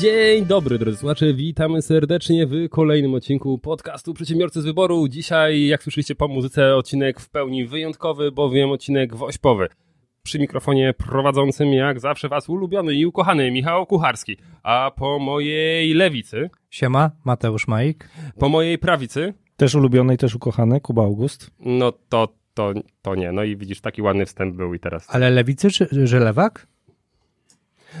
Dzień dobry, drodzy słuchacze. Witamy serdecznie w kolejnym odcinku podcastu Przedsiębiorcy z Wyboru. Dzisiaj, jak słyszeliście po muzyce, odcinek w pełni wyjątkowy, bowiem odcinek wośpowy. Przy mikrofonie prowadzącym, jak zawsze, was ulubiony i ukochany Michał Kucharski. A po mojej lewicy... Siema, Mateusz Majk. Po mojej prawicy... Też ulubiony i też ukochany, Kuba August. No to, to, to nie. No i widzisz, taki ładny wstęp był i teraz... Ale lewicy czy że lewak?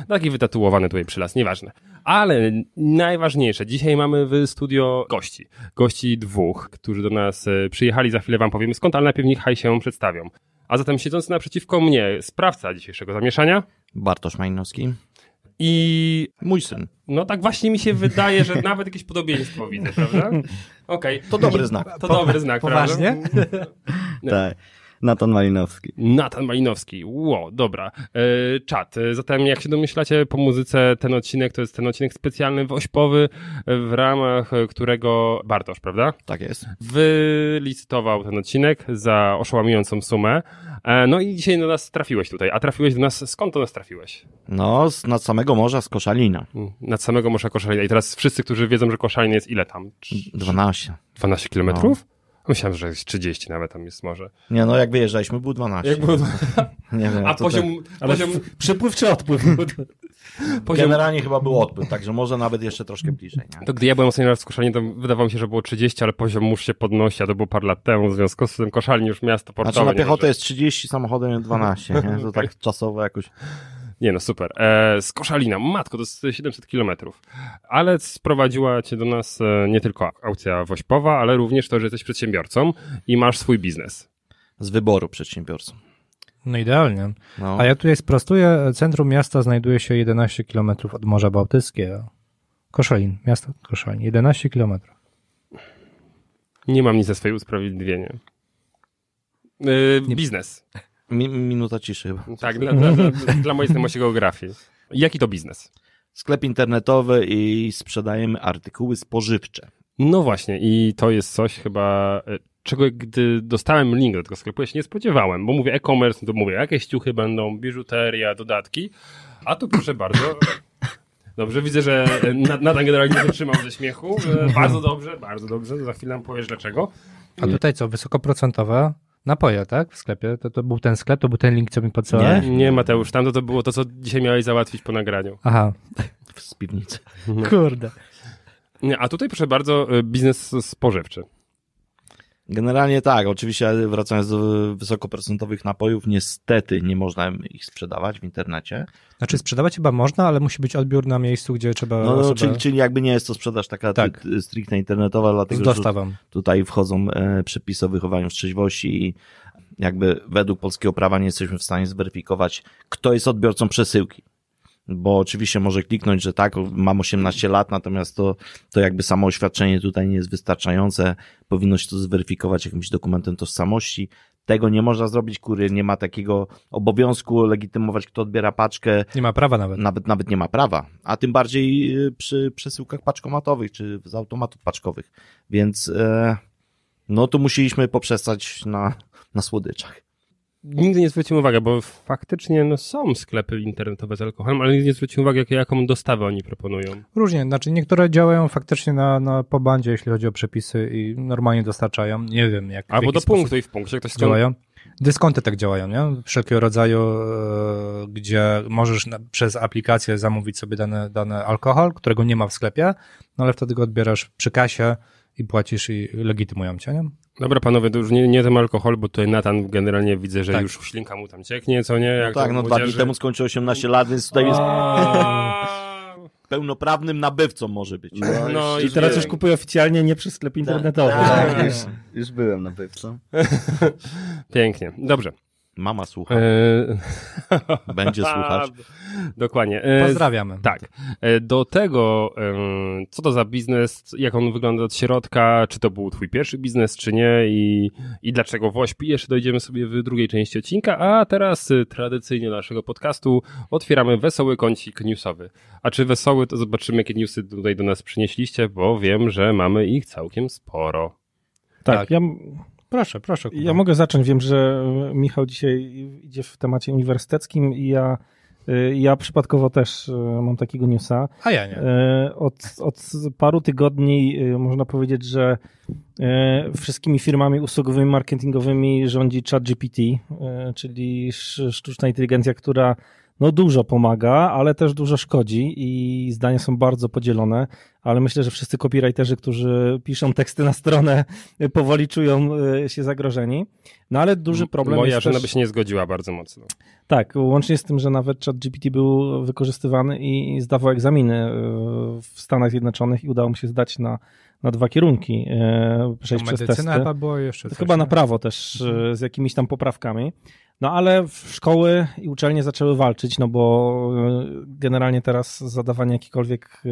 Taki wytatuowany tutaj przylas, nieważne. Ale najważniejsze, dzisiaj mamy w studio gości. Gości dwóch, którzy do nas e, przyjechali, za chwilę wam powiemy, skąd, ale najpierw niechaj się przedstawią. A zatem siedzący naprzeciwko mnie sprawca dzisiejszego zamieszania. Bartosz Majnowski. I. Mój syn. No tak właśnie mi się wydaje, że nawet jakieś podobieństwo widzę, prawda? Okej. Okay. To dobry znak. To po, dobry znak, Poważnie? prawda? No. Tak. Natan Malinowski. Natan Malinowski, ło, dobra. E, czat, e, zatem jak się domyślacie po muzyce, ten odcinek to jest ten odcinek specjalny wośpowy, e, w ramach e, którego Bartosz, prawda? Tak jest. Wylicytował ten odcinek za oszałamiającą sumę. E, no i dzisiaj do nas trafiłeś tutaj, a trafiłeś do nas, skąd do nas trafiłeś? No, z nad samego morza, z Koszalina. Mm, nad samego morza Koszalina i teraz wszyscy, którzy wiedzą, że Koszalin jest ile tam? 12. 12 kilometrów? No. Myślałem, że jest 30 nawet tam jest może. Nie, no jak wyjeżdżaliśmy, było 12. Jak było... nie wiem, A poziom, tak... poziom... Przepływ czy odpływ? poziom... Generalnie chyba był odpływ, także może nawet jeszcze troszkę bliżej. Nie? To gdy ja byłem ostatni raz w Koszalinie, to wydawało mi się, że było 30, ale poziom mórz się podnosi, a to było parę lat temu, w związku z tym koszalni już miasto portowe. Znaczy na piechotę jest 30, samochodem jest 12, nie? To tak czasowo jakoś... Nie no, super. E, z Koszalina, matko, to jest 700 kilometrów. Ale sprowadziła cię do nas e, nie tylko aukcja wośpowa, ale również to, że jesteś przedsiębiorcą i masz swój biznes. Z wyboru przedsiębiorcą. No idealnie. No. A ja tutaj sprostuję, centrum miasta znajduje się 11 kilometrów od Morza Bałtyckiego. Koszalin, miasto Koszalin, 11 kilometrów. Nie mam nic za swoje usprawiedliwienie. E, biznes minuta ciszy chyba. Tak, dla, dla, dla, mojej znajomości geografii. Jaki to biznes? Sklep internetowy i sprzedajemy artykuły spożywcze. No właśnie i to jest coś chyba, e, czego gdy dostałem link do tego sklepu, ja się nie spodziewałem, bo mówię e-commerce, no to mówię jakieś ciuchy będą, biżuteria, dodatki, a tu proszę bardzo... Dobrze, widzę, że e, Natan generalnie wytrzymał ze śmiechu. E, bardzo dobrze, bardzo dobrze. Za chwilę nam powiesz dlaczego. A tutaj co, wysokoprocentowe napoje, tak? W sklepie. To, to był ten sklep, to był ten link, co mi podsyłałeś? Nie, nie Mateusz, tam to, to było to, co dzisiaj miałeś załatwić po nagraniu. Aha. W spiwnicy. No. Kurde. Nie, a tutaj proszę bardzo, y, biznes spożywczy. Generalnie tak, oczywiście wracając do wysokoprocentowych napojów, niestety nie można ich sprzedawać w internecie. Znaczy sprzedawać chyba można, ale musi być odbiór na miejscu, gdzie trzeba... No, osobę... No, czyli, czyli jakby nie jest to sprzedaż taka tak. stricte internetowa, dlatego że tutaj wchodzą e, przepisy o wychowaniu w trzeźwości i jakby według polskiego prawa nie jesteśmy w stanie zweryfikować, kto jest odbiorcą przesyłki bo oczywiście może kliknąć, że tak, mam 18 lat, natomiast to, to jakby samo oświadczenie tutaj nie jest wystarczające, powinno się to zweryfikować jakimś dokumentem tożsamości. Tego nie można zrobić, kury nie ma takiego obowiązku legitymować, kto odbiera paczkę. Nie ma prawa nawet. Nawet, nawet nie ma prawa, a tym bardziej y, przy przesyłkach paczkomatowych czy z automatów paczkowych. Więc e, no tu musieliśmy poprzestać na, na słodyczach nigdy nie zwróciłem uwagi, bo faktycznie no, są sklepy internetowe z alkoholem, ale nigdy nie zwróciłem uwagi, jak, jaką dostawę oni proponują. Różnie, znaczy niektóre działają faktycznie na, na po jeśli chodzi o przepisy i normalnie dostarczają, nie wiem jak. Albo do punktu i w punkcie ktoś działają. Dyskonty tak działają, nie? Wszelkiego rodzaju, e, gdzie możesz na, przez aplikację zamówić sobie dany alkohol, którego nie ma w sklepie, no ale wtedy go odbierasz przy kasie, i płacisz i legitymują cię, nie? Dobra, panowie, to już nie, nie ten alkohol, bo tutaj Natan generalnie widzę, że tak. już ślinka mu tam cieknie, co nie? Jak no tak, no dwa dni temu skończył 18 lat, więc tutaj jest pełnoprawnym nabywcą może być. No, no, no i teraz byłem. już kupuję oficjalnie nie przez sklep internetowy. Tak, tak, tak. Już, już byłem nabywcą. Pięknie, dobrze. Mama słucha. E, Będzie słuchać. Dokładnie. E, Pozdrawiamy. Tak. E, do tego, co to za biznes, jak on wygląda od środka, czy to był twój pierwszy biznes, czy nie i, i dlaczego Wośpi, jeszcze dojdziemy sobie w drugiej części odcinka, a teraz y, tradycyjnie naszego podcastu otwieramy wesoły kącik newsowy. A czy wesoły, to zobaczymy, jakie newsy tutaj do nas przynieśliście, bo wiem, że mamy ich całkiem sporo. Tak, tak. ja Proszę, proszę. Kuba. Ja mogę zacząć. Wiem, że Michał dzisiaj idzie w temacie uniwersyteckim i ja, y, ja przypadkowo też y, mam takiego newsa. A ja nie. Y, od, od paru tygodni można powiedzieć, że wszystkimi firmami usługowymi, marketingowymi rządzi ChatGPT, czyli sztuczna inteligencja, która no dużo pomaga, ale też dużo szkodzi i zdania są bardzo podzielone ale myślę, że wszyscy copywriterzy, którzy piszą teksty na stronę, powoli czują e, się zagrożeni. No ale duży problem Moja jest. Moja żona też... by się nie zgodziła bardzo mocno. Tak, łącznie z tym, że nawet chat GPT był wykorzystywany i zdawał egzaminy e, w Stanach Zjednoczonych i udało mu się zdać na na dwa kierunki e, przejść przez testy. Chyba jeszcze coś, Chyba nie? na prawo też mhm. z jakimiś tam poprawkami. No ale szkoły i uczelnie zaczęły walczyć, no bo generalnie teraz zadawanie jakichkolwiek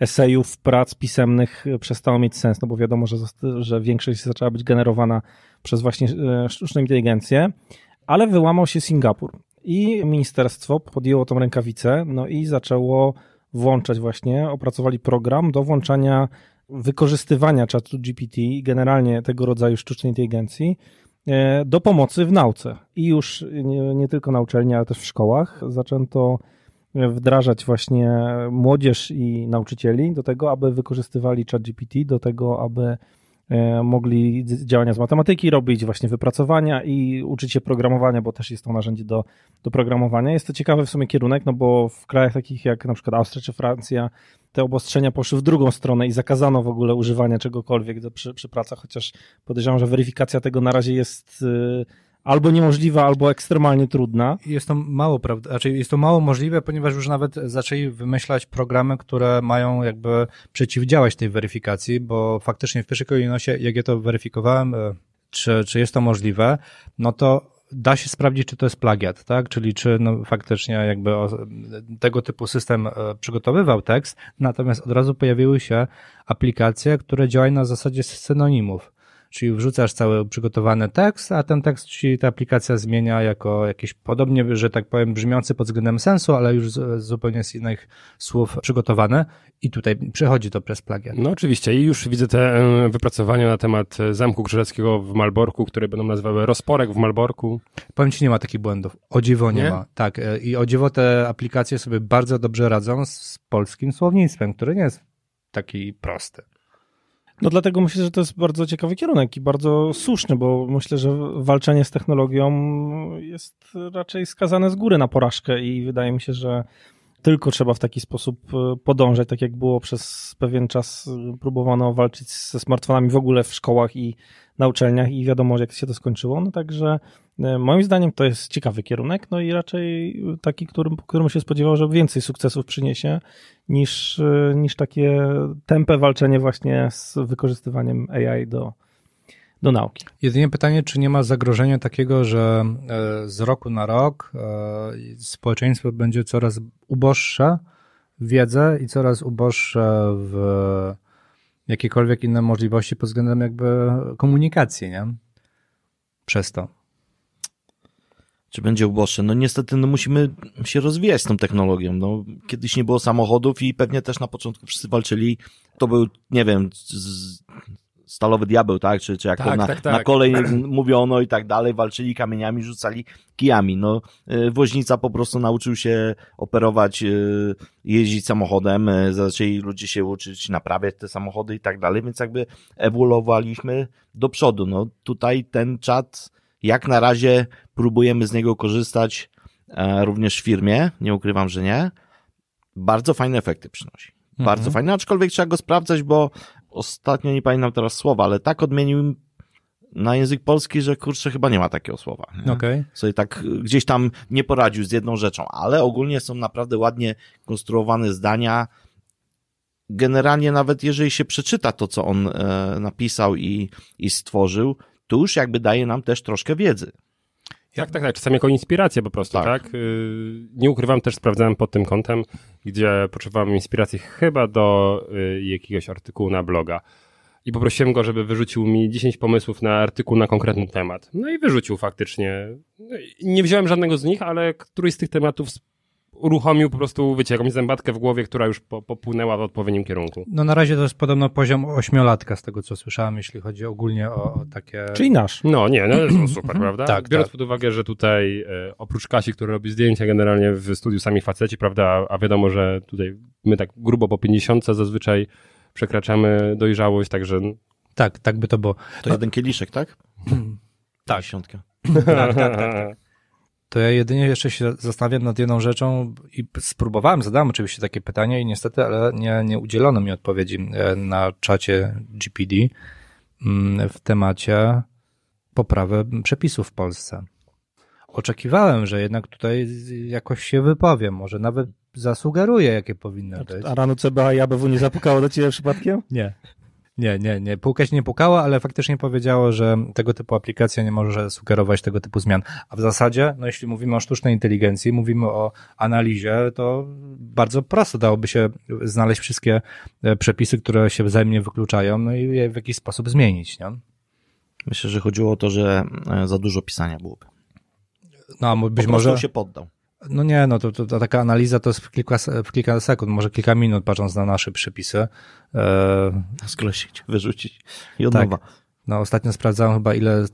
esejów, prac pisemnych e, przestało mieć sens, no bo wiadomo, że, że większość zaczęła być generowana przez właśnie e, sztuczną inteligencję, ale wyłamał się Singapur i ministerstwo podjęło tą rękawicę, no i zaczęło włączać właśnie, opracowali program do włączania wykorzystywania czatu GPT i generalnie tego rodzaju sztucznej inteligencji e, do pomocy w nauce. I już nie, nie tylko na uczelni, ale też w szkołach zaczęto wdrażać właśnie młodzież i nauczycieli do tego, aby wykorzystywali ChatGPT, do tego, aby e, mogli działania z matematyki robić, właśnie wypracowania i uczyć się programowania, bo też jest to narzędzie do, do programowania. Jest to ciekawy w sumie kierunek, no bo w krajach takich jak na przykład Austria czy Francja te obostrzenia poszły w drugą stronę i zakazano w ogóle używania czegokolwiek do, przy, przy pracach, chociaż podejrzewam, że weryfikacja tego na razie jest... Yy, albo niemożliwa, albo ekstremalnie trudna. Jest to mało prawda, znaczy jest to mało możliwe, ponieważ już nawet zaczęli wymyślać programy, które mają jakby przeciwdziałać tej weryfikacji, bo faktycznie w pierwszej kolejności, jak ja to weryfikowałem, e, czy, czy jest to możliwe, no to da się sprawdzić, czy to jest plagiat, tak? Czyli czy no, faktycznie jakby tego typu system e, przygotowywał tekst, natomiast od razu pojawiły się aplikacje, które działają na zasadzie synonimów czyli wrzucasz cały przygotowany tekst, a ten tekst ci ta aplikacja zmienia jako jakiś podobnie, że tak powiem, brzmiący pod względem sensu, ale już z, zupełnie z innych słów przygotowane i tutaj przechodzi to przez plagiat. No oczywiście i już widzę te e, wypracowania na temat Zamku Krzyżackiego w Malborku, które będą nazywały Rozporek w Malborku. Powiem ci, nie ma takich błędów. O dziwo nie, nie? ma. Tak e, i o dziwo te aplikacje sobie bardzo dobrze radzą z polskim słownictwem, które nie jest taki prosty. No dlatego myślę, że to jest bardzo ciekawy kierunek i bardzo słuszny, bo myślę, że walczenie z technologią jest raczej skazane z góry na porażkę i wydaje mi się, że tylko trzeba w taki sposób e, podążać, tak jak było przez pewien czas e, próbowano walczyć ze smartfonami w ogóle w szkołach i na uczelniach i wiadomo, jak się to skończyło. No także e, moim zdaniem to jest ciekawy kierunek, no i raczej taki, którym, którym się spodziewał, że więcej sukcesów przyniesie niż, niż takie tempę walczenie właśnie z wykorzystywaniem AI do, do nauki. Jedynie pytanie, czy nie ma zagrożenia takiego, że e, z roku na rok e, społeczeństwo będzie coraz uboższe w wiedzę i coraz uboższe w jakiekolwiek inne możliwości pod względem jakby komunikacji, nie? Przez to. Czy będzie uboższe? No niestety no musimy się rozwijać z tą technologią. No, kiedyś nie było samochodów i pewnie też na początku wszyscy walczyli. To był, nie wiem, z Stalowy Diabeł, tak? Czy, czy jak tak, to na, tak, tak. na kolej mówiono i tak dalej, walczyli kamieniami, rzucali kijami. No, y, woźnica po prostu nauczył się operować, y, jeździć samochodem, y, zaczęli ludzie się uczyć naprawiać te samochody i tak dalej, więc jakby ewoluowaliśmy do przodu. No, tutaj ten czat, jak na razie próbujemy z niego korzystać e, również w firmie, nie ukrywam, że nie. Bardzo fajne efekty przynosi. Bardzo mhm. fajne, aczkolwiek trzeba go sprawdzać, bo ostatnio nie pamiętam teraz słowa, ale tak odmienił na język polski, że kurczę, chyba nie ma takiego słowa. Okej. Okay. Sobie tak gdzieś tam nie poradził z jedną rzeczą, ale ogólnie są naprawdę ładnie konstruowane zdania. Generalnie nawet jeżeli się przeczyta to, co on e, napisał i, i stworzył, to już jakby daje nam też troszkę wiedzy. Tak, tak, tak. Czasami jako inspirację po prostu, tak? tak? Y, nie ukrywam, też sprawdzałem pod tym kątem, gdzie potrzebowałem inspiracji chyba do y, jakiegoś artykułu na bloga. I poprosiłem go, żeby wyrzucił mi 10 pomysłów na artykuł na konkretny temat. No i wyrzucił faktycznie. No nie wziąłem żadnego z nich, ale któryś z tych tematów uruchomił po prostu, wiecie, jakąś zębatkę w głowie, która już po, popłynęła w odpowiednim kierunku. No na razie to jest podobno poziom ośmiolatka z tego, co słyszałem, jeśli chodzi ogólnie o, o takie... Czyli nasz. No nie, no jest no, super, prawda? Tak, tak. Biorąc tak. pod uwagę, że tutaj e, oprócz Kasi, który robi zdjęcia generalnie w studiu sami faceci, prawda, a wiadomo, że tutaj my tak grubo po 50 zazwyczaj przekraczamy dojrzałość, także... Tak, tak by to było. To jeden kieliszek, tak? tak. Dziesiątka. tak, tak, tak. tak to ja jedynie jeszcze się zastanawiam nad jedną rzeczą i spróbowałem, zadałem oczywiście takie pytanie i niestety, ale nie, nie udzielono mi odpowiedzi e, na czacie GPD mm, w temacie poprawy przepisów w Polsce. Oczekiwałem, że jednak tutaj jakoś się wypowiem, może nawet zasugeruję, jakie powinny być. A rano CBA i ABW nie zapukało do ciebie przypadkiem? Nie. Nie, nie, nie. Półka się nie pukała, ale faktycznie powiedziało, że tego typu aplikacja nie może sugerować tego typu zmian. A w zasadzie, no jeśli mówimy o sztucznej inteligencji, mówimy o analizie, to bardzo prosto dałoby się znaleźć wszystkie e, przepisy, które się wzajemnie wykluczają, no i je w jakiś sposób zmienić, nie? Myślę, że chodziło o to, że e, za dużo pisania byłoby. No, być po może. się poddał. No nie, no to, to, to taka analiza to jest w kilka, w kilka, sekund, może kilka minut, patrząc na nasze przepisy. E... Zgłosić, wyrzucić i od tak. nowa. No, ostatnio sprawdzałem chyba, ile e,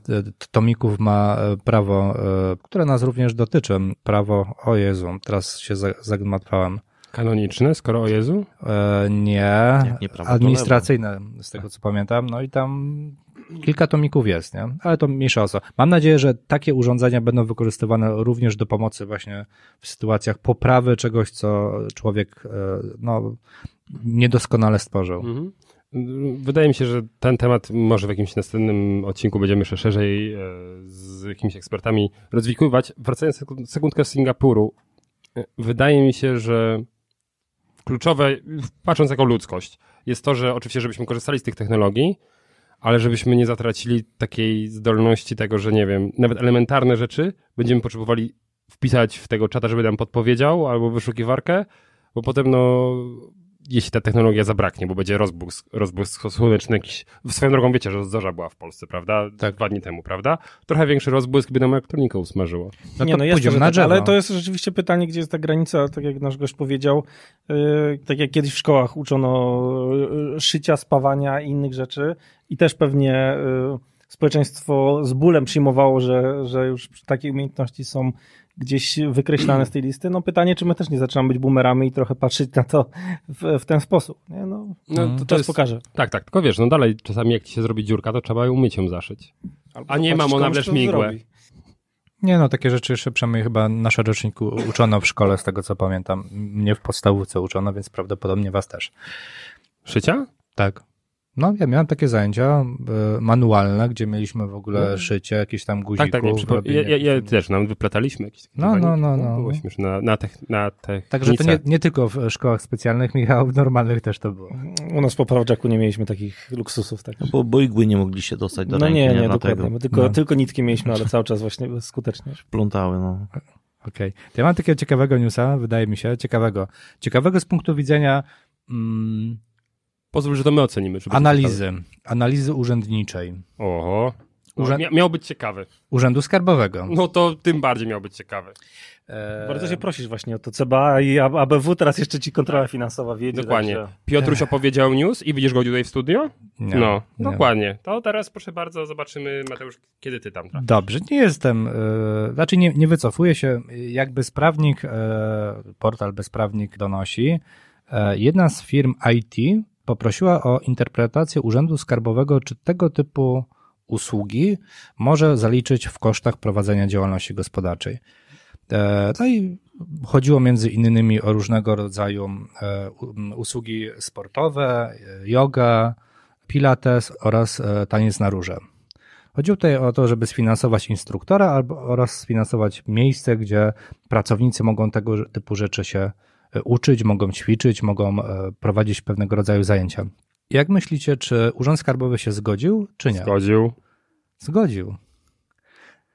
tomików ma e, prawo, e, które nas również dotyczy. Prawo, o Jezu, teraz się zagmatwałem. Kanoniczne, skoro o Jezu? E, nie, nie, nie prawo, administracyjne, z tego tak. co pamiętam. No i tam Kilka tomików jest, nie? ale to mniejsza osoba. Mam nadzieję, że takie urządzenia będą wykorzystywane również do pomocy właśnie w sytuacjach poprawy czegoś, co człowiek e, no, niedoskonale stworzył. Mhm. Wydaje mi się, że ten temat może w jakimś następnym odcinku będziemy jeszcze szerzej e, z jakimiś ekspertami rozwikływać. Wracając sekundkę z Singapuru, e, wydaje mi się, że kluczowe, patrząc jako ludzkość, jest to, że oczywiście, żebyśmy korzystali z tych technologii, ale żebyśmy nie zatracili takiej zdolności tego, że nie wiem, nawet elementarne rzeczy będziemy potrzebowali wpisać w tego czata, żeby nam podpowiedział albo wyszukiwarkę, bo potem no jeśli ta technologia zabraknie, bo będzie rozbłysk, rozbłysk słoneczny jakiś, swoją drogą wiecie, że zorza była w Polsce, prawda? Tak. Dwa dni temu, prawda? Trochę większy rozbłysk by nam elektronikę usmażyło. No nie, no jest to, tak, ale to jest rzeczywiście pytanie, gdzie jest ta granica, tak jak nasz gość powiedział, yy, tak jak kiedyś w szkołach uczono yy, szycia, spawania i innych rzeczy i też pewnie... Yy, społeczeństwo z bólem przyjmowało, że, że już takie umiejętności są gdzieś wykreślane z tej listy. No pytanie, czy my też nie zaczynamy być boomerami i trochę patrzeć na to w, w ten sposób. Nie? No, no mhm. to, to czas jest, pokaże. Tak, tak, tylko wiesz, no dalej czasami jak ci się zrobi dziurka, to trzeba ją ją zaszyć. Albo A nie mam ona wlecz migłę. Nie no, takie rzeczy jeszcze przynajmniej chyba nasza roczniku uczono w szkole, z tego co pamiętam. Mnie w podstawówce uczono, więc prawdopodobnie was też. Szycia? Tak. No, ja miałem takie zajęcia y, manualne, gdzie mieliśmy w ogóle no. szycie jakieś tam guziki. Tak, tak, nie ja, ja, ja też, nam no, wyplataliśmy jakieś takie No, no, no, no. Było no. śmieszne na, na, na technice. Także to nie, nie, tylko w szkołach specjalnych, Michał, w normalnych też to było. U nas po Prawdżaku nie mieliśmy takich luksusów. Tak. No, bo, bo igły nie mogli się dostać do No ręki, nie, nie, nie dokładnie. Tego. tylko, no. tylko nitki mieliśmy, ale cały czas właśnie skutecznie. Plątały, no. Okej. Okay. Ja mam takiego ciekawego newsa, wydaje mi się, ciekawego. Ciekawego z punktu widzenia... Mm, Pozwól, że to my ocenimy. Analizy. Analizy urzędniczej. Oho. No, Urzę... Mia miał być ciekawy. Urzędu Skarbowego. No to tym bardziej miał być ciekawy. E, bardzo się prosisz właśnie o to CBA i ABW, teraz jeszcze ci kontrola finansowa wiedzie. Dokładnie. Także... Piotruś opowiedział news i widzisz go tutaj w studio? Nie, no, nie. dokładnie. To teraz proszę bardzo zobaczymy, Mateusz, kiedy ty tam trafisz. Dobrze, nie jestem, yy, znaczy nie, nie wycofuję się. jakby sprawnik yy, portal bezprawnik donosi, yy, jedna z firm IT poprosiła o interpretację Urzędu Skarbowego, czy tego typu usługi może zaliczyć w kosztach prowadzenia działalności gospodarczej. E, no i chodziło między innymi o różnego rodzaju e, usługi sportowe, e, yoga, pilates oraz taniec na róże. Chodziło tutaj o to, żeby sfinansować instruktora albo, oraz sfinansować miejsce, gdzie pracownicy mogą tego typu rzeczy się uczyć, mogą ćwiczyć, mogą e, prowadzić pewnego rodzaju zajęcia. Jak myślicie, czy Urząd Skarbowy się zgodził, czy nie? Zgodził. Zgodził.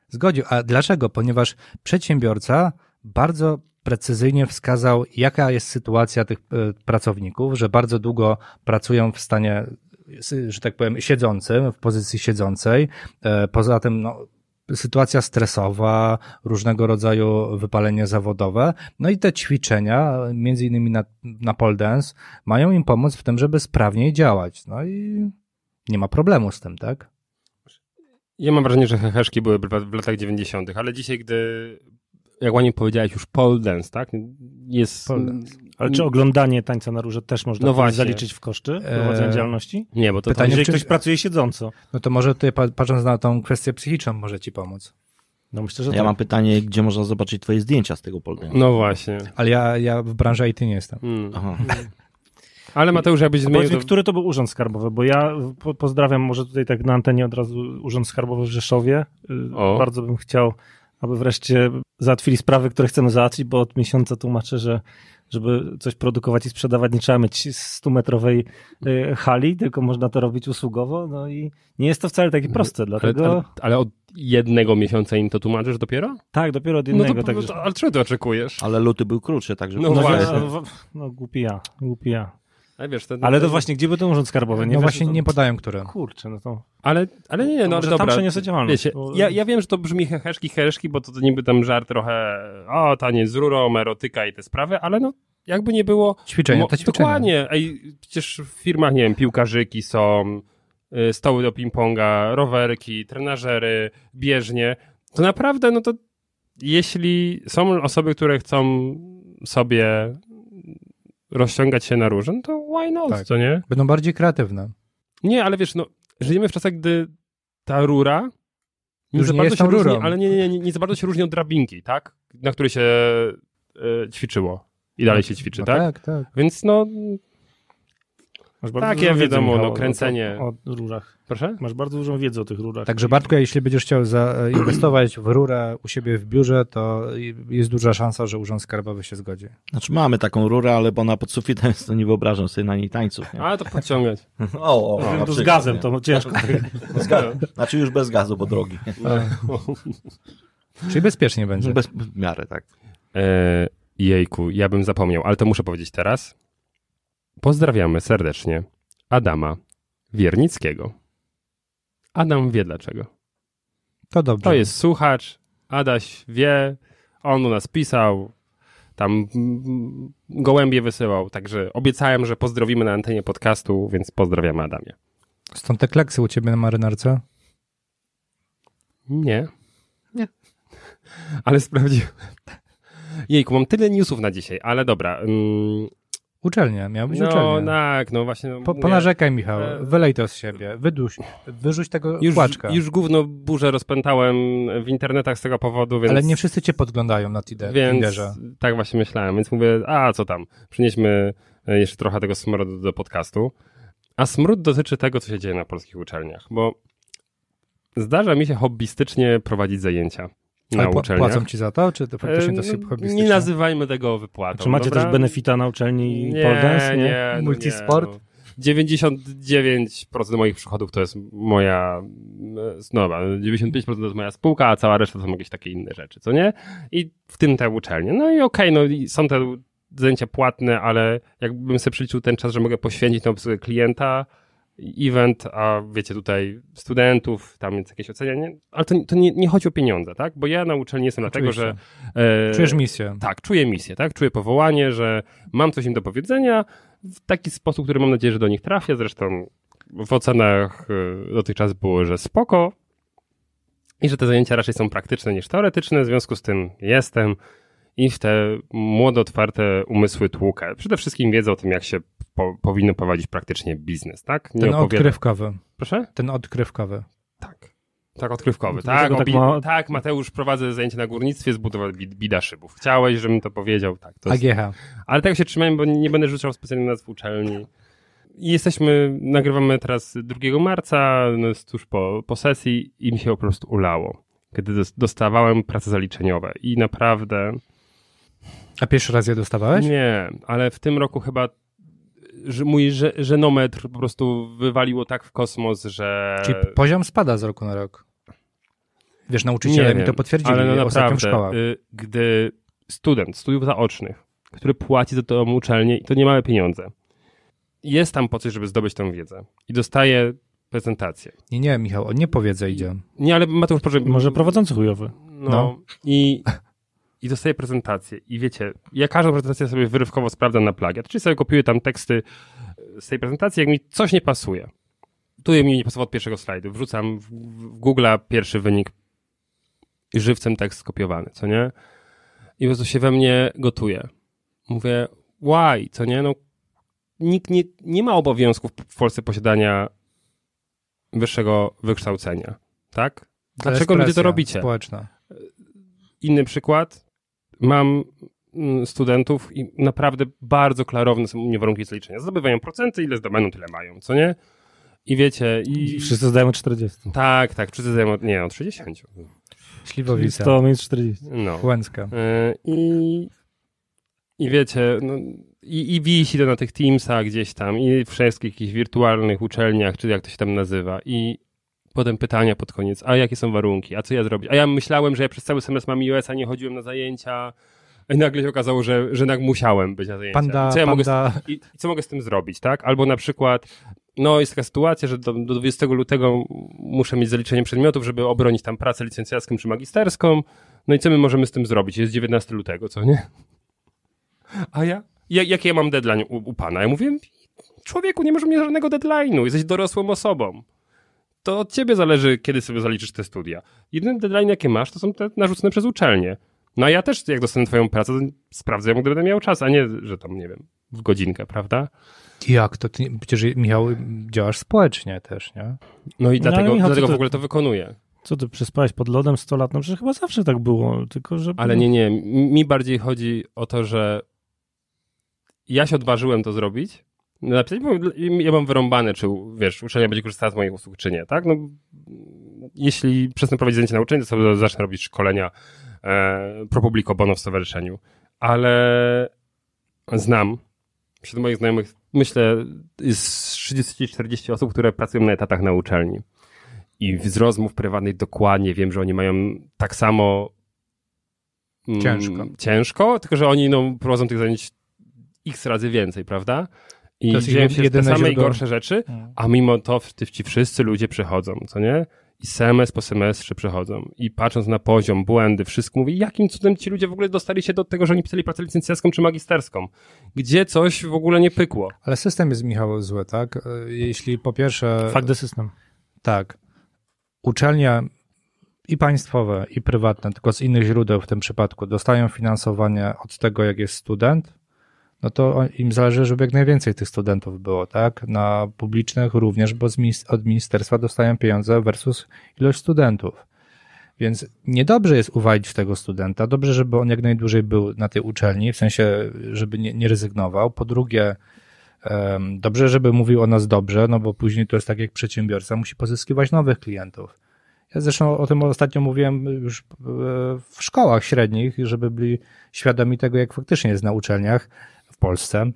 Zgodził. A dlaczego? Ponieważ przedsiębiorca bardzo precyzyjnie wskazał, jaka jest sytuacja tych e, pracowników, że bardzo długo pracują w stanie, że tak powiem, siedzącym, w pozycji siedzącej. E, poza tym, no, sytuacja stresowa, różnego rodzaju wypalenie zawodowe. No i te ćwiczenia, między innymi na, na pole dance, mają im pomóc w tym, żeby sprawniej działać. No i nie ma problemu z tym, tak? Ja mam wrażenie, że heheszki były w latach 90., ale dzisiaj, gdy, jak ładnie powiedziałeś, już pole dance, tak? Jest, pole dance. Ale czy oglądanie tańca na róże też można no zaliczyć w koszty e, prowadzenia działalności? Nie, bo to pytanie, jeżeli ktoś pracuje siedząco. No to może tutaj patrząc na tą kwestię psychiczną może ci pomóc. No myślę, że ja tak. mam pytanie, gdzie można zobaczyć twoje zdjęcia z tego polnego. No właśnie. Ale ja, ja w branży IT nie jestem. Mm. Aha. Ale Mateusz, jakbyś zmienił... Powiedz mi, do... który to był urząd skarbowy, bo ja po, pozdrawiam może tutaj tak na antenie od razu urząd skarbowy w Rzeszowie. O. Y, bardzo bym chciał, aby wreszcie załatwili sprawy, które chcemy załatwić, bo od miesiąca tłumaczę, że żeby coś produkować i sprzedawać, nie trzeba mieć 100-metrowej y, hali, tylko można to robić usługowo, no i nie jest to wcale takie proste, dlatego... Ale, ale, od jednego miesiąca im to tłumaczysz dopiero? Tak, dopiero od jednego. No to, także... to, ale czego ty oczekujesz? Ale luty był krótszy, także... No no, no, no, no, no głupi ja, ale, wiesz, ten, ale to właśnie, gdzie był ten urząd skarbowy? Nie no wiesz, właśnie to... nie podają które. Kurczę, no to... Ale, ale nie, no, no ale dobra. tam działalność. Wiecie, bo... ja, ja wiem, że to brzmi heheszki, hereszki, bo to, to niby tam żart trochę o, tanie z rurą, erotyka i te sprawy, ale no jakby nie było... Ćwiczenie, to ćwiczenie. Dokładnie. Ej, przecież w firmach, nie wiem, piłkarzyki są, y, stoły do ping-ponga, rowerki, trenażery, bieżnie. To naprawdę, no to jeśli są osoby, które chcą sobie rozciągać się na różę, no to why not, tak. co nie? Będą bardziej kreatywne. Nie, ale wiesz, no, żyjemy w czasach, gdy ta rura nie Już za nie bardzo się rurą. różni, ale nie, nie, nie, nie, za bardzo się różni od drabinki, tak? Na której się e, ćwiczyło i dalej się ćwiczy, no tak? Tak, tak. Więc no, Masz bardzo tak, dużą ja wiadomo, wiedzę, no, kręcenie. O, o, rurach. Proszę? Masz bardzo dużą wiedzę o tych rurach. Także Bartku, jeśli będziesz chciał zainwestować e, w rurę u siebie w biurze, to jest duża szansa, że Urząd Skarbowy się zgodzi. Znaczy mamy taką rurę, ale bo ona pod sufitem jest, to nie wyobrażam sobie na niej tańców. Nie? Ale to podciągać. o, o, o, o z gazem nie. to ciężko. z gazem. Znaczy już bez gazu, bo drogi. Czyli bezpiecznie będzie. Bez w miarę, tak. E, jejku, ja bym zapomniał, ale to muszę powiedzieć teraz. Pozdrawiamy serdecznie Adama Wiernickiego. Adam wie dlaczego. To dobrze. To jest słuchacz. Adaś wie. On u nas pisał. Tam gołębie wysyłał. Także obiecałem, że pozdrowimy na antenie podcastu, więc pozdrawiamy Adamie. Stąd te kleksy u ciebie na marynarce? Nie. Nie. Ale sprawdziłem. Jejku, mam tyle newsów na dzisiaj, ale dobra. Mm, Uczelnia, miał być no, uczelnia. No tak, no właśnie. No, po, ponarzekaj Michał, e, wylej to z siebie, wyduś, wyrzuć tego już, płaczka. Już gówno burzę rozpętałem w internetach z tego powodu, więc... Ale nie wszyscy cię podglądają na Tinderze. Więc Tinderze. tak właśnie myślałem, więc mówię, a co tam, przynieśmy e, jeszcze trochę tego smrodu do podcastu. A smród dotyczy tego, co się dzieje na polskich uczelniach, bo zdarza mi się hobbystycznie prowadzić zajęcia na Ale uczelniach. płacą ci za to, czy to faktycznie e, to jest no, Nie nazywajmy tego wypłatą. Czy macie dobra? też benefita na uczelni nie, pole dance? Nie, nie no Multisport? 99% no. moich przychodów to jest moja, e, no 95% to jest moja spółka, a cała reszta to są jakieś takie inne rzeczy, co nie? I w tym te uczelnie. No i okej, okay, no są te zajęcia płatne, ale jakbym sobie przeliczył ten czas, że mogę poświęcić na obsługę klienta, event, a wiecie tutaj studentów, tam jest jakieś ocenianie, ale to, to nie, nie, chodzi o pieniądze, tak? Bo ja na uczelni jestem dlatego, że... E, Czujesz misję. Tak, czuję misję, tak? Czuję powołanie, że mam coś im do powiedzenia w taki sposób, który mam nadzieję, że do nich trafia. Zresztą w ocenach e, dotychczas było, że spoko i że te zajęcia raczej są praktyczne niż teoretyczne, w związku z tym jestem, i w te młode, otwarte umysły tłukę. Przede wszystkim wiedzą o tym, jak się po, powinno prowadzić praktycznie biznes, tak? Nie Ten opowiada... odkrywkowy. Proszę? Ten odkrywkowy. Tak. Tak, odkrywkowy. Tak, tak, ma... tak, Mateusz prowadzę zajęcie na górnictwie, zbudowa bida szybów. Chciałeś, żebym to powiedział. Tak, to jest... Ale tak się trzymałem, bo nie będę rzucał specjalnie nazw uczelni. I jesteśmy, nagrywamy teraz 2 marca, no tuż po, po sesji i mi się po prostu ulało, kiedy dostawałem prace zaliczeniowe i naprawdę a pierwszy raz je dostawałeś? Nie, ale w tym roku chyba że mój żenometr po prostu wywaliło tak w kosmos, że... Czyli poziom spada z roku na rok. Wiesz, nauczyciele nie mi wiem, to potwierdzili ale no ostatnio szkoła. Y, gdy student studiów zaocznych, który płaci za tą uczelnię i to nie małe pieniądze, jest tam po coś, żeby zdobyć tę wiedzę i dostaje prezentację. Nie, nie, Michał, on nie po idzie. Nie, ale Mateusz, proszę... Może prowadzący chujowy. No. no. I i dostaję prezentację. I wiecie, ja każdą prezentację sobie wyrywkowo sprawdzam na plagiat. Czyli sobie kopiuję tam teksty e, z tej prezentacji, jak mi coś nie pasuje. Tu mi nie pasowało od pierwszego slajdu. Wrzucam w, Google pierwszy wynik i żywcem tekst skopiowany, co nie? I po prostu się we mnie gotuje. Mówię, why, co nie? No, nikt nie, nie ma obowiązków w Polsce posiadania wyższego wykształcenia, tak? Dlaczego ludzie to robicie? Społeczna. Inny przykład mam mm, studentów i naprawdę bardzo klarowne są u mnie warunki zliczenia. Zdobywają procenty, ile z domenu, tyle mają, co nie? I wiecie, i... Wszyscy zdają o 40. Tak, tak, wszyscy zdają nie, o 30 Śliwowica. 100 minus 40. No. Łęcka. E, I, I wiecie, no, i, i wisi to na tych Teamsach gdzieś tam, i wszystkich jakichś wirtualnych uczelniach, czy jak to się tam nazywa. I potem pytania pod koniec, a jakie są warunki, a co ja zrobić A ja myślałem, że ja przez cały semestr mam iOS, a nie chodziłem na zajęcia, i nagle się okazało, że, że musiałem być na zajęciach. Panda, co, ja panda. Mogę z, i, co mogę z tym zrobić, tak? Albo na przykład, no jest taka sytuacja, że do, do 20 lutego muszę mieć zaliczenie przedmiotów, żeby obronić tam pracę licencjacką czy magisterską. No i co my możemy z tym zrobić? Jest 19 lutego, co nie? A ja? ja jakie ja mam deadline u, u pana? Ja mówię, człowieku, nie masz mnie żadnego deadline'u, jesteś dorosłą osobą to od ciebie zależy, kiedy sobie zaliczysz te studia. Jedyny deadline, jakie masz, to są te narzucone przez uczelnię. No a ja też, jak dostanę twoją pracę, to sprawdzę ją, gdy będę miał czas, a nie, że tam, nie wiem, w godzinkę, prawda? Jak to? Ty, przecież, Michał, działasz społecznie też, nie? No i no, dlatego, no, Michał, dlatego w ogóle to wykonuję. Co ty, przespałeś pod lodem 100 lat? No przecież chyba zawsze tak było, tylko że... Ale nie, nie, mi bardziej chodzi o to, że ja się odważyłem to zrobić, napisać, bo ja mam wyrąbane, czy wiesz, uczelnia będzie korzystała z moich usług, czy nie, tak? No, jeśli przestanę prowadzić zajęcia na uczelni, to sobie zacznę robić szkolenia e, pro publico bono w stowarzyszeniu, ale znam wśród moich znajomych, myślę, z 30-40 osób, które pracują na etatach na uczelni. I z rozmów prywatnych dokładnie wiem, że oni mają tak samo mm, ciężko. ciężko, tylko że oni no, prowadzą tych zajęć x razy więcej, prawda? I to dzieją się te same i gorsze rzeczy, no. a mimo to ci wszyscy ludzie przychodzą, co nie? I semestr po semestrze przychodzą. I patrząc na poziom, błędy, wszystko mówi, jakim cudem ci ludzie w ogóle dostali się do tego, że oni pisali pracę licencjacką czy magisterską? Gdzie coś w ogóle nie pykło? Ale system jest, Michał, zły, tak? E, jeśli po pierwsze... Fakt system. Tak. Uczelnia i państwowe, i prywatne, tylko z innych źródeł w tym przypadku, dostają finansowanie od tego, jak jest student, no to im zależy, żeby jak najwięcej tych studentów było, tak? Na publicznych również, bo od ministerstwa dostają pieniądze versus ilość studentów. Więc niedobrze jest uwalić tego studenta. Dobrze, żeby on jak najdłużej był na tej uczelni, w sensie, żeby nie, nie rezygnował. Po drugie, dobrze, żeby mówił o nas dobrze, no bo później to jest tak jak przedsiębiorca, musi pozyskiwać nowych klientów. Ja zresztą o tym ostatnio mówiłem już e, w szkołach średnich, żeby byli świadomi tego, jak faktycznie jest na uczelniach Polsce,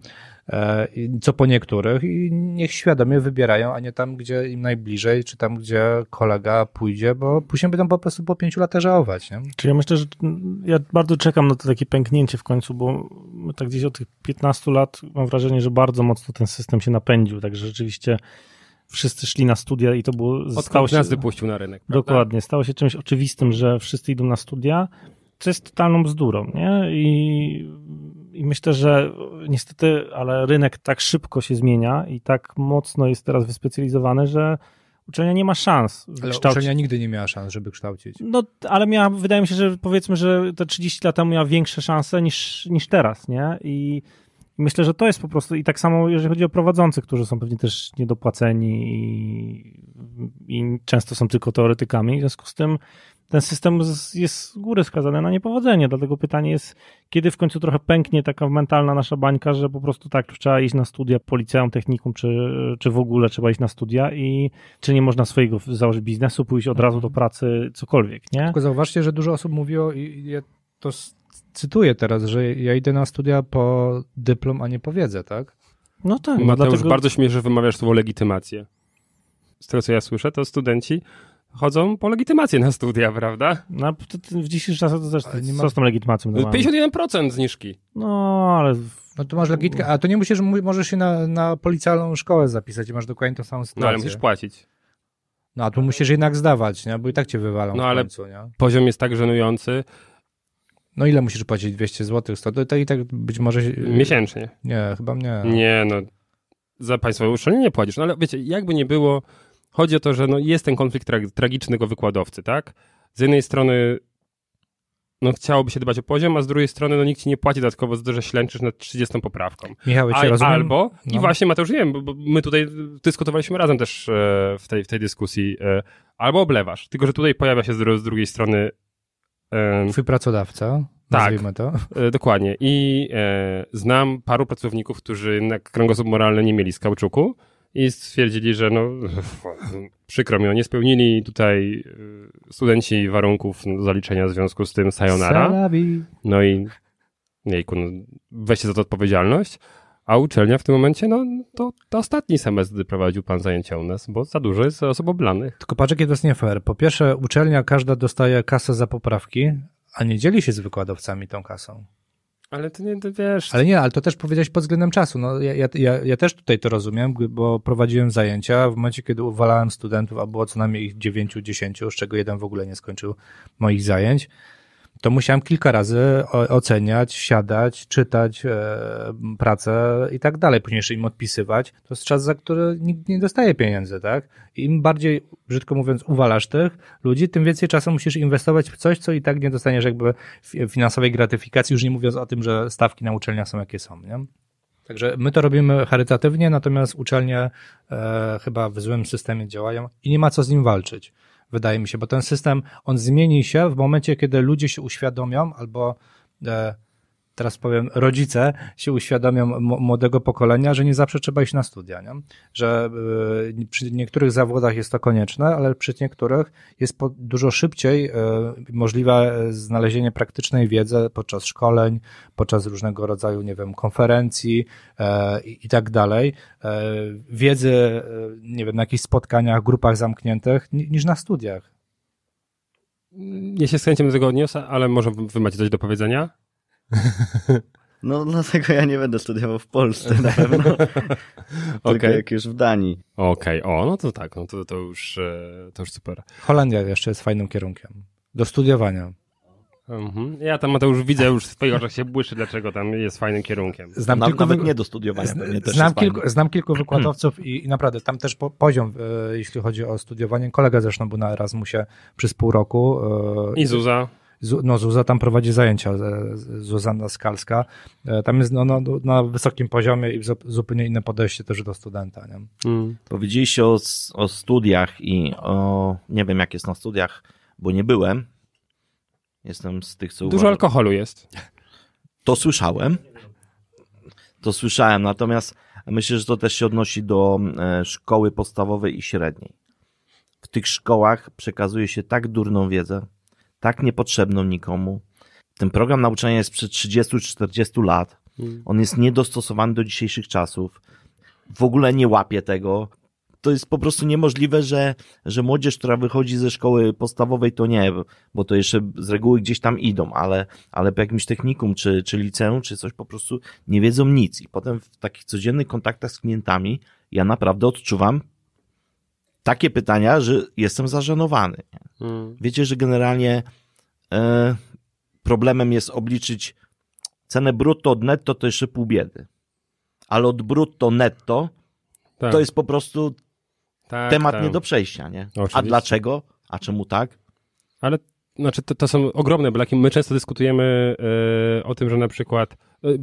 e, co po niektórych, i niech świadomie wybierają, a nie tam, gdzie im najbliżej, czy tam, gdzie kolega pójdzie, bo później będą po prostu po pięciu latach żałować. Nie? Czyli ja myślę, że ja bardzo czekam na to takie pęknięcie w końcu, bo tak gdzieś od tych 15 lat mam wrażenie, że bardzo mocno ten system się napędził, także rzeczywiście wszyscy szli na studia i to było... Odkąd stało się, nas wypuścił na rynek. Prawda? Dokładnie, stało się czymś oczywistym, że wszyscy idą na studia, co jest totalną bzdurą, nie? I i myślę, że niestety, ale rynek tak szybko się zmienia i tak mocno jest teraz wyspecjalizowany, że uczelnia nie ma szans. Ale uczelnia nigdy nie miała szans, żeby kształcić. No, ale miała, wydaje mi się, że powiedzmy, że te 30 lat temu miała większe szanse niż, niż teraz, nie? I myślę, że to jest po prostu i tak samo, jeżeli chodzi o prowadzących, którzy są pewnie też niedopłaceni i, i często są tylko teoretykami, w związku z tym ten system jest z góry skazany na niepowodzenie. Dlatego pytanie jest, kiedy w końcu trochę pęknie taka mentalna nasza bańka, że po prostu tak, trzeba iść na studia policją, techniką technikum, czy, czy w ogóle trzeba iść na studia i czy nie można swojego założyć biznesu, pójść od razu do mhm. pracy, cokolwiek, nie? Tylko zauważcie, że dużo osób mówiło, i ja to cytuję teraz, że ja idę na studia po dyplom, a nie po wiedzę, tak? No tak. No Mateusz, dlatego... bardzo śmiesznie wymawiasz słowo legitymację. Z tego, co ja słyszę, to studenci chodzą po legitymację na studia, prawda? No, to, to w dzisiejszych czasach to też nie ma... co z tą legitymacją? Normalnie? 51% zniżki. No, ale... No to masz legitkę, a to nie musisz, możesz się na, na policjalną szkołę zapisać i masz dokładnie tą samą sytuację. No, ale musisz płacić. No, a tu musisz jednak zdawać, nie? Bo i tak cię wywalą No, ale końcu, poziom jest tak żenujący. No ile musisz płacić? 200 zł? 100? To i tak być może... Miesięcznie. Nie, chyba nie. Nie, no. Za państwowe uczelnie nie płacisz. No ale wiecie, jakby nie było chodzi o to, że no jest ten konflikt tra tragicznego wykładowcy, tak? Z jednej strony no chciałoby się dbać o poziom, a z drugiej strony no nikt ci nie płaci dodatkowo za to, że ślęczysz nad 30 poprawką. Michał, ja rozumiem. Albo, no. i właśnie Mateusz, nie wiem, bo my tutaj dyskutowaliśmy razem też e, w, tej, w tej dyskusji, e, albo oblewasz, tylko że tutaj pojawia się z, z drugiej strony... E, Twój pracodawca, tak, to. E, dokładnie. I e, znam paru pracowników, którzy jednak kręgosłup moralny nie mieli z kauczuku, i stwierdzili, że no, przykro mi, no, nie spełnili tutaj y, studenci warunków no, zaliczenia w związku z tym sayonara. No i jejku, no, weźcie za to odpowiedzialność. A uczelnia w tym momencie, no to, to ostatni semestr, gdy prowadził pan zajęcia u nas, bo za dużo jest osób oblanych. Tylko patrz, jakie to jest nie fair. Po pierwsze, uczelnia każda dostaje kasę za poprawki, a nie dzieli się z wykładowcami tą kasą. Ale to nie, to wiesz... Ale nie, ale to też powiedziałeś pod względem czasu. No, ja, ja, ja też tutaj to rozumiem, bo prowadziłem zajęcia w momencie, kiedy uwalałem studentów, a było co najmniej ich 9-10, z czego jeden w ogóle nie skończył moich zajęć to musiałem kilka razy oceniać, siadać, czytać e, pracę i tak dalej, później jeszcze im odpisywać. To jest czas, za który nikt nie dostaje pieniędzy, tak? Im bardziej, brzydko mówiąc, uwalasz tych ludzi, tym więcej czasu musisz inwestować w coś, co i tak nie dostaniesz jakby finansowej gratyfikacji, już nie mówiąc o tym, że stawki na uczelnia są jakie są, nie? Także my to robimy charytatywnie, natomiast uczelnie e, chyba w złym systemie działają i nie ma co z nim walczyć wydaje mi się, bo ten system, on zmieni się w momencie, kiedy ludzie się uświadomią albo e, teraz powiem, rodzice się uświadamią młodego pokolenia, że nie zawsze trzeba iść na studia, nie? że y, przy niektórych zawodach jest to konieczne, ale przy niektórych jest dużo szybciej y, możliwe e, znalezienie praktycznej wiedzy podczas szkoleń, podczas różnego rodzaju, nie wiem, konferencji e, i tak dalej, e, wiedzy, nie wiem, na jakichś spotkaniach, grupach zamkniętych niż na studiach. Ja się z chęcią do tego odniosę, ale może wy macie coś do powiedzenia? No dlatego ja nie będę studiował w Polsce na pewno, okay. tylko jak już w Danii. Okej, okay. o no to tak, no to, to, już, e, to już super. Holandia jeszcze jest fajnym kierunkiem do studiowania. Mhm. Ja tam to już widzę, już w twoich oczach się błyszy, dlaczego tam jest fajnym kierunkiem. Znam Nam, kilku, nie do studiowania. znam, kilku, znam kilku wykładowców i, i naprawdę tam też po, poziom, e, jeśli chodzi o studiowanie. Kolega zresztą był na Erasmusie przez pół roku. E, I Zuza no Zuza tam prowadzi zajęcia, e, Zuzanna Skalska, e, tam jest no, no na wysokim poziomie i zupełnie inne podejście też do studenta. Nie? Hmm. Powiedzieliście o, o studiach i o, nie wiem jak jest na studiach, bo nie byłem, Jestem z tych, co. Dużo alkoholu jest. To słyszałem. To słyszałem, natomiast myślę, że to też się odnosi do e, szkoły podstawowej i średniej. W tych szkołach przekazuje się tak durną wiedzę, tak niepotrzebną nikomu. Ten program nauczania jest sprzed 30-40 lat. Mm. On jest niedostosowany do dzisiejszych czasów. W ogóle nie łapie tego. To jest po prostu niemożliwe, że, że młodzież, która wychodzi ze szkoły podstawowej, to nie, bo to jeszcze z reguły gdzieś tam idą, ale, ale po jakimś technikum, czy, czy liceum, czy coś po prostu nie wiedzą nic. I potem w takich codziennych kontaktach z klientami ja naprawdę odczuwam takie pytania, że jestem zażenowany. Hmm. Wiecie, że generalnie e, problemem jest obliczyć cenę brutto od netto, to jeszcze pół biedy. Ale od brutto netto tak. to jest po prostu tak, temat tak. nie do przejścia, nie? A dlaczego? A czemu tak? Ale znaczy to, to są ogromne blaki. My często dyskutujemy yy, o tym, że na przykład yy,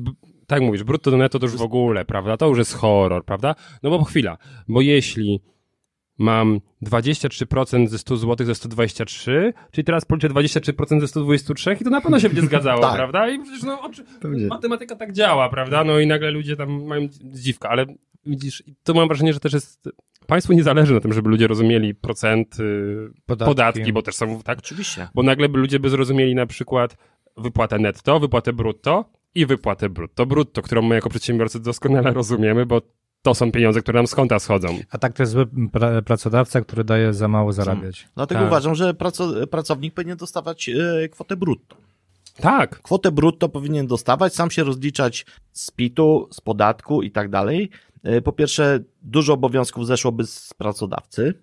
tak mówisz, brutto do netto to już w ogóle, prawda? To już jest horror, prawda? No bo chwila, bo jeśli mam 23% ze 100 zł ze 123, czyli teraz policzę 23% ze 123 i to na pewno się będzie zgadzało, tak. prawda? I przecież no, oczy, matematyka tak działa, prawda? No i nagle ludzie tam mają dziwka, ale widzisz, to mam wrażenie, że też jest państwu nie zależy na tym, żeby ludzie rozumieli procent y, podatki, podatki bo też są, tak? Oczywiście. Bo nagle by ludzie by zrozumieli na przykład wypłatę netto, wypłatę brutto, i wypłatę brutto. Brutto, którą my jako przedsiębiorcy doskonale rozumiemy, bo to są pieniądze, które nam z konta schodzą. A tak to jest zły pra pracodawca, który daje za mało zarabiać. Hmm. Dlatego tak. uważam, że pracownik powinien dostawać e, kwotę brutto. Tak. Kwotę brutto powinien dostawać, sam się rozliczać z PIT-u, z podatku i tak dalej. E, po pierwsze, dużo obowiązków zeszłoby z pracodawcy,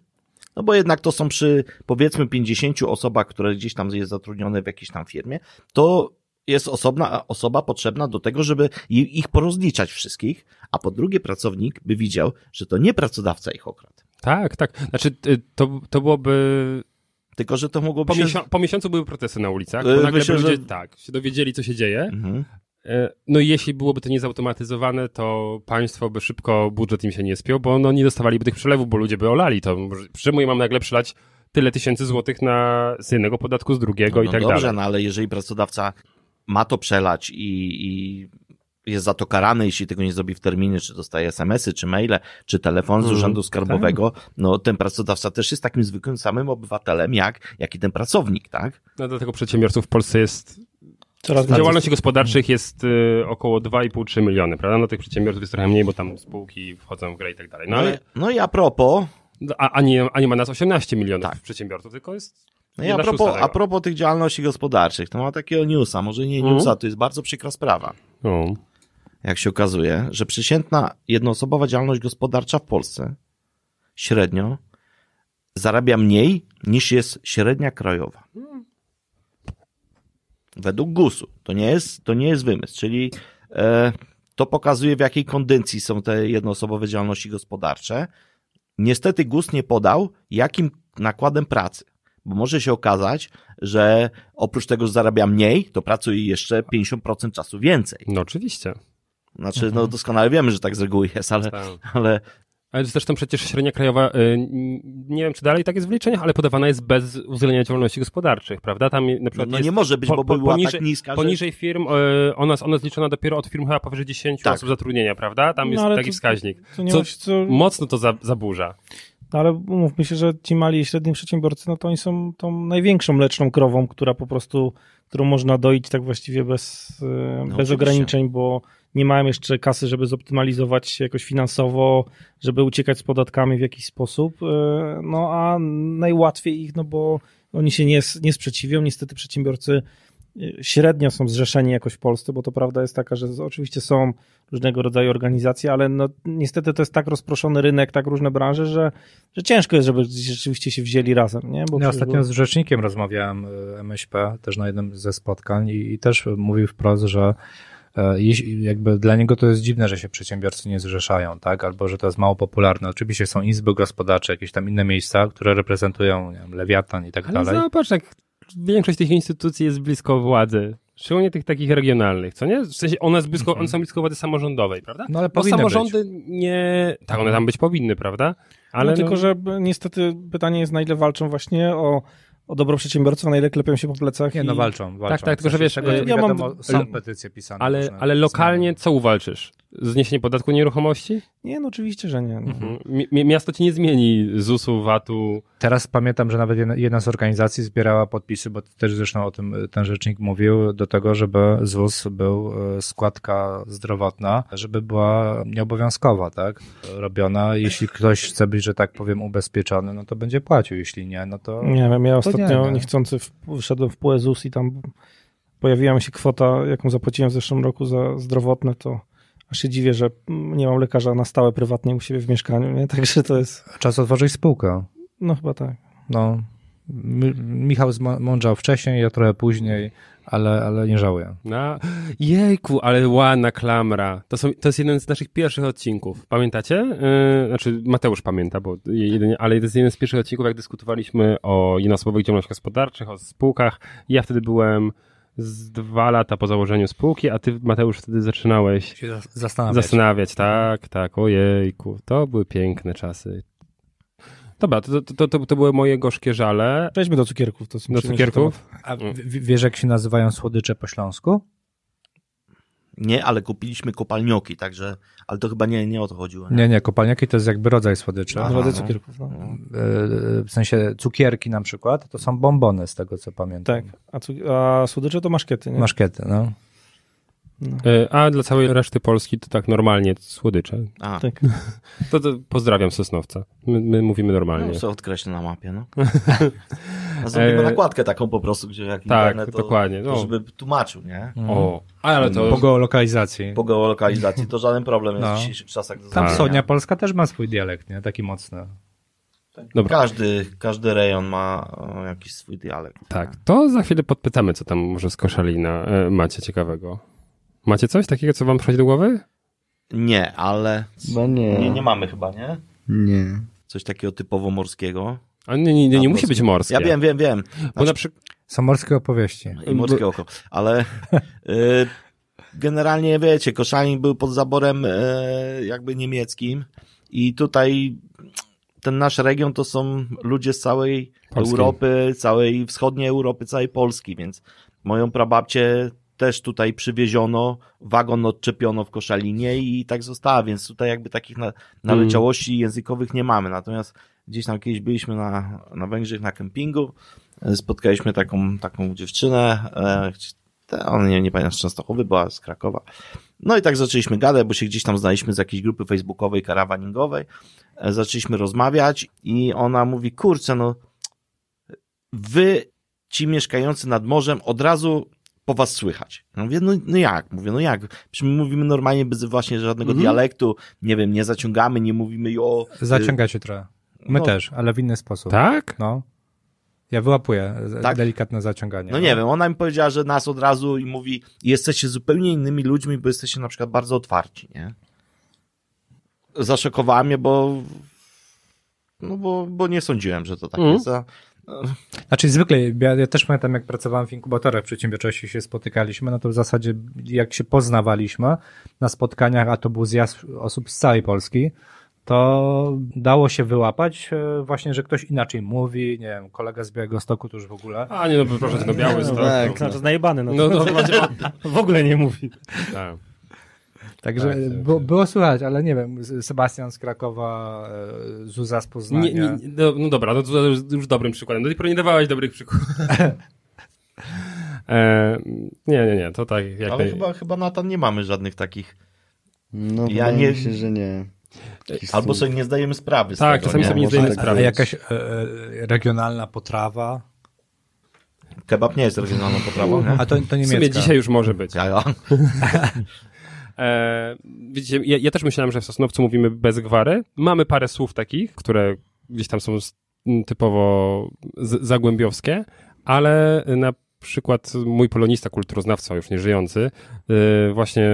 no bo jednak to są przy powiedzmy 50 osobach, które gdzieś tam jest zatrudnione w jakiejś tam firmie, to jest osobna osoba potrzebna do tego, żeby ich porozliczać wszystkich, a po drugie pracownik by widział, że to nie pracodawca ich okradł. Tak, tak. Znaczy y, to, to byłoby tylko, że to mogłoby po się... po miesiącu były protesty na ulicach, y, bo nagle Myślę, ludzie że... tak, się dowiedzieli, co się dzieje. Mhm. Y, no i jeśli byłoby to niezautomatyzowane, to państwo by szybko, budżet im się nie spiął, bo no nie dostawaliby tych przelewów, bo ludzie by olali to. Czemu ja mam nagle przelać tyle tysięcy złotych na, z jednego podatku, z drugiego no, no i tak dobrze, dalej. Dobrze, no ale jeżeli pracodawca ma to przelać i, i jest za to karany, jeśli tego nie zrobi w terminie, czy dostaje SMS-y, czy maile, czy telefon z mhm. Urzędu tak, tak. Skarbowego, no ten pracodawca też jest takim zwykłym samym obywatelem, jak, jak i ten pracownik, tak? No dlatego przedsiębiorców w Polsce jest Coraz działalności gospodarczych jest y, około 2,5-3 miliony, prawda? No tych przedsiębiorców jest trochę mniej, bo tam spółki wchodzą w grę i tak dalej. No, no, i, no i a propos... No, a, a, nie, a nie ma nas 18 milionów tak. przedsiębiorców, tylko jest no i a propos, a propos tych działalności gospodarczych, to ma takiego newsa, może nie newsa, mm. to jest bardzo przykra sprawa. Mm. Jak się okazuje, że przeciętna jednoosobowa działalność gospodarcza w Polsce średnio zarabia mniej niż jest średnia krajowa. Według GUS-u. To nie jest, to nie jest wymysł, czyli e, to pokazuje w jakiej kondycji są te jednoosobowe działalności gospodarcze. Niestety GUS nie podał, jakim nakładem pracy bo może się okazać, że oprócz tego, że zarabia mniej, to pracuje jeszcze 50% czasu więcej. No oczywiście. Znaczy, no, mhm. no doskonale wiemy, że tak z reguły jest, ale, tak. ale ale zresztą przecież średnia krajowa, y, nie wiem czy dalej tak jest w liczeniach, ale podawana jest bez uwzględnienia działalności gospodarczych, prawda? Tam na przykład no, no nie może być, po, bo była tak poniżej, tak niska, że... Poniżej firm, y, ona, ona jest liczona dopiero od firm chyba powyżej 10 tak. osób zatrudnienia, prawda? Tam no, jest taki to, wskaźnik, to co, co, mocno to za, zaburza. No ale mówmy się, że ci mali i średni przedsiębiorcy, no to oni są tą największą mleczną krową, która po prostu, którą można doić tak właściwie bez, e, no bez ograniczeń, bo nie mają jeszcze kasy, żeby zoptymalizować się jakoś finansowo, żeby uciekać z podatkami w jakiś sposób. E, no a najłatwiej ich, no bo oni się nie, nie sprzeciwią. Niestety przedsiębiorcy średnio są zrzeszeni jakoś w Polsce, bo to prawda jest taka, że oczywiście są różnego rodzaju organizacje, ale no, niestety to jest tak rozproszony rynek, tak różne branże, że, że ciężko jest, żeby rzeczywiście się wzięli razem. Nie? Bo ja no, ostatnio było... z rzecznikiem rozmawiałem e, MŚP, też na jednym ze spotkań i, i też mówił wprost, że e, jakby dla niego to jest dziwne, że się przedsiębiorcy nie zrzeszają, tak? Albo że to jest mało popularne. Oczywiście są izby gospodarcze, jakieś tam inne miejsca, które reprezentują nie wiem, lewiatan i tak Ale dalej. Zobacz, jak większość tych instytucji jest blisko władzy. Szczególnie tych takich regionalnych, co nie? W sensie one, blisko, mhm. one są blisko władzy samorządowej, prawda? No ale Bo samorządy być. nie. Tak, one tam być powinny, prawda? Ale no, no- tylko, no... że niestety pytanie jest, na ile walczą właśnie o o dobro przedsiębiorców, na ile klepią się po plecach. Nie, no, i... no walczą, walczą. Tak, tak, tylko że wiesz, e, ja mam sam petycję pisane. Ale, ale lokalnie co uwalczysz? Zniesienie podatku nieruchomości? Nie, no oczywiście, że nie. No. Mhm. miasto ci nie zmieni ZUS-u, VAT-u. Teraz pamiętam, że nawet jedna, z organizacji zbierała podpisy, bo też zresztą o tym e, ten rzecznik mówił, do tego, żeby ZUS był e, składka zdrowotna, żeby była nieobowiązkowa, tak? Robiona. Jeśli ktoś chce być, że tak powiem, ubezpieczony, no to będzie płacił. Jeśli nie, no to. Nie wiem, ja ostatnio nie, nie. niechcący w, wszedłem w PUE ZUS i tam pojawiła mi się kwota, jaką zapłaciłem w zeszłym roku za zdrowotne, to Aż się dziwię, że nie mam lekarza na stałe prywatnie u siebie w mieszkaniu, nie? Także to jest... Czas otworzyć spółkę. No chyba tak. No. Michał zmądrzał wcześniej, ja trochę później, ale, ale nie żałuję. Na... No, jejku, ale łana klamra. To, są, to jest jeden z naszych pierwszych odcinków. Pamiętacie? Yy, znaczy, Mateusz pamięta, bo jedynie, ale to jest jeden z pierwszych odcinków, jak dyskutowaliśmy o jednoosobowych działalnościach gospodarczych, o spółkach. Ja wtedy byłem z dwa lata po założeniu spółki, a ty, Mateusz, wtedy zaczynałeś się zastanawiać. zastanawiać. Tak, tak, ojejku, to były piękne czasy. Dobra, to, to, to, to były moje gorzkie żale. Przejdźmy do cukierków. To do cukierków. A w, w, wiesz, jak się nazywają słodycze po śląsku? nie, ale kupiliśmy kopalnioki, także, ale to chyba nie, nie o to chodziło. Nie, nie, nie kopalnioki to jest jakby rodzaj słodyczy. Aha, rodzaj no. cukierków. No. E, w sensie cukierki na przykład, to są bombony z tego co pamiętam. Tak, a, a słodycze to maszkiety, nie? Maszkiety, no. No. E, a dla całej reszty Polski to tak normalnie to słodycze. A. Tak. To, to, pozdrawiam Sosnowca. My, my mówimy normalnie. No, odkreślę na mapie, no. A zrobimy e, nakładkę taką po prostu, gdzie jak tak, internet, to, dokładnie. No. To żeby tłumaczył, nie? Mhm. O, ale to... Po geolokalizacji. Po geolokalizacji, to żaden problem jest no. w dzisiejszych czasach. Tam zadania. wschodnia Polska też ma swój dialekt, nie? Taki mocny. Tak. Dobra. Każdy, każdy rejon ma jakiś swój dialekt. Tak, to za chwilę podpytamy, co tam może z Koszalina e, macie ciekawego. Macie coś takiego, co wam przychodzi do głowy? Nie, ale... Chyba nie. nie. Nie mamy chyba, nie? Nie. Coś takiego typowo morskiego. A nie, nie, nie, nie tak, musi być morskie. Ja wiem, wiem, wiem. Znaczy, Bo na przy... Są morskie opowieści. I morskie oko. Ale y, generalnie wiecie, Koszalin był pod zaborem y, jakby niemieckim i tutaj ten nasz region to są ludzie z całej Polski. Europy, całej wschodniej Europy, całej Polski, więc moją prababcię też tutaj przywieziono, wagon odczepiono w koszalinie i tak została, więc tutaj jakby takich na, naleciałości mm. językowych nie mamy. Natomiast gdzieś tam kiedyś byliśmy na, na Węgrzech na kempingu, e, spotkaliśmy taką, taką dziewczynę, e, ona nie, nie pamiętam z Częstochowy, była z Krakowa. No i tak zaczęliśmy gadać, bo się gdzieś tam znaliśmy z jakiejś grupy facebookowej, karawaningowej, e, zaczęliśmy rozmawiać i ona mówi, kurczę, no wy ci mieszkający nad morzem od razu po was słychać. Ja mówię, no, no jak? Mówię, no jak? Przecież my mówimy normalnie bez właśnie żadnego mm -hmm. dialektu, nie wiem, nie zaciągamy, nie mówimy o y, Zaciągacie trochę. My no. też, ale w inny sposób. Tak? No. Ja wyłapuję e, e, tak? delikatne zaciąganie. No, no nie wiem, ona mi powiedziała, że nas od razu i mówi, jesteście zupełnie innymi ludźmi, bo jesteście na przykład bardzo otwarci, nie? Zaszokowała mnie, bo no bo, bo nie sądziłem, że to tak mm. jest. Znaczy zwykle, ja, ja, też pamiętam jak pracowałem w inkubatorach w przedsiębiorczości, się spotykaliśmy, no to w zasadzie jak się poznawaliśmy na spotkaniach, a to był zjazd osób z całej Polski, to dało się wyłapać e, właśnie, że ktoś inaczej mówi, nie wiem, kolega z Białego Stoku to już w ogóle. A nie, no proszę, tylko Biały Stok. No, no. tak, no. znaczy najebany. No, no, no w ogóle nie mówi. Tak. Także tak, tak, było, słychać, ale nie wiem, Sebastian z Krakowa, e, Zuza z Poznania. Nie, nie, no, no, dobra, no to już, już dobrym przykładem. Do no tej pory nie dawałeś dobrych przykładów. e, nie, nie, nie, to tak. Jak ale chyba, chyba to nie mamy żadnych takich. No, ja nie... myślę, że nie. Albo sobie nie zdajemy sprawy. Tak, czasami sobie nie zdajemy tak, sprawy. Jakaś e, e, regionalna potrawa. Kebab nie jest regionalną potrawą, A to, to niemiecka. dzisiaj już może być. Ja, ja. E, widzicie, ja, ja, też myślałem, że w Sosnowcu mówimy bez gwary. Mamy parę słów takich, które gdzieś tam są typowo z, zagłębiowskie, ale na przykład mój polonista, kulturoznawca już nie żyjący, e, właśnie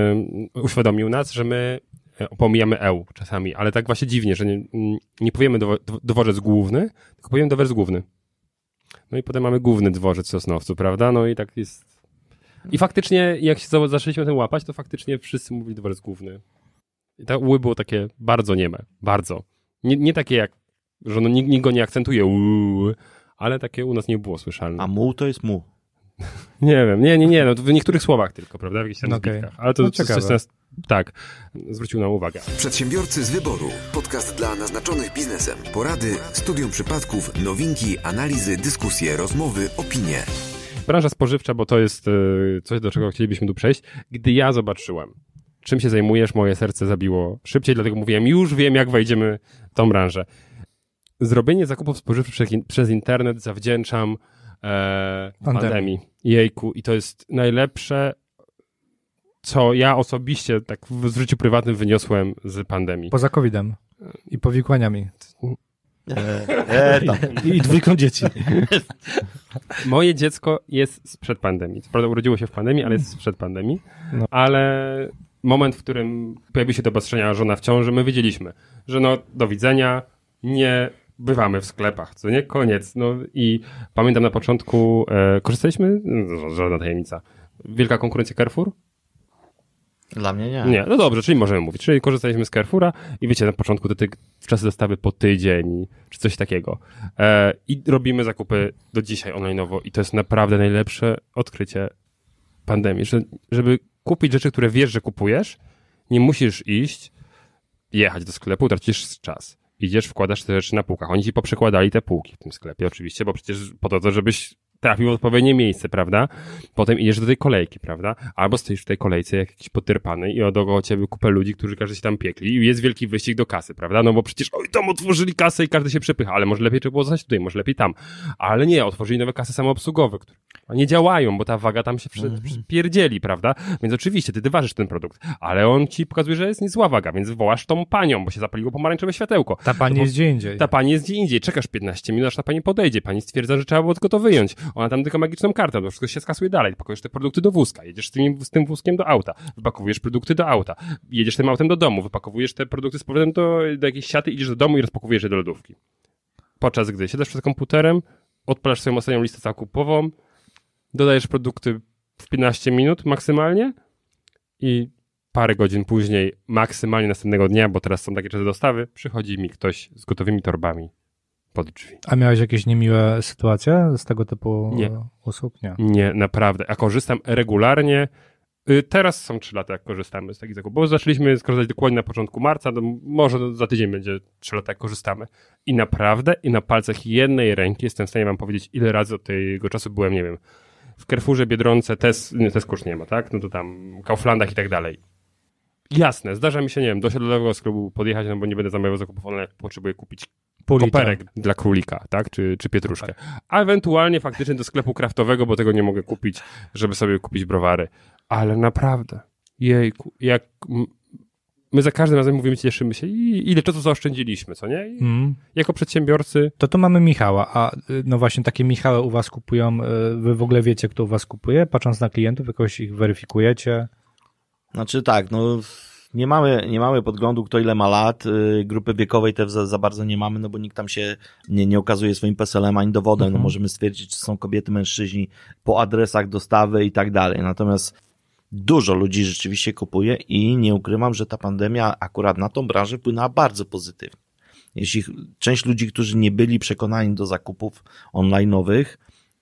uświadomił nas, że my e, pomijamy EU czasami, ale tak właśnie dziwnie, że nie, nie powiemy dworzec główny, tylko powiemy dworzec główny. No i potem mamy główny dworzec Sosnowcu, prawda? No i tak jest i faktycznie, jak się zaczęliśmy tym łapać, to faktycznie wszyscy mówili, to główny. I te uły było takie bardzo nieme, bardzo. Nie, nie takie jak, że no, nikt, nikt go nie akcentuje, uuu, ale takie u nas nie było słyszalne. A mu to jest mu. nie wiem, nie, nie, nie, no, w niektórych słowach tylko, prawda, w jakichś tam no okay. Ale to, no, to coś tak, zwrócił nam uwagę. Przedsiębiorcy z wyboru. Podcast dla naznaczonych biznesem. Porady, studium przypadków, nowinki, analizy, dyskusje, rozmowy, opinie branża spożywcza, bo to jest e, coś, do czego chcielibyśmy tu przejść. Gdy ja zobaczyłem, czym się zajmujesz, moje serce zabiło szybciej, dlatego mówiłem, już wiem, jak wejdziemy w tą branżę. Zrobienie zakupów spożywczych przez internet zawdzięczam e, pandemii. pandemii. Jejku, i to jest najlepsze, co ja osobiście tak w życiu prywatnym wyniosłem z pandemii. Poza COVID-em i powikłaniami. Mm. E, e, I dwójką dzieci. Moje dziecko jest sprzed pandemii. Co prawda urodziło się w pandemii, ale jest sprzed pandemii. No. Ale moment, w którym pojawiły się te obostrzenia żona w ciąży, my wiedzieliśmy, że no do widzenia, nie bywamy w sklepach, co nie? Koniec. No i pamiętam na początku, e, korzystaliśmy, no, żadna tajemnica, wielka konkurencja Carrefour, dla mnie nie. Nie, no dobrze, czyli możemy mówić. Czyli korzystaliśmy z Carrefoura i wiecie, na początku te, te czasy dostawy po tydzień, czy coś takiego. E, I robimy zakupy do dzisiaj online'owo i to jest naprawdę najlepsze odkrycie pandemii, że, żeby kupić rzeczy, które wiesz, że kupujesz, nie musisz iść, jechać do sklepu, tracisz czas. Idziesz, wkładasz te rzeczy na półkach. Oni ci poprzekładali te półki w tym sklepie oczywiście, bo przecież po to, żebyś trafił w odpowiednie miejsce, prawda? Potem idziesz do tej kolejki, prawda? Albo stoisz w tej kolejce jak jakiś potyrpany i od ciebie kupę ludzi, którzy każdy się tam piekli i jest wielki wyścig do kasy, prawda? No bo przecież oj, tam otworzyli kasę i każdy się przepycha, ale może lepiej trzeba było zostać tutaj, może lepiej tam. Ale nie, otworzyli nowe kasy samoobsługowe, które nie działają, bo ta waga tam się mhm. pierdzieli, prawda? Więc oczywiście, ty wyważysz ten produkt, ale on ci pokazuje, że jest niezła waga, więc wołasz tą panią, bo się zapaliło pomarańczowe światełko. Ta pani no, jest gdzie indziej. Ta pani jest gdzie indziej. Czekasz 15 minut, aż ta pani podejdzie. Pani stwierdza, że trzeba było tylko to wyjąć. Ona tam tylko magiczną kartę, bo wszystko się skasuje dalej. Pakujesz te produkty do wózka, jedziesz z, tymi, z tym wózkiem do auta, wypakowujesz produkty do auta, jedziesz tym autem do domu, wypakowujesz te produkty z powrotem do, do jakiejś siaty, idziesz do domu i rozpakowujesz je do lodówki. Podczas gdy siedzisz przed komputerem, odpalasz swoją ostatnią listę zakupową, dodajesz produkty w 15 minut maksymalnie i parę godzin później, maksymalnie następnego dnia, bo teraz są takie czasy dostawy, przychodzi mi ktoś z gotowymi torbami pod drzwi. A miałeś jakieś niemiłe sytuacje z tego typu nie. usług? Nie. Nie, naprawdę. A korzystam regularnie. Y, teraz są trzy lata, jak korzystamy z takich zakupów, bo zaczęliśmy skorzystać dokładnie na początku marca, no może za tydzień będzie trzy lata, jak korzystamy. I naprawdę, i na palcach jednej ręki jestem w stanie wam powiedzieć, ile razy od tego czasu byłem, nie wiem, w Carrefourze, Biedronce, Tes, nie, Tesco już nie ma, tak? No to tam, Kauflandach i tak dalej. Jasne, zdarza mi się, nie wiem, do siedlowego sklepu podjechać, no bo nie będę zamawiał zakupów ale potrzebuję kupić koperek dla królika, tak? Czy, czy pietruszkę. A ewentualnie faktycznie do sklepu kraftowego, bo tego nie mogę kupić, żeby sobie kupić browary. Ale naprawdę, jejku, jak my za każdym razem mówimy, cieszymy się i ile czasu zaoszczędziliśmy, co nie? Mm. Jako przedsiębiorcy. To tu mamy Michała, a y, no właśnie takie Michały u was kupują, y, wy w ogóle wiecie, kto u was kupuje, patrząc na klientów, jakoś ich weryfikujecie? Znaczy tak, no nie mamy, nie mamy podglądu, kto ile ma lat, y, grupy wiekowej też za, za bardzo nie mamy, no bo nikt tam się nie, nie okazuje swoim PESEL-em ani dowodem, no mhm. no możemy stwierdzić, czy są kobiety, mężczyźni po adresach dostawy i tak dalej, natomiast dużo ludzi rzeczywiście kupuje i nie ukrywam, że ta pandemia akurat na tą branżę wpłynęła bardzo pozytywnie. Jeśli część ludzi, którzy nie byli przekonani do zakupów online'owych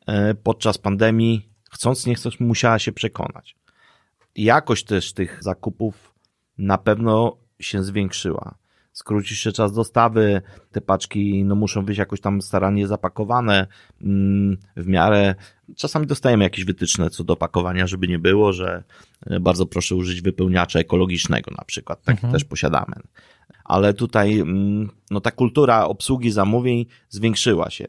e, podczas pandemii, chcąc nie chcąc, musiała się przekonać. Jakość też tych zakupów na pewno się zwiększyła. Skróci się czas dostawy, te paczki no, muszą być jakoś tam starannie zapakowane mm, w miarę. Czasami dostajemy jakieś wytyczne co do pakowania, żeby nie było, że e, bardzo proszę użyć wypełniacza ekologicznego na przykład, tak mhm. też posiadamy. Ale tutaj mm, no, ta kultura obsługi zamówień zwiększyła się.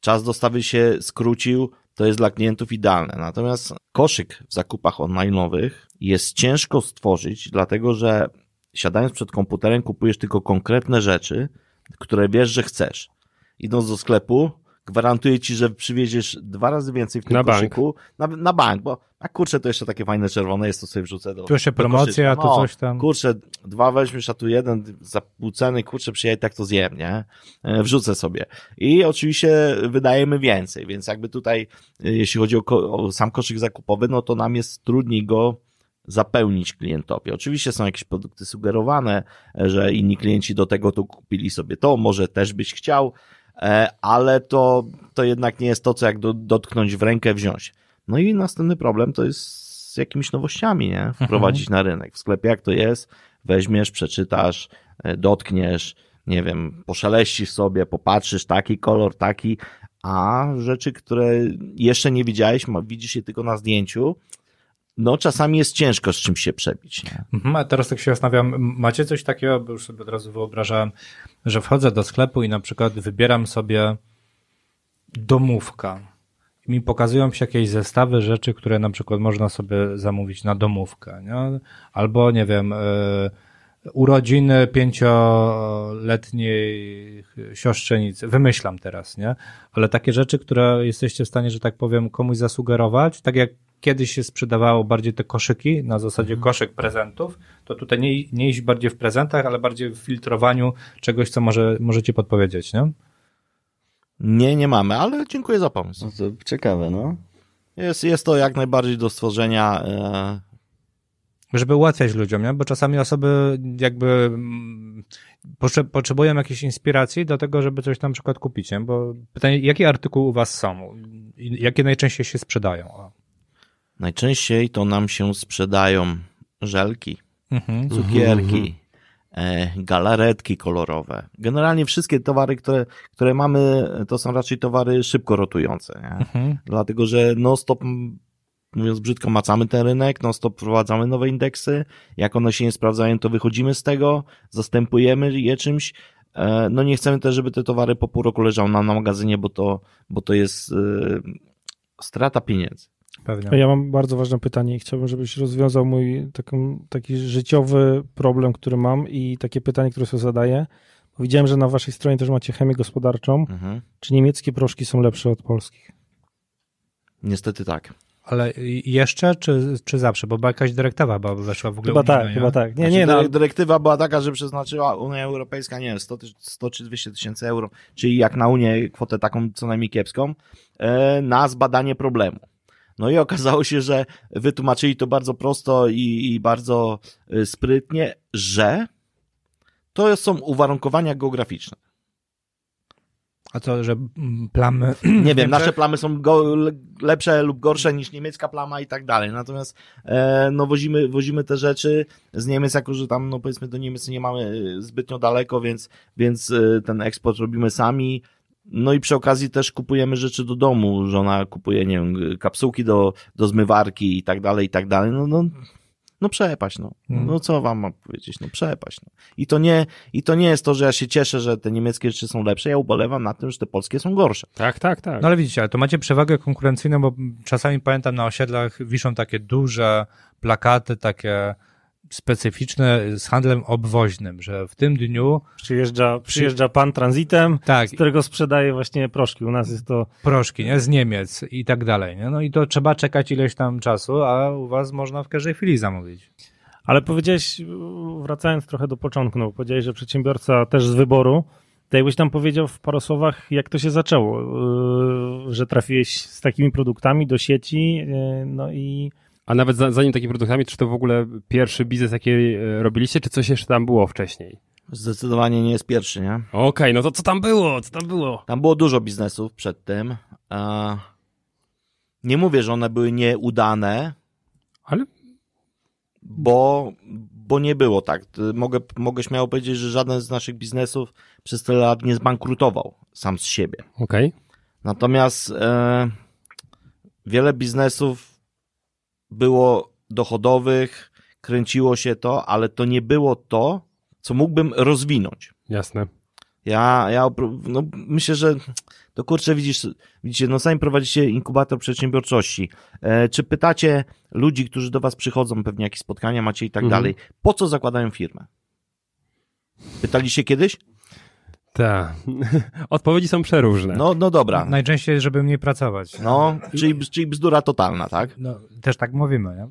Czas dostawy się skrócił, to jest dla klientów idealne. Natomiast koszyk w zakupach online'owych jest ciężko stworzyć, dlatego że siadając przed komputerem kupujesz tylko konkretne rzeczy, które wiesz, że chcesz. Idąc do sklepu, gwarantuję ci, że przywieziesz dwa razy więcej w tym na koszyku. Bank. Na, na bank, bo a kurczę, to jeszcze takie fajne czerwone jest, to sobie wrzucę do Tu promocja, do no, tu coś tam. Kurczę, dwa weźmiesz, a tu jeden za pół ceny, kurczę, przyjaj, tak to zjem, nie? E, wrzucę sobie. I oczywiście wydajemy więcej, więc jakby tutaj, e, jeśli chodzi o, o sam koszyk zakupowy, no to nam jest trudniej go zapełnić klientowi. Oczywiście są jakieś produkty sugerowane, e, że inni klienci do tego tu kupili sobie to, może też byś chciał, E, ale to, to jednak nie jest to, co jak do, dotknąć w rękę, wziąć. No i następny problem to jest z jakimiś nowościami, nie? Mhm. Wprowadzić mhm. na rynek. W sklepie jak to jest, weźmiesz, przeczytasz, e, dotkniesz, nie wiem, poszeleścisz sobie, popatrzysz, taki kolor, taki, a rzeczy, które jeszcze nie widziałeś, widzisz je tylko na zdjęciu, no czasami jest ciężko z czymś się przebić. Mhm, a teraz tak się zastanawiam, macie coś takiego, bo już sobie od razu wyobrażałem, że wchodzę do sklepu i na przykład wybieram sobie domówka. mi pokazują się jakieś zestawy rzeczy, które na przykład można sobie zamówić na domówkę, nie? Albo, nie wiem, y, urodziny pięcioletniej siostrzenicy. Wymyślam teraz, nie? Ale takie rzeczy, które jesteście w stanie, że tak powiem, komuś zasugerować, tak jak kiedyś się sprzedawało bardziej te koszyki na zasadzie mhm. koszyk prezentów, to tutaj nie, nie iść bardziej w prezentach, ale bardziej w filtrowaniu czegoś, co może, możecie podpowiedzieć, nie? Nie, nie mamy, ale dziękuję za pomysł. No to ciekawe, no. Jest, jest to jak najbardziej do stworzenia. E... Żeby ułatwiać ludziom, nie? bo czasami osoby jakby mm, potrzebują jakiejś inspiracji do tego, żeby coś tam na przykład kupić. Nie? Bo pytanie, jakie artykuły u Was są? Jakie najczęściej się sprzedają? Najczęściej to nam się sprzedają żelki, mhm. Mhm. cukierki, mhm. E, galaretki kolorowe. Generalnie wszystkie towary, które, które mamy, to są raczej towary szybko rotujące. Mhm. Dlatego, że no stop mówiąc brzydko, macamy ten rynek, no stop wprowadzamy nowe indeksy, jak one się nie sprawdzają, to wychodzimy z tego, zastępujemy je czymś, e, no nie chcemy też, żeby te towary po pół roku leżały nam na magazynie, bo to, bo to jest e, strata pieniędzy. Pewnie. Ja mam bardzo ważne pytanie i chciałbym, żebyś rozwiązał mój taki życiowy problem, który mam i takie pytanie, które sobie zadaję. Widziałem, że na waszej stronie też macie chemię gospodarczą. Mhm. Czy niemieckie proszki są lepsze od polskich? Niestety tak. Ale jeszcze, czy, czy zawsze? Bo była jakaś dyrektywa bo weszła w ogóle Chyba unijna, tak, nie? chyba tak. Nie, znaczy, nie, no, no. Dyrektywa była taka, że przeznaczyła Unia Europejska, nie wiem, 100, 100 czy 200 tysięcy euro, czyli jak na Unię kwotę taką co najmniej kiepską, e, na zbadanie problemu. No i okazało się, że wytłumaczyli to bardzo prosto i, i bardzo y, sprytnie, że to są uwarunkowania geograficzne. A co, że mm, plamy. Nie wiem, nasze plamy są go, lepsze lub gorsze niż niemiecka plama i tak dalej. Natomiast e, no wozimy, wozimy te rzeczy z Niemiec, jako że tam, no powiedzmy, do Niemiec nie mamy e, zbytnio daleko, więc, więc e, ten eksport robimy sami. No i przy okazji też kupujemy rzeczy do domu. Żona kupuje, nie wiem, kapsułki do, do zmywarki i tak dalej, i tak dalej. No, no, no przepaść, no. Mhm. No co wam mam powiedzieć? No przepaść. No. I, to nie, I to nie jest to, że ja się cieszę, że te niemieckie rzeczy są lepsze. Ja ubolewam na tym, że te polskie są gorsze. Tak, tak, tak. No ale widzicie, ale to macie przewagę konkurencyjną, bo czasami pamiętam na osiedlach wiszą takie duże plakaty, takie specyficzne z handlem obwoźnym, że w tym dniu... Przyjeżdża, przyjeżdża pan transitem, tak. z którego sprzedaje właśnie proszki. U nas jest to... Proszki, nie? Z Niemiec i tak dalej. Nie? No i to trzeba czekać ileś tam czasu, a u was można w każdej chwili zamówić. Ale powiedziałeś, wracając trochę do początku, no, powiedziałeś, że przedsiębiorca też z wyboru, to jakbyś tam powiedział w paru słowach, jak to się zaczęło, yy, że trafiłeś z takimi produktami do sieci, yy, no i a nawet za, zanim takimi produktami, czy to w ogóle pierwszy biznes, jaki e, robiliście, czy coś jeszcze tam było wcześniej? Zdecydowanie nie jest pierwszy, nie? Okej, okay, no to co tam było? Co tam było? Tam było dużo biznesów przed tym. Nie mówię, że one były nieudane. Ale? Bo, bo nie było tak. Mogę, mogę śmiało powiedzieć, że żaden z naszych biznesów przez tyle lat nie zbankrutował sam z siebie. Okej. Okay. Natomiast e, wiele biznesów było dochodowych, kręciło się to, ale to nie było to, co mógłbym rozwinąć. Jasne. Ja, ja no, myślę, że to no kurczę, widzisz, widzicie, no sami prowadzicie inkubator przedsiębiorczości. E, czy pytacie ludzi, którzy do was przychodzą, pewnie jakieś spotkania macie i tak mhm. dalej, po co zakładają firmę? Pytaliście kiedyś? Tak. Odpowiedzi są przeróżne. No, no dobra. Najczęściej, żeby mniej pracować. No, czyli, czyli bzdura totalna, tak? No, też tak mówimy, nie?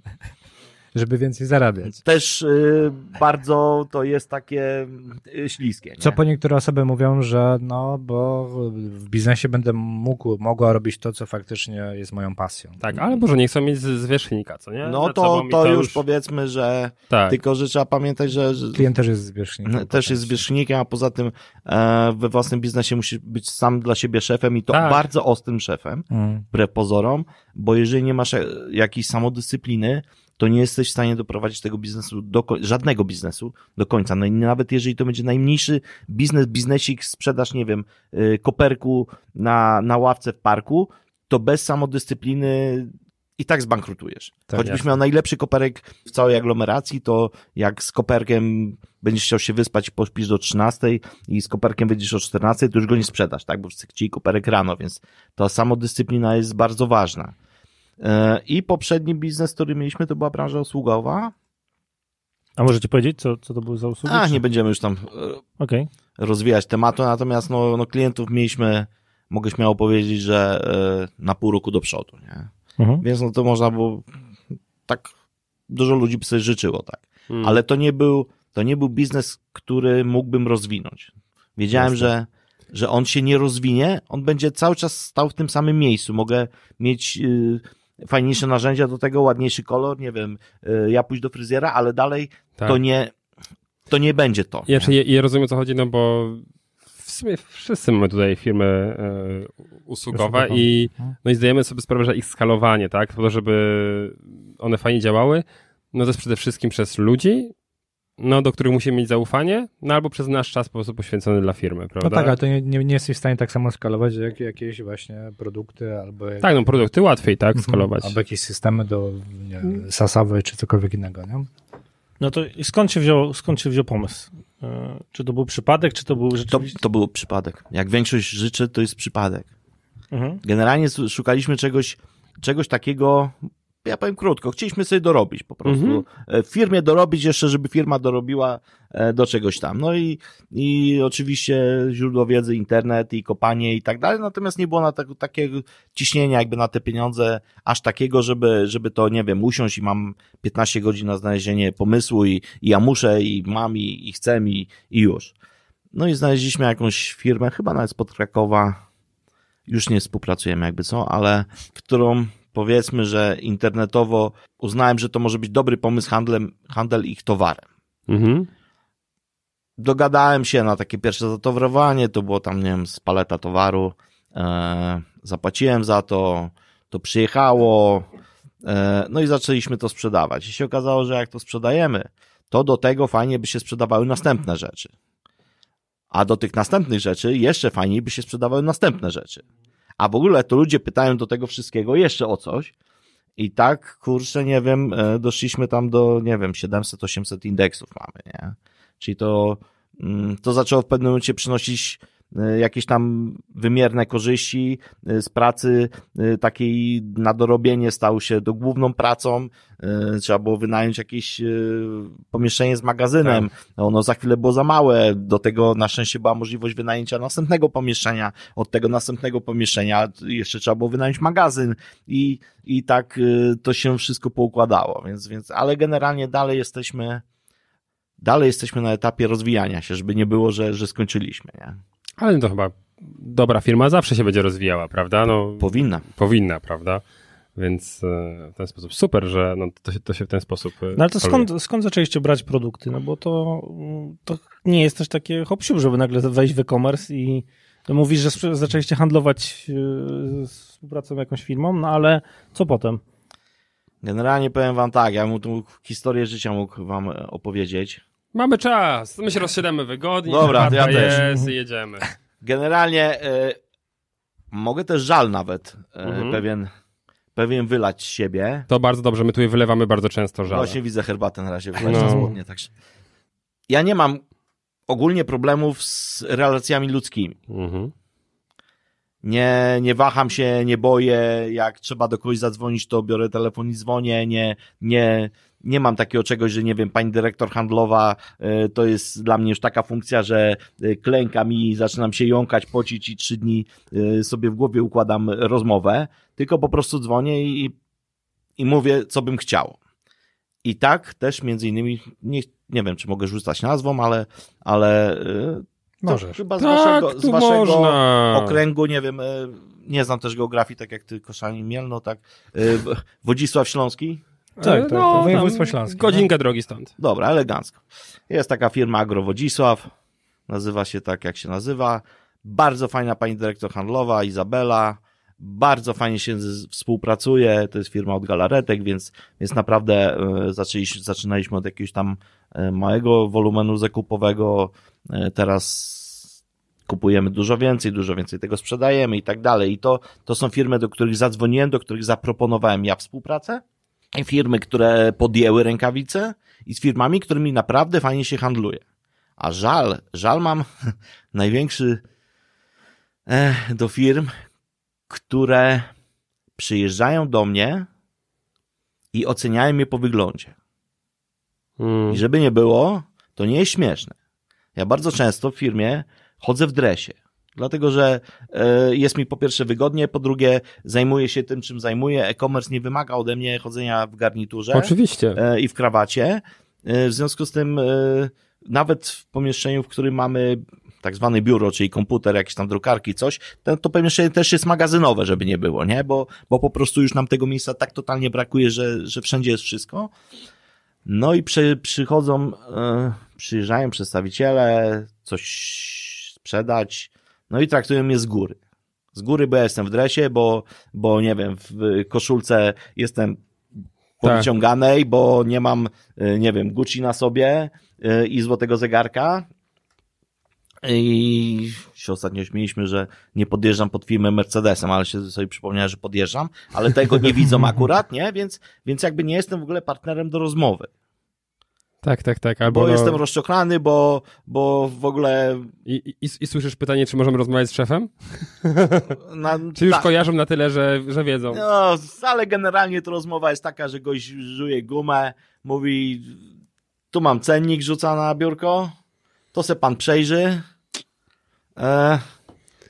żeby więcej zarabiać. Też y, bardzo to jest takie y, śliskie. Nie? Co po niektóre osoby mówią, że no, bo w biznesie będę mógł, mogła robić to, co faktycznie jest moją pasją. Tak, ale może nie chcą mieć zwierzchnika, co nie? No to, to, już, już powiedzmy, że tak. tylko, że trzeba pamiętać, że... Klient też jest zwierzchnikiem. Też jest zwierzchnikiem, a poza tym e, we własnym biznesie musisz być sam dla siebie szefem i to tak. bardzo ostrym szefem, mm. wbrew pozorom, bo jeżeli nie masz e, jakiejś samodyscypliny, to nie jesteś w stanie doprowadzić tego biznesu, do, żadnego biznesu do końca. No i nawet jeżeli to będzie najmniejszy biznes, biznesik, sprzedaż, nie wiem, y, koperku na, na ławce w parku, to bez samodyscypliny i tak zbankrutujesz. Tak, Choćbyś jasne. miał najlepszy koperek w całej aglomeracji, to jak z koperkiem będziesz chciał się wyspać, pośpisz do 13 i z koperkiem będziesz o 14, to już go nie sprzedasz, tak? Bo wszyscy chcieli koperek rano, więc ta samodyscyplina jest bardzo ważna. E, I poprzedni biznes, który mieliśmy, to była branża usługowa. A możecie powiedzieć, co, co to były za usługi? A, czy... nie będziemy już tam e, okay. rozwijać tematu, natomiast no, no, klientów mieliśmy, mogę śmiało powiedzieć, że e, na pół roku do przodu. Nie? Mhm. Więc no to można było tak dużo ludzi by sobie życzyło, tak. Mhm. Ale to nie był, to nie był biznes, który mógłbym rozwinąć. Wiedziałem, że, że on się nie rozwinie, on będzie cały czas stał w tym samym miejscu. Mogę mieć. Y, fajniejsze narzędzia do tego, ładniejszy kolor, nie wiem, y, ja pójdę do fryzjera, ale dalej tak. to nie to nie będzie to. Ja, ja, ja rozumiem, o co chodzi, no bo w sumie wszyscy mamy tutaj firmy e, usługowe i, mhm. no i zdajemy sobie sprawę, że ich skalowanie, tak, po to, żeby one fajnie działały, no to jest przede wszystkim przez ludzi, no, do których musimy mieć zaufanie, no albo przez nasz czas po prostu poświęcony dla firmy, no prawda? No tak, ale to nie, nie, nie jesteś w stanie tak samo skalować jak jakieś właśnie produkty albo... Jak... Tak, no produkty łatwiej, tak, mhm. skalować. Mhm, albo jakieś systemy do nie, czy cokolwiek innego, nie? No to skąd się wziął, skąd się wziął pomysł? E, czy to był przypadek, czy to był rzeczywiście... To, to był przypadek. Jak większość rzeczy, to jest przypadek. Mhm. Generalnie szukaliśmy czegoś, czegoś takiego, ja powiem krótko, chcieliśmy sobie dorobić po prostu. Mhm. E, w Firmie dorobić jeszcze, żeby firma dorobiła e, do czegoś tam. No i, i oczywiście źródło wiedzy, internet i kopanie i tak dalej, natomiast nie było na tego, takiego ciśnienia jakby na te pieniądze aż takiego, żeby, żeby to, nie wiem, usiąść i mam 15 godzin na znalezienie pomysłu i, i ja muszę i mam i, i chcę i, i już. No i znaleźliśmy jakąś firmę, chyba nawet spod Krakowa, już nie współpracujemy jakby co, ale którą powiedzmy, że internetowo uznałem, że to może być dobry pomysł handlem, handel ich towarem. Mhm. Dogadałem się na takie pierwsze zatowarowanie, to było tam, nie wiem, z paleta towaru. E, zapłaciłem za to, to przyjechało, e, no i zaczęliśmy to sprzedawać. I się okazało, że jak to sprzedajemy, to do tego fajnie by się sprzedawały następne rzeczy. A do tych następnych rzeczy jeszcze fajniej by się sprzedawały następne rzeczy. A w ogóle to ludzie pytają do tego wszystkiego jeszcze o coś. I tak, kurczę, nie wiem, e, doszliśmy tam do, nie wiem, 700-800 indeksów mamy, nie? Czyli to, mm, to zaczęło w pewnym momencie przynosić E, jakieś tam wymierne korzyści e, z pracy e, takiej na dorobienie stał się do główną pracą. Trzeba było wynająć jakieś pomieszczenie z magazynem. Tak. Ono za chwilę było za małe. Do tego na szczęście była możliwość wynajęcia następnego pomieszczenia. Od tego następnego pomieszczenia jeszcze trzeba było wynająć magazyn i, i tak to się wszystko poukładało. Więc, więc, ale generalnie dalej jesteśmy, dalej jesteśmy na etapie rozwijania się, żeby nie było, że, że skończyliśmy, nie? Ale to chyba dobra firma zawsze się będzie rozwijała, prawda? No, powinna. Powinna, prawda? Więc e, w ten sposób super, że no to, się, to się w ten sposób. E, no ale to skąd, skąd zaczęliście brać produkty? No bo to, to nie jest też takie hop żeby nagle wejść w e-commerce i no, mówisz, że zaczęliście handlować e, z współpracą jakąś firmą, no ale co potem? Generalnie powiem wam tak, ja bym tą historię życia mógł wam opowiedzieć. Mamy czas, my się rozsiedemy wygodnie, Dobra, ja też. jest i jedziemy. Generalnie y, mogę też żal nawet y, mhm. pewien, pewien wylać z siebie. To bardzo dobrze, my tu je wylewamy bardzo często żal. Właśnie widzę herbatę na razie, no. na złotnie, także. Ja nie mam ogólnie problemów z relacjami ludzkimi. Mhm. Nie, nie waham się, nie boję. Jak trzeba do kogoś zadzwonić, to biorę telefon i dzwonię. Nie, nie, nie mam takiego czegoś, że nie wiem, pani dyrektor handlowa e, to jest dla mnie już taka funkcja, że e, klęka mi, zaczynam się jąkać, pocić i trzy dni e, sobie w głowie układam rozmowę, tylko po prostu dzwonię i, i mówię, co bym chciał. I tak też między innymi, nie, nie wiem, czy mogę rzucać nazwą, ale, ale Możesz. chyba tak, z waszego, z waszego okręgu, nie wiem, nie znam też geografii, tak jak ty, Koszani Mielno, tak. Wodzisław Śląski? Tak, to, tak, no, tak. województwo śląskie. Tak. Godzinkę drogi stąd. Dobra, elegancko. Jest taka firma Wodzisław, nazywa się tak, jak się nazywa. Bardzo fajna pani dyrektor handlowa, Izabela. Bardzo fajnie się współpracuje. To jest firma od galaretek, więc, więc naprawdę e, zaczęliśmy, zaczynaliśmy od jakiegoś tam e, małego wolumenu zakupowego. E, teraz kupujemy dużo więcej, dużo więcej tego sprzedajemy i tak dalej. I to, to są firmy, do których zadzwoniłem, do których zaproponowałem ja współpracę firmy, które podjęły rękawice i z firmami, którymi naprawdę fajnie się handluje. A żal, żal mam największy eh, do firm, które przyjeżdżają do mnie i oceniają mnie po wyglądzie. Hmm. I żeby nie było, to nie jest śmieszne. Ja bardzo często w firmie chodzę w dresie. Dlatego, że e, jest mi po pierwsze wygodnie, po drugie zajmuję się tym, czym zajmuję. E-commerce nie wymaga ode mnie chodzenia w garniturze. Oczywiście. E, I w krawacie. E, w związku z tym, nawet w pomieszczeniu, w którym mamy tak zwane biuro, czyli komputer, jakieś tam drukarki, coś, to, to pomieszczenie też jest magazynowe, żeby nie było, nie? Bo, bo po prostu już nam tego miejsca tak totalnie brakuje, że, że wszędzie jest wszystko. No i przy, przychodzą, przyjeżdżają przedstawiciele, coś sprzedać, no i traktują mnie z góry. Z góry, bo ja jestem w dresie, bo, bo nie wiem, w koszulce jestem tak. powyciąganej, tak. bo nie mam, y, nie wiem, Gucci na sobie y, i złotego zegarka. I się ostatnio śmieliśmy, że nie podjeżdżam pod firmę Mercedesem, ale się sobie przypomniałem, że podjeżdżam, ale tego nie widzą akurat, nie? Więc, więc jakby nie jestem w ogóle partnerem do rozmowy. Tak, tak, tak. Albo bo no... jestem rozczoklany, bo, bo w ogóle... I, i, I, słyszysz pytanie, czy możemy rozmawiać z szefem? Na, czy już tak. kojarzą na tyle, że, że wiedzą? No, ale generalnie to rozmowa jest taka, że goś żuje gumę, mówi, tu mam cennik rzuca na biurko, to se pan przejrzy. E,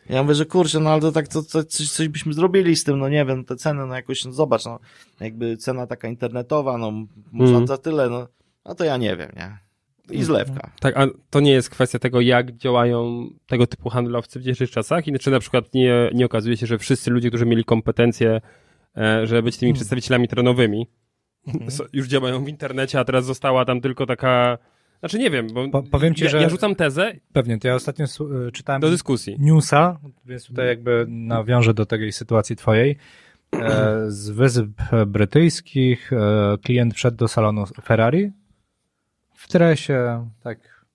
ja mówię, że kurczę, no ale to tak to, to coś, coś, byśmy zrobili z tym, no nie wiem, te ceny, no jakoś, no zobacz, no jakby cena taka internetowa, no można mm. za tyle, no no to ja nie wiem, nie? I mhm. zlewka. Tak, a to nie jest kwestia tego, jak działają tego typu handlowcy w dzisiejszych czasach? I czy na przykład nie, nie okazuje się, że wszyscy ludzie, którzy mieli kompetencje, e, żeby być tymi hmm. przedstawicielami terenowymi, hmm. już działają w internecie, a teraz została tam tylko taka znaczy nie wiem, bo po, powiem ci, ja, że ja rzucam tezę. Pewnie, to ja ostatnio e, czytałem do dyskusji. newsa, więc tutaj jakby nawiążę do tej sytuacji twojej. E, z Wysp Brytyjskich e, klient wszedł do salonu Ferrari w tresie, tak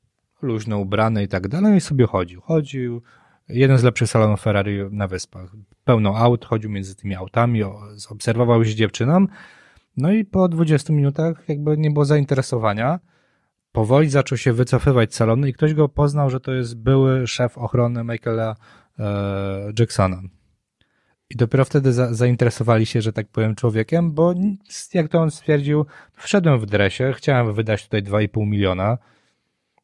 luźno ubrany i tak dalej, no i sobie chodził. Chodził, jeden z lepszych salonów Ferrari na Wyspach. Pełno aut, chodził między tymi autami, obserwował się dziewczyną. No i po 20 minutach jakby nie było zainteresowania. Powoli zaczął się wycofywać z salonu i ktoś go poznał, że to jest były szef ochrony Michaela e, Jacksona. I dopiero wtedy za, zainteresowali się, że tak powiem, człowiekiem, bo jak to on stwierdził, wszedłem w dresie, chciałem wydać tutaj 2,5 miliona,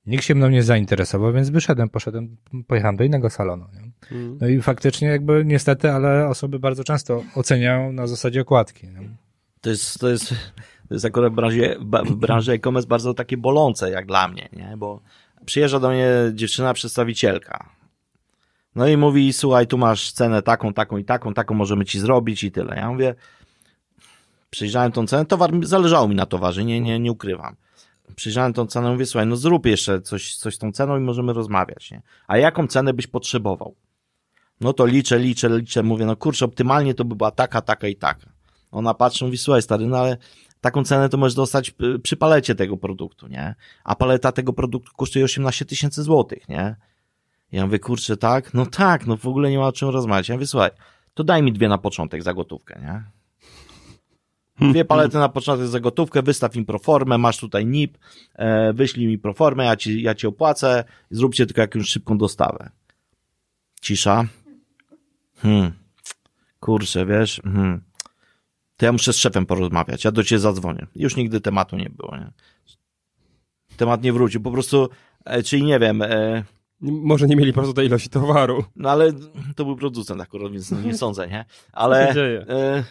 nikt się mną nie zainteresował, więc wyszedłem, poszedłem, pojechałem do innego salonu. Nie? Mm. No i faktycznie jakby niestety, ale osoby bardzo często oceniają na zasadzie okładki. Nie? To jest, to jest, to jest akurat w branży, w branży e-commerce bardzo takie bolące jak dla mnie, nie? bo przyjeżdża do mnie dziewczyna, przedstawicielka, no i mówi, słuchaj, tu masz cenę taką, taką i taką, taką możemy ci zrobić i tyle. Ja mówię, przyjrzałem tą cenę, towar, zależało mi na towarze, nie, nie, nie ukrywam. Przyjrzałem tą cenę, mówię, słuchaj, no zrób jeszcze coś, coś z tą ceną i możemy rozmawiać, nie? A jaką cenę byś potrzebował? No to liczę, liczę, liczę, mówię, no kurczę, optymalnie to by była taka, taka i taka. Ona patrzy, mówi, słuchaj stary, no ale taką cenę to możesz dostać przy palecie tego produktu, nie? A paleta tego produktu kosztuje 18 tysięcy złotych, nie? Ja mówię, kurczę, tak? No tak, no w ogóle nie ma o czym rozmawiać. Ja mówię, słuchaj, to daj mi dwie na początek za gotówkę, nie? Dwie palety na początek za gotówkę, wystaw im proformę, masz tutaj NIP, e, wyślij mi proformę, ja ci, ja ci opłacę, zróbcie tylko jakąś szybką dostawę. Cisza. Hmm. Kurczę, wiesz, hmm. to ja muszę z szefem porozmawiać, ja do ciebie zadzwonię. Już nigdy tematu nie było, nie? Temat nie wrócił, po prostu, e, czyli nie wiem, e, może nie mieli po prostu tej ilości towaru. No ale to był producent akurat, więc no nie mhm. sądzę, nie? Ale... Co e,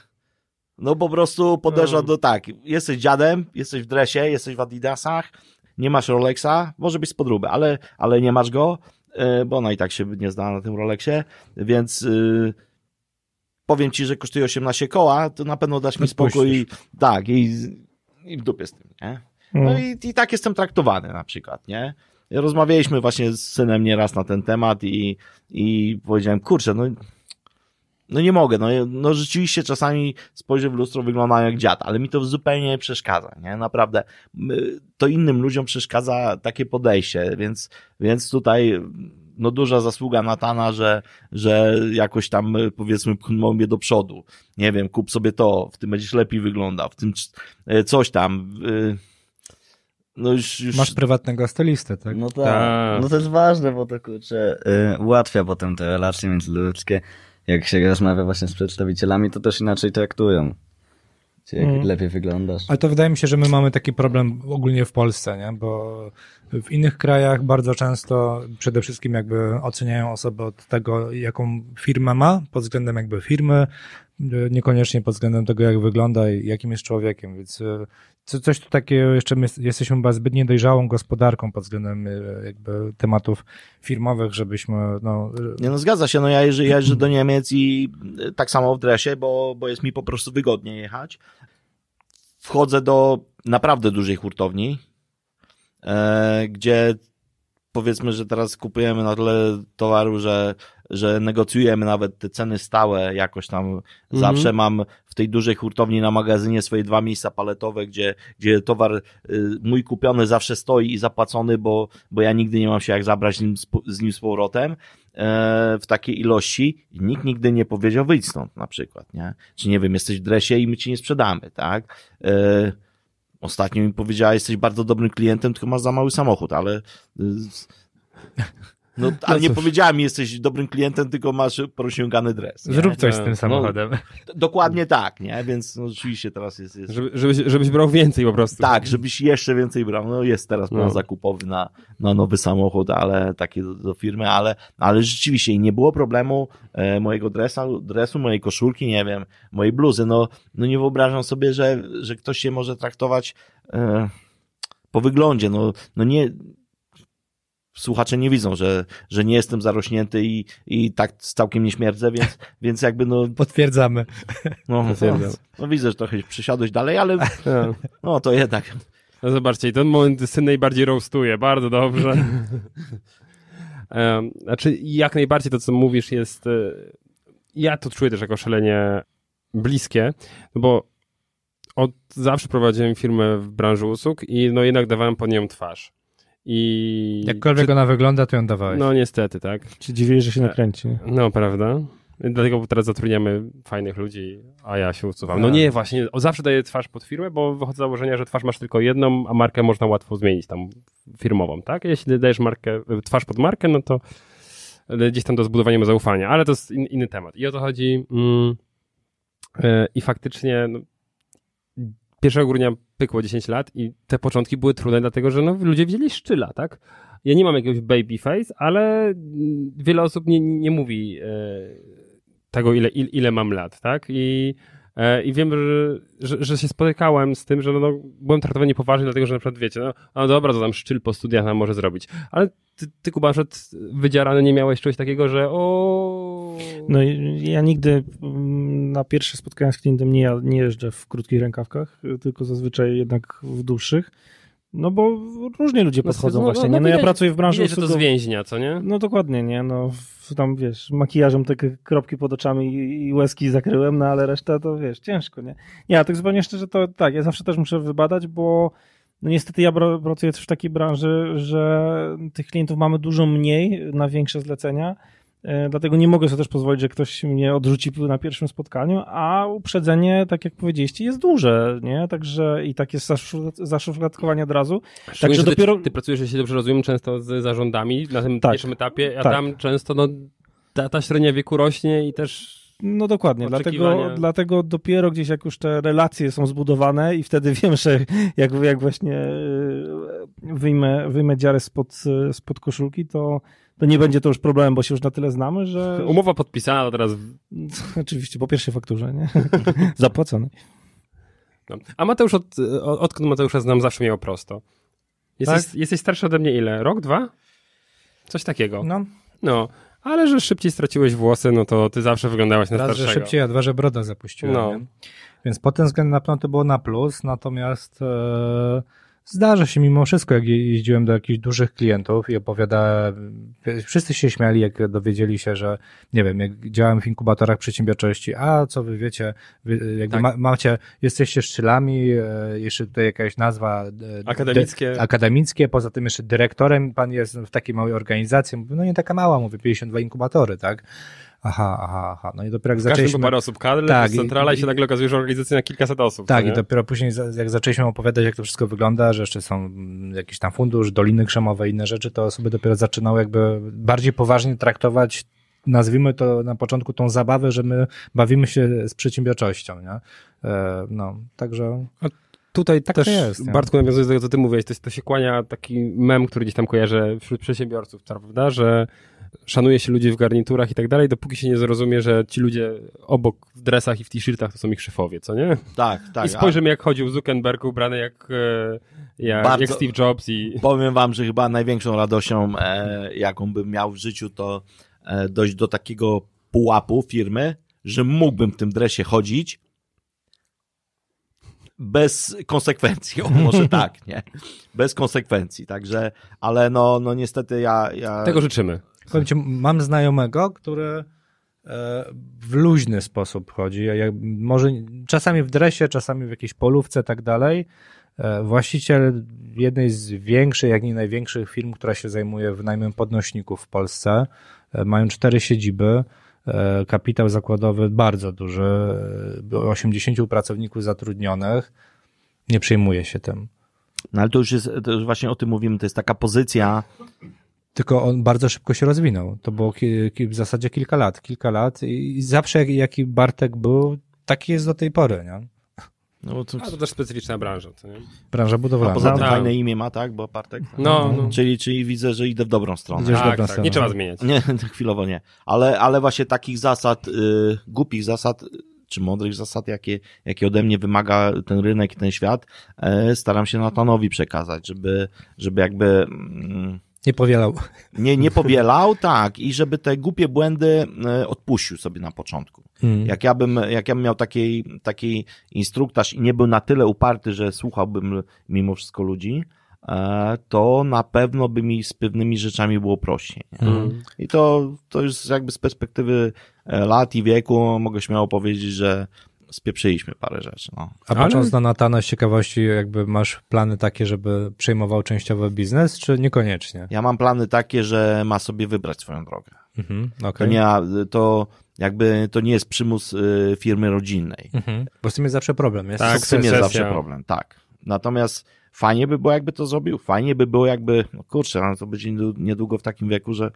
no po prostu podejrzewam, do tak, jesteś dziadem, jesteś w dresie, jesteś w adidasach, nie masz Rolexa, może być z podróby, ale, ale nie masz go, e, bo ona i tak się nie zna na tym Rolexie, więc... E, powiem ci, że kosztuje 18 koła, to na pewno dasz mi spokój i tak, i, i w dupie z tym, nie? No mm. i, i tak jestem traktowany na przykład, nie? Rozmawialiśmy właśnie z synem nieraz na ten temat i, i powiedziałem, kurczę, no, no nie mogę, no, no rzeczywiście czasami spojrzę w lustro, wyglądają jak dziad, ale mi to zupełnie nie przeszkadza, nie? Naprawdę. To innym ludziom przeszkadza takie podejście, więc, więc tutaj no duża zasługa Natana, że, że jakoś tam powiedzmy pchnął mnie do przodu. Nie wiem, kup sobie to, w tym będziesz lepiej wyglądał, w tym e, coś tam. Yy no już, już... Masz prywatnego stylistę, tak? No tak. tak. No to jest ważne, bo to kurczę, yy, ułatwia potem te relacje międzyludzkie. Jak się rozmawia właśnie z przedstawicielami, to też inaczej traktują. Czy jak mm. lepiej wyglądasz. Ale to wydaje mi się, że my mamy taki problem ogólnie w Polsce, nie? bo w innych krajach bardzo często przede wszystkim jakby oceniają osobę od tego, jaką firmę ma, pod względem jakby firmy, y, niekoniecznie pod względem tego, jak wygląda i jakim jest człowiekiem, więc y, co, coś tu takiego, jeszcze my jesteśmy chyba zbyt niedojrzałą gospodarką pod względem e, jakby tematów firmowych, żebyśmy, no... E, Nie no, zgadza się, no ja jeżdżę, jeżdżę do Niemiec i e, tak samo w dresie, bo, bo jest mi po prostu wygodnie jechać. Wchodzę do naprawdę dużej hurtowni, gdzie powiedzmy, że teraz kupujemy na tyle towaru, że, że negocjujemy nawet te ceny stałe jakoś tam. Mhm. Zawsze mam w tej dużej hurtowni na magazynie swoje dwa miejsca paletowe, gdzie, gdzie towar y, mój kupiony zawsze stoi i zapłacony, bo, bo ja nigdy nie mam się jak zabrać z nim, z nim z powrotem e, w takiej ilości i nikt nigdy nie powiedział wyjdź stąd na przykład, nie? Czy nie wiem, jesteś w dresie i my ci nie sprzedamy, tak? E, Ostatnio mi powiedziała, jesteś bardzo dobrym klientem, tylko masz za mały samochód, ale y, no, no, ale no nie powiedziałem, jesteś dobrym klientem, tylko masz prosiągany dres. Nie? Zrób coś no, z tym samochodem. No, dokładnie tak, nie? Więc no, oczywiście teraz jest... jest... Żeby, żebyś, żebyś brał więcej po prostu. Tak, żebyś jeszcze więcej brał. No jest teraz plan no. zakupowy na, na nowy samochód, ale takie do, do, firmy, ale, ale rzeczywiście nie było problemu e, mojego dresa, dresu, mojej koszulki, nie wiem, mojej bluzy. No, no nie wyobrażam sobie, że, że ktoś się może traktować... E, po wyglądzie, no, no nie, słuchacze nie widzą, że, że nie jestem zarośnięty i, i tak całkiem nie śmierdzę, więc, więc jakby no... Potwierdzamy. No, no, Potwierdzam. no widzę, że trochę przysiadłeś dalej, ale no to jednak... No zobaczcie, ten moment syn najbardziej roastuje, bardzo dobrze. znaczy, jak najbardziej to, co mówisz jest... Y, ja to czuję też jako szalenie bliskie, no bo od zawsze prowadziłem firmę w branży usług i no jednak dawałem pod nią twarz. I... Jakkolwiek czy... ona wygląda, to ją dawałeś. No niestety, tak. Czy dziwili, że się e, nakręci. No, prawda. Dlatego teraz zatrudniamy fajnych ludzi, a ja się usuwam. No e. nie, właśnie, o, zawsze daję twarz pod firmę, bo wychodzę z założenia, że twarz masz tylko jedną, a markę można łatwo zmienić tam firmową, tak? Jeśli dajesz markę, e, twarz pod markę, no to gdzieś tam do zbudowania zaufania, ale to jest in, inny temat. I o to chodzi. Mm, yy, I faktycznie no, 1 grudnia pykło 10 lat i te początki były trudne, dlatego że no, ludzie widzieli szczyla, tak? Ja nie mam jakiegoś babyface, ale mm, wiele osób nie, nie mówi e, tego, ile, ile, ile mam lat, tak? I E, I wiem, że, że, się spotykałem z tym, że no, no byłem traktowany niepoważnie, dlatego że na przykład wiecie, no, no dobra, to tam szczyl po studiach nam może zrobić. Ale ty, ty Kuba, na nie miałeś czegoś takiego, że o. No ja nigdy mm, na pierwsze spotkania z klientem nie, nie jeżdżę w krótkich rękawkach, tylko zazwyczaj jednak w dłuższych. No bo różnie ludzie no, no, podchodzą no, właśnie, no, nie? No, no, ja widać, pracuję w branży widać, to z więźnia, co nie? No dokładnie, nie? No tam, wiesz, makijażem te kropki pod oczami i łezki zakryłem, no ale reszta to, wiesz, ciężko, nie? Nie, a tak zupełnie szczerze to tak, ja zawsze też muszę wybadać, bo no niestety ja pracuję też w takiej branży, że tych klientów mamy dużo mniej na większe zlecenia, E, dlatego nie mogę sobie też pozwolić, że ktoś mnie odrzuci na pierwszym spotkaniu, a uprzedzenie, tak jak powiedzieliście, jest duże, nie? Także i takie zaszufladkowanie od razu. Także dopiero... Ty, ty, pracujesz, jeśli dobrze rozumiem, często z zarządami na tym tak, pierwszym etapie, a tak. tam często no, ta, ta średnia wieku rośnie i też no dokładnie, dlatego, dlatego dopiero gdzieś jak już te relacje są zbudowane i wtedy wiem, że jak, jak właśnie e, wyjmę, wyjmę dziarę spod, spod koszulki, to to nie będzie to już problem, bo się już na tyle znamy, że... Umowa podpisana, to teraz... Oczywiście, po pierwszej fakturze, nie? Zapłacony. No. A Mateusz, od, od, odkąd Mateusza znam, zawsze miał prosto. Jesteś, tak? jesteś starszy ode mnie ile? Rok, dwa? Coś takiego. No. No, ale że szybciej straciłeś włosy, no to ty zawsze wyglądałeś na Raz, starszego. Raz, że szybciej, a dwa, że broda zapuściłem. No. Więc pod ten względem na pewno to było na plus, natomiast... Yy Zdarza się mimo wszystko, jak jeździłem do jakichś dużych klientów i opowiadałem, wszyscy się śmiali, jak dowiedzieli się, że nie wiem, jak działałem w inkubatorach przedsiębiorczości, a co wy wiecie, wy, jakby tak. ma, macie, jesteście szczylami, e, jeszcze tutaj jakaś nazwa e, akademickie. De, akademickie, poza tym jeszcze dyrektorem pan jest w takiej małej organizacji, mówię, no nie taka mała, mówię, 52 inkubatory, tak? aha, aha, aha. No i dopiero jak zaczęliśmy... parę osób kadry tak, centrala i, i się nagle okazuje, że organizacja na kilkaset osób. Tak, i dopiero później jak zaczęliśmy opowiadać, jak to wszystko wygląda, że jeszcze są mm, jakiś tam fundusz, doliny krzemowe, inne rzeczy, to osoby dopiero zaczynały jakby bardziej poważnie traktować nazwijmy to na początku tą zabawę, że my bawimy się z przedsiębiorczością, nie? E, no, także... A tutaj tak też, jest, Bartku, nie? nawiązując do tego, co ty mówiłeś, to, jest, to się kłania taki mem, który gdzieś tam kojarzę wśród przedsiębiorców, prawda, że szanuje się ludzi w garniturach i tak dalej, dopóki się nie zrozumie, że ci ludzie obok w dresach i w t-shirtach to są ich szefowie, co nie? Tak, tak. I spojrzymy, a... jak chodził Zuckerberg ubrany jak, e, jak, Bardzo... jak, Steve Jobs. i. Powiem wam, że chyba największą radością, e, jaką bym miał w życiu, to e, dojść do takiego pułapu firmy, że mógłbym w tym dresie chodzić, bez konsekwencji, o, może tak, nie? Bez konsekwencji, także, ale no, no niestety ja, ja... Tego życzymy. Powiem ci, mam znajomego, który e, w luźny sposób chodzi. może czasami w dresie, czasami w jakiejś polówce, tak dalej. E, właściciel jednej z większych, jak nie największych firm, która się zajmuje wynajmem podnośników w Polsce. E, mają cztery siedziby, kapitał zakładowy bardzo duży, 80 pracowników zatrudnionych. Nie przejmuje się tym. No ale to już jest, to już właśnie o tym mówimy, to jest taka pozycja tylko on bardzo szybko się rozwinął. To było w zasadzie kilka lat, kilka lat i zawsze jaki Bartek był, taki jest do tej pory, nie? No bo to... A to też specyficzna branża. To nie? Branża budowlana. A poza tym tak. fajne imię ma, tak? Bo Bartek. No, no. no. Czyli, czyli widzę, że idę w dobrą stronę. tak, dobrą tak. Stronę. Nie trzeba zmieniać. Nie, tak chwilowo nie. Ale, ale właśnie takich zasad, y, głupich zasad, czy mądrych zasad, jakie, jakie ode mnie wymaga ten rynek i ten świat, e, staram się Natanowi przekazać, żeby, żeby jakby... Mm, nie powielał. Nie, nie powielał, tak. I żeby te głupie błędy e, odpuścił sobie na początku. Hmm. Jak, ja bym, jak ja bym miał taki, taki instruktaż i nie był na tyle uparty, że słuchałbym mimo wszystko ludzi, e, to na pewno by mi z pewnymi rzeczami było prościej. Hmm. I to, to już jakby z perspektywy e, lat i wieku mogę śmiało powiedzieć, że spieprzyliśmy parę rzeczy. No. A Ale... patrząc na Natana z ciekawości, jakby masz plany takie, żeby przejmował częściowo biznes, czy niekoniecznie? Ja mam plany takie, że ma sobie wybrać swoją drogę. Mhm, okay. To nie, to jakby to nie jest przymus y, firmy rodzinnej. Mhm. Bo z tym jest zawsze problem. Jest. Tak, z tym jest zawsze problem, tak. Natomiast fajnie by było, jakby to zrobił, fajnie by było, jakby, no kurczę, no to będzie niedługo w takim wieku, że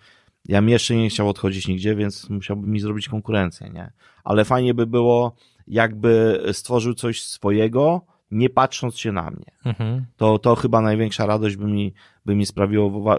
ja jeszcze nie chciał odchodzić nigdzie, więc musiałbym mi zrobić konkurencję, nie? Ale fajnie by było, jakby stworzył coś swojego, nie patrząc się na mnie. Mhm. To, to chyba największa radość by mi, by mi sprawiło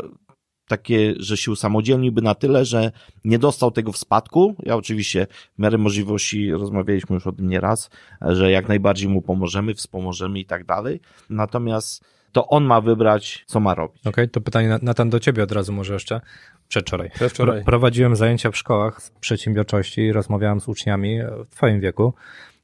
takie, że się usamodzielniłby na tyle, że nie dostał tego w spadku. Ja oczywiście w miarę możliwości rozmawialiśmy już o tym nieraz, że jak najbardziej mu pomożemy, wspomożemy i tak dalej. Natomiast to on ma wybrać, co ma robić. Okej, okay, to pytanie na ten do ciebie od razu może jeszcze przedwczoraj. Przedwczoraj. Prowadziłem zajęcia w szkołach z przedsiębiorczości i rozmawiałem z uczniami w twoim wieku.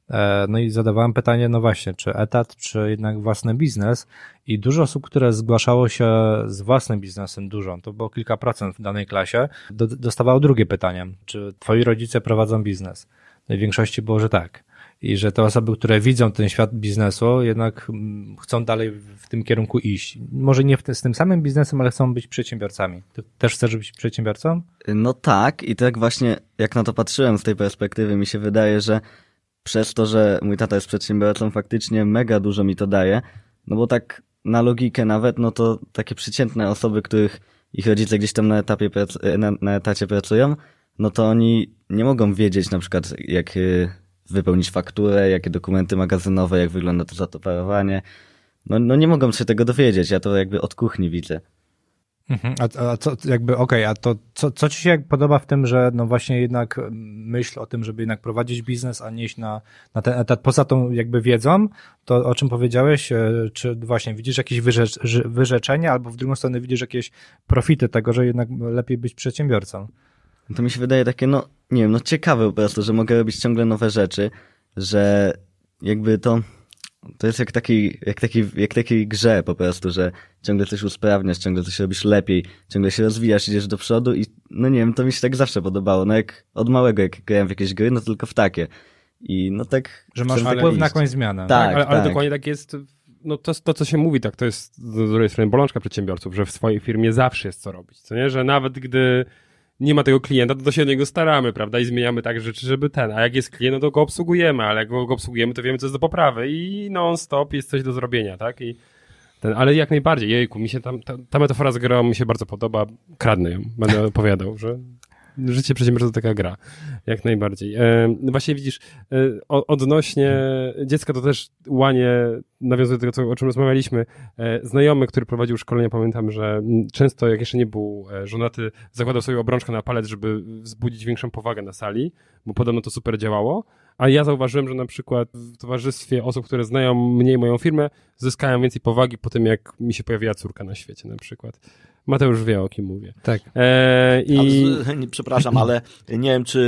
E, no i zadawałem pytanie, no właśnie, czy etat, czy jednak własny biznes? I dużo osób, które zgłaszało się z własnym biznesem, dużo, to było kilka procent w danej klasie, dostawało drugie pytanie, czy twoi rodzice prowadzą biznes? No i w większości było, że tak i że te osoby, które widzą ten świat biznesu, jednak mm, chcą dalej w tym kierunku iść. Może nie z tym samym biznesem, ale chcą być przedsiębiorcami. Ty też chcesz być przedsiębiorcą? No tak, i tak właśnie jak na to patrzyłem z tej perspektywy, mi się wydaje, że przez to, że mój tata jest przedsiębiorcą, faktycznie mega dużo mi to daje. No bo tak na logikę nawet, no to takie przeciętne osoby, których ich rodzice gdzieś tam na, etapie na, na etacie pracują, no to oni nie mogą wiedzieć na przykład, jak y, wypełnić fakturę, jakie dokumenty magazynowe, jak wygląda to to No, no nie mogą się tego dowiedzieć, ja to jakby od kuchni widzę. Mhm, a, a co, jakby, okej, okay, a to co, co ci się podoba w tym, że no właśnie jednak myśl o tym, żeby jednak prowadzić biznes, a nie iść na, na ten etat, poza tą jakby wiedzą, to o czym powiedziałeś, e, czy właśnie widzisz jakieś wyrzecz, wyrzeczenia, albo w drugą stronę widzisz jakieś profity tego, że jednak lepiej być przedsiębiorcą? No to mi się wydaje takie, no nie wiem, no ciekawe po prostu, że mogę robić ciągle nowe rzeczy, że jakby to, to jest jak taki, jak taki, jak taki grze po prostu, że ciągle coś usprawniasz, ciągle coś robisz lepiej, ciągle się rozwijasz, idziesz do przodu i no nie wiem, to mi się tak zawsze podobało, no jak od małego, jak grałem w jakieś gry, no tylko w takie. I no tak... Że masz wpływ tak na jakąś zmianę. Tak, tak? Ale, tak. dokładnie tak jest... No to, to, co się mówi, tak, to jest z drugiej strony bolączka przedsiębiorców, że w swojej firmie zawsze jest co robić, co nie? Że nawet gdy nie ma tego klienta, to się do niego staramy, prawda? I zmieniamy tak rzeczy, żeby ten. A jak jest klient, no to go obsługujemy, ale jak go obsługujemy, to wiemy, co jest do poprawy i non-stop jest coś do zrobienia, tak? I ten, ale jak najbardziej, jejku, mi się tam, ta, ta metafora z grą mi się bardzo podoba, kradnę ją, będę opowiadał, że życie przedsiębiorcy to taka gra, jak najbardziej. E, właśnie widzisz, e, odnośnie dziecka to też łanie, nawiązuje do tego, co, o czym rozmawialiśmy. E, znajomy, który prowadził szkolenia, pamiętam, że często, jak jeszcze nie był e, żonaty, zakładał sobie obrączkę na palec, żeby wzbudzić większą powagę na sali, bo podobno to super działało. A ja zauważyłem, że na przykład w towarzystwie osób, które znają mniej moją firmę, zyskałem więcej powagi po tym, jak mi się pojawiła córka na świecie na przykład. Mateusz wie, o kim mówię. Tak. E, i... Ale, przepraszam, ale nie wiem, czy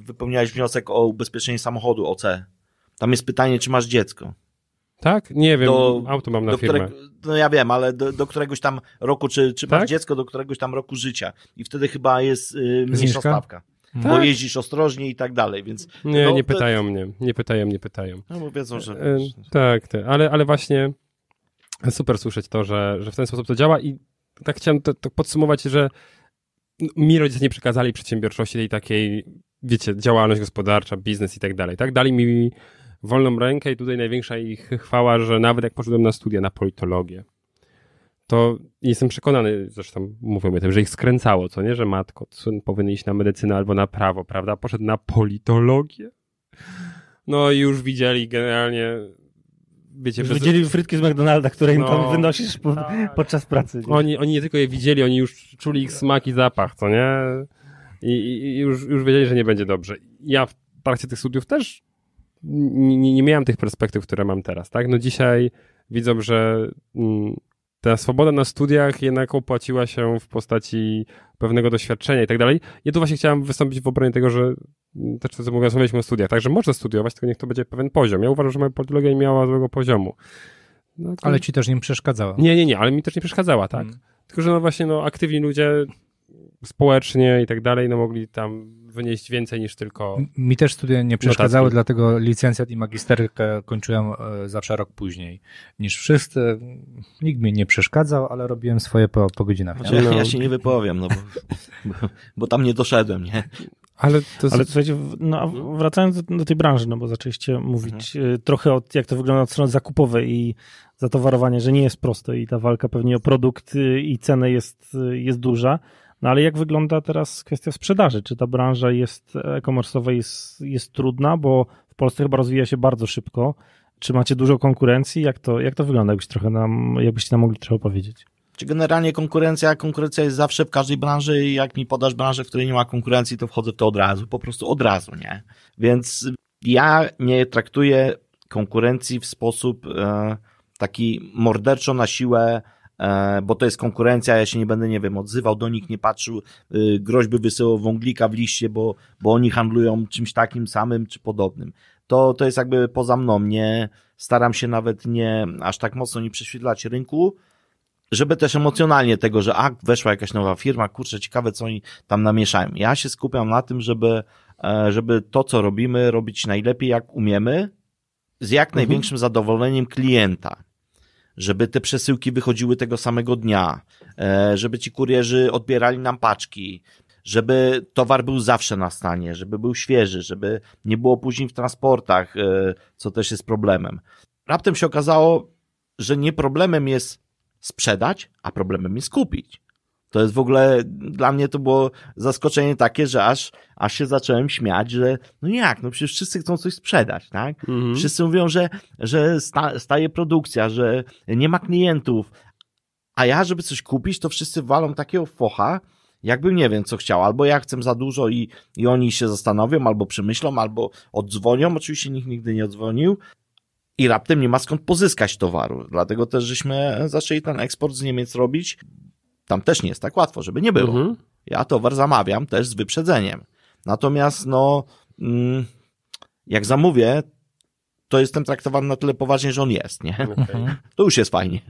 y, wypełniałeś wniosek o ubezpieczenie samochodu OC. Tam jest pytanie, czy masz dziecko. Tak? Nie wiem, do, auto mam na firmę. Którego, no ja wiem, ale do, do któregoś tam roku, czy, czy tak? masz dziecko do któregoś tam roku życia i wtedy chyba jest y, mniejsza stawka. Tak? Bo jeździsz ostrożnie i tak dalej, więc... Nie, no, nie pytają to... mnie, nie pytają, nie pytają. No bo wiedzą, że... E, no. tak, te, tak. ale, ale właśnie super słyszeć to, że, że w ten sposób to działa i tak chciałem to, to podsumować, że mi rodzice nie przekazali przedsiębiorczości tej takiej, wiecie, działalność gospodarcza, biznes i tak dalej, tak? Dali mi wolną rękę i tutaj największa ich chwała, że nawet jak poszedłem na studia, na politologię, to jestem przekonany, zresztą mówią o tym, że ich skręcało, co nie, że matko, syn powinien iść na medycynę albo na prawo, prawda? Poszedł na politologię. No i już widzieli generalnie wiecie... że widzieli frytki z McDonalda, które im no. tam wynosisz po, tak. podczas pracy. Oni, oni nie tylko je widzieli, oni już czuli ich smak i zapach, co nie? I, i już, już wiedzieli, że nie będzie dobrze. Ja w trakcie tych studiów też nie, nie, nie miałem tych perspektyw, które mam teraz, tak? No dzisiaj widzą, że... Mm, ta swoboda na studiach jednak opłaciła się w postaci pewnego doświadczenia i tak dalej. Ja tu właśnie chciałem wystąpić w obronie tego, że mm, też to, co mówiłem, rozmawialiśmy o studiach, także można studiować, tylko niech to będzie pewien poziom. Ja uważam, że moja politologia nie miała złego poziomu. No, to... Ale ci też nie przeszkadzała. Nie, nie, nie, ale mi też nie przeszkadzała, tak. Mm. Tylko, że no właśnie no, aktywni ludzie społecznie i tak dalej, no mogli tam wynieść więcej niż tylko. Mi też studia nie przeszkadzały, notatki. dlatego licencjat i magisterkę kończyłem e, zawsze rok później niż wszyscy. Nikt mi nie przeszkadzał, ale robiłem swoje po, po godzinach. no. Ja się nie wypowiem, no bo, bo, bo tam nie doszedłem, nie? Ale, to... Ale słuchajcie, no, wracając do tej branży, no bo zaczęliście mówić mhm. E, trochę od jak to wygląda od strony zakupowej i zatowarowania, że nie jest proste i ta walka pewnie o produkt e, i cenę jest, jest duża. No ale jak wygląda teraz kwestia sprzedaży? Czy ta branża jest e, e-commerce'owa jest, jest trudna, bo w Polsce chyba rozwija się bardzo szybko. Czy macie dużo konkurencji? Jak to, jak to wygląda? Jakbyś trochę nam, jakbyście nam mogli trochę powiedzieć? Czy generalnie konkurencja, konkurencja jest zawsze w każdej branży i jak mi podasz branżę, w której nie ma konkurencji, to wchodzę w to od razu, po prostu od razu, nie? Więc ja nie traktuję konkurencji w sposób e, taki morderczo na siłę E, bo to jest konkurencja, ja się nie będę, nie wiem, odzywał, do nich nie patrzył, y, groźby wysyłał wąglika w liście, bo, bo oni handlują czymś takim samym czy podobnym. To, to jest jakby poza mną, nie staram się nawet nie aż tak mocno nie prześwietlać rynku, żeby też emocjonalnie tego, że a, weszła jakaś nowa firma, kurczę, ciekawe co oni tam namieszają. Ja się skupiam na tym, żeby, e, żeby to, co robimy, robić najlepiej jak umiemy, z jak mhm. największym zadowoleniem klienta żeby te przesyłki wychodziły tego samego dnia, e, żeby ci kurierzy odbierali nam paczki, żeby towar był zawsze na stanie, żeby był świeży, żeby nie było później w transportach, e, co też jest problemem. Raptem się okazało, że nie problemem jest sprzedać, a problemem jest kupić. To jest w ogóle, dla mnie to było zaskoczenie takie, że aż, aż się zacząłem śmiać, że no jak, no przecież wszyscy chcą coś sprzedać, tak? Mhm. Wszyscy mówią, że, że sta, staje produkcja, że nie ma klientów, a ja, żeby coś kupić, to wszyscy walą takiego focha, jakbym nie wiem, co chciał. Albo ja chcę za dużo i, i oni się zastanowią, albo przemyślą, albo oddzwonią. Oczywiście nikt nigdy nie odzwonił. I raptem nie ma skąd pozyskać towaru. Dlatego też żeśmy zaczęli ten eksport z Niemiec robić, tam też nie jest tak łatwo, żeby nie było. Mhm. Ja towar zamawiam też z wyprzedzeniem. Natomiast, no, mm, jak zamówię, to jestem traktowany na tyle poważnie, że on jest, nie? Okay. To już jest fajnie.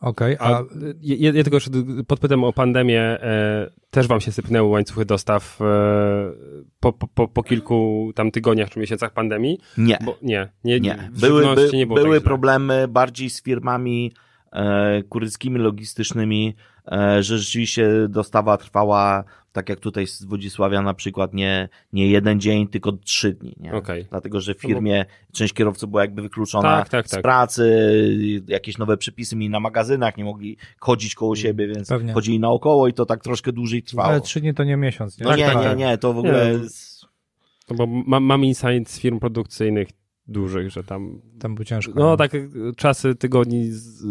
Okej, okay, a ja, ja tylko jeszcze podpytam o pandemię. E, też wam się sypnęły łańcuchy dostaw e, po, po, po, kilku tam tygodniach czy miesiącach pandemii? Nie. Bo, nie, nie, nie. Były, by, nie tak były tak problemy bardziej z firmami e, kuryckimi logistycznymi, E, że rzeczywiście dostawa trwała, tak jak tutaj z Wodzisławia na przykład, nie, nie jeden dzień, tylko trzy dni. Nie? Okay. Dlatego, że w no firmie część kierowców była jakby wykluczona tak, tak, tak. z pracy, jakieś nowe przepisy mieli na magazynach, nie mogli chodzić koło mm, siebie, więc Pewnie. chodzili naokoło i to tak troszkę dłużej trwało. Ale trzy dni to nie miesiąc. Nie? No nie, tak, tak, nie, tak. nie, to w ogóle... Nie. No bo mam, mam insight z firm produkcyjnych, dużych, że tam... Tam było ciężko. No, no. tak czasy tygodni z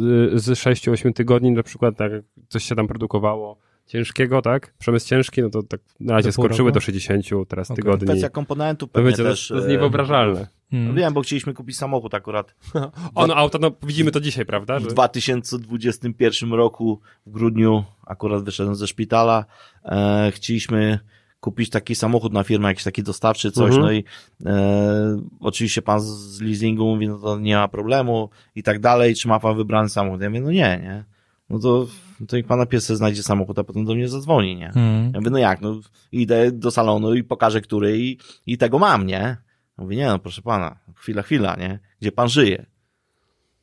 6-8 tygodni na przykład, tak coś się tam produkowało ciężkiego, tak? Przemysł ciężki, no to tak na razie do skoczyły do 60, teraz okay. tygodni. Kwestia komponentu, pewnie wiecie, też. To jest e, niewyobrażalne. Hmm. No wiem, bo chcieliśmy kupić samochód akurat. o, no auto, no widzimy to dzisiaj, prawda? Że... W 2021 roku w grudniu akurat wyszedłem ze szpitala. E, chcieliśmy kupić taki samochód na firmę, jakiś taki dostawczy, coś, mhm. no i e, oczywiście pan z leasingu mówi, no to nie ma problemu i tak dalej, czy ma pan wybrany samochód? Ja mówię, no nie, nie. No to, to pan pana pies znajdzie samochód, a potem do mnie zadzwoni, nie? Mhm. Ja mówię, no jak, no idę do salonu i pokażę, który i, i tego mam, nie? Ja nie no proszę pana, chwila, chwila, nie? Gdzie pan żyje?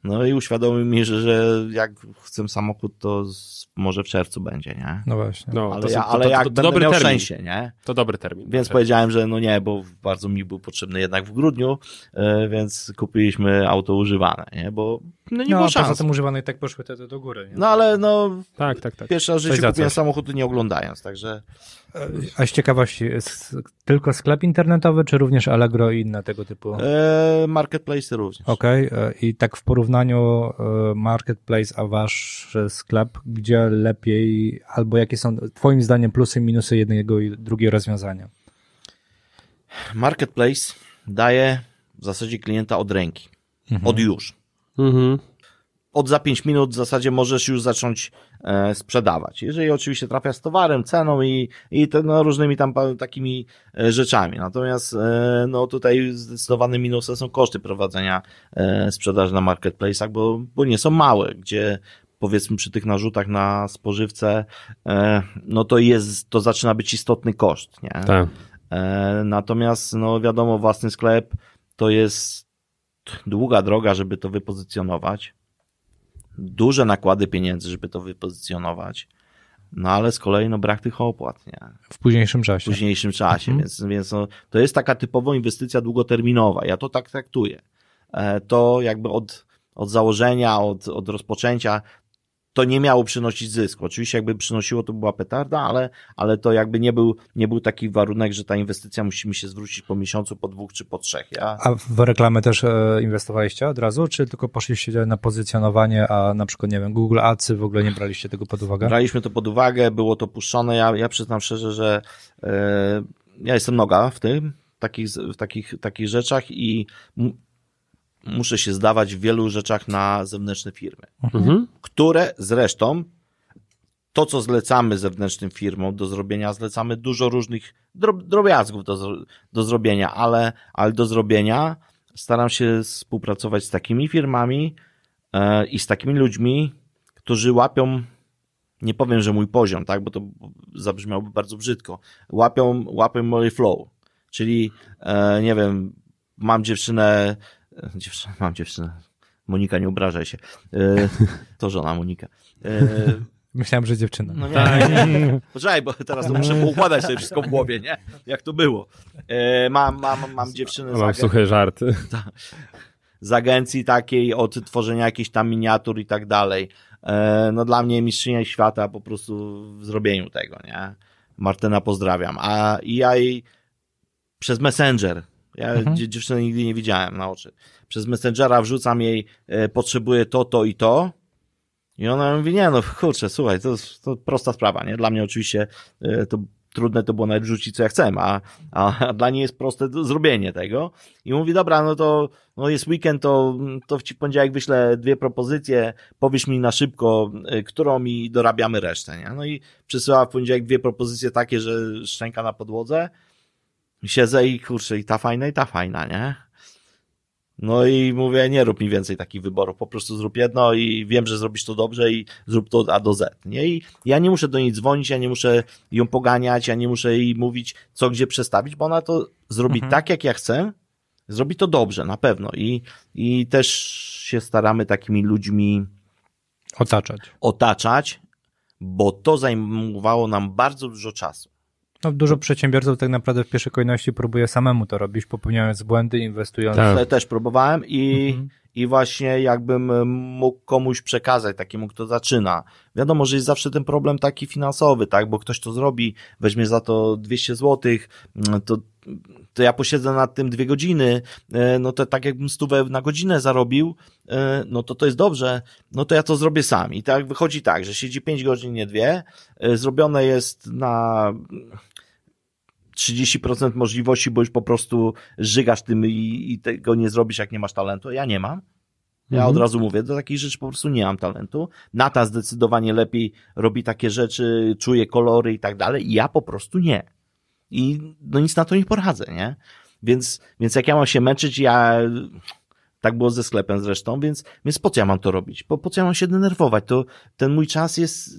No i uświadomił mi, że, że jak chcę samochód, to z, może w czerwcu będzie, nie? No właśnie. No, ale, to, ja, ale to, to, jak to, to, to dobry miał termin. szczęście, nie? To dobry termin. Więc powiedziałem, że no nie, bo bardzo mi był potrzebny jednak w grudniu, e, więc kupiliśmy auto używane, nie? Bo no nie no, było szans. poza tym używane i tak poszły te, te do góry, nie? No ale no... Tak, tak, tak. Pierwszy raz, że kupiłem samochód nie oglądając, także... A z ciekawości, tylko sklep internetowy, czy również Allegro i inne tego typu? E, marketplace również. Okej, okay. E, i tak w porównaniu e, marketplace a wasz sklep, gdzie lepiej, albo jakie są twoim zdaniem plusy i minusy jednego i drugiego rozwiązania? Marketplace daje w zasadzie klienta od ręki, mhm. od już. Mhm od za 5 minut w zasadzie możesz już zacząć e, sprzedawać. Jeżeli oczywiście trafia z towarem, ceną i, i te, no, różnymi tam takimi e, rzeczami. Natomiast e, no, tutaj zdecydowanym minusem są koszty prowadzenia e, sprzedaży na marketplace'ach, bo, bo nie są małe, gdzie powiedzmy przy tych narzutach na spożywce, e, no to jest, to zaczyna być istotny koszt, nie? Tak. E, natomiast, no wiadomo, własny sklep to jest długa droga, żeby to wypozycjonować duże nakłady pieniędzy, żeby to wypozycjonować. No ale z kolei no, brak tych opłat, nie? W późniejszym czasie. W późniejszym czasie, mhm. więc, więc no, to jest taka typowa inwestycja długoterminowa. Ja to tak traktuję. E, to jakby od, od założenia, od, od rozpoczęcia to nie miało przynosić zysku. Oczywiście jakby przynosiło, to była petarda, ale, ale to jakby nie był, nie był taki warunek, że ta inwestycja musimy się zwrócić po miesiącu, po dwóch czy po trzech. Ja... A w reklamę też e, inwestowaliście od razu, czy tylko poszliście na pozycjonowanie, a na przykład, nie wiem, Google Adsy w ogóle nie braliście tego pod uwagę? Braliśmy to pod uwagę, było to puszczone. Ja, ja przyznam szczerze, że yy, ja jestem noga w tym, takich, w takich, takich rzeczach i muszę się zdawać w wielu rzeczach na zewnętrzne firmy, mhm. które zresztą to, co zlecamy zewnętrznym firmom do zrobienia, zlecamy dużo różnych drobiazgów do, do zrobienia, ale, ale do zrobienia staram się współpracować z takimi firmami e, i z takimi ludźmi, którzy łapią, nie powiem, że mój poziom, tak, bo to zabrzmiałoby bardzo brzydko, łapią, łapią moje flow, czyli e, nie wiem, mam dziewczynę Dziewczyna, mam dziewczynę. Monika, nie obrażaj się. E, to żona Monika. E, Myślałem, że dziewczyna. No nie, tak. Poczekaj, bo teraz to muszę poukładać sobie wszystko w głowie, nie? Jak to było. E, mam, mam, mam dziewczynę. Mam agen... suche żarty. Z agencji takiej od tworzenia jakichś tam miniatur i tak dalej. No dla mnie mistrzynia świata po prostu w zrobieniu tego, nie? Martyna pozdrawiam. A ja jej przez Messenger ja mhm. dziewczyny nigdy nie widziałem na oczy. Przez Messengera wrzucam jej, e, potrzebuję to, to i to. I ona mówi, nie no, kurczę, słuchaj, to, to prosta sprawa, nie? Dla mnie oczywiście e, to trudne to było nawet wrzucić co ja chcę, a, a, dla niej jest proste zrobienie tego. I mówi, dobra, no to no jest weekend, to, to w poniedziałek wyślę dwie propozycje, powiesz mi na szybko, e, którą i dorabiamy resztę, nie? No i przysyła w poniedziałek dwie propozycje takie, że szczęka na podłodze, siedzę i kurczę, i ta fajna, i ta fajna, nie? No i mówię, nie rób mi więcej takich wyborów, po prostu zrób jedno i wiem, że zrobisz to dobrze i zrób to A do Z, nie? I ja nie muszę do niej dzwonić, ja nie muszę ją poganiać, ja nie muszę jej mówić, co gdzie przestawić, bo ona to zrobi mhm. tak, jak ja chcę, zrobi to dobrze, na pewno. I, i też się staramy takimi ludźmi otaczać. Otaczać, bo to zajmowało nam bardzo dużo czasu. No, dużo przedsiębiorców tak naprawdę w pierwszej kolejności próbuje samemu to robić, popełniając błędy, inwestując. Tak. Ja też próbowałem i, mhm. i właśnie jakbym e, mógł komuś przekazać, takiemu, kto zaczyna. Wiadomo, że jest zawsze ten problem taki finansowy, tak, bo ktoś to zrobi, weźmie za to 200 złotych, mm, to to ja posiedzę nad tym dwie godziny, e, no to tak jakbym stówę na godzinę zarobił, e, no to to jest dobrze, no to ja to zrobię sam. I tak wychodzi tak, że siedzi pięć godzin, nie dwie, e, zrobione jest na 30% możliwości, bo już po prostu żygasz tym i, i tego nie zrobisz, jak nie masz talentu. Ja nie mam. Ja mhm. od razu mówię, do takich rzeczy po prostu nie mam talentu. Nata zdecydowanie lepiej robi takie rzeczy, czuje kolory i tak dalej. Ja po prostu nie i no nic na to nie poradzę, nie? Więc, więc jak ja mam się męczyć, ja... Tak było ze sklepem zresztą, więc, więc po co ja mam to robić? Po, po co ja mam się denerwować? To ten mój czas jest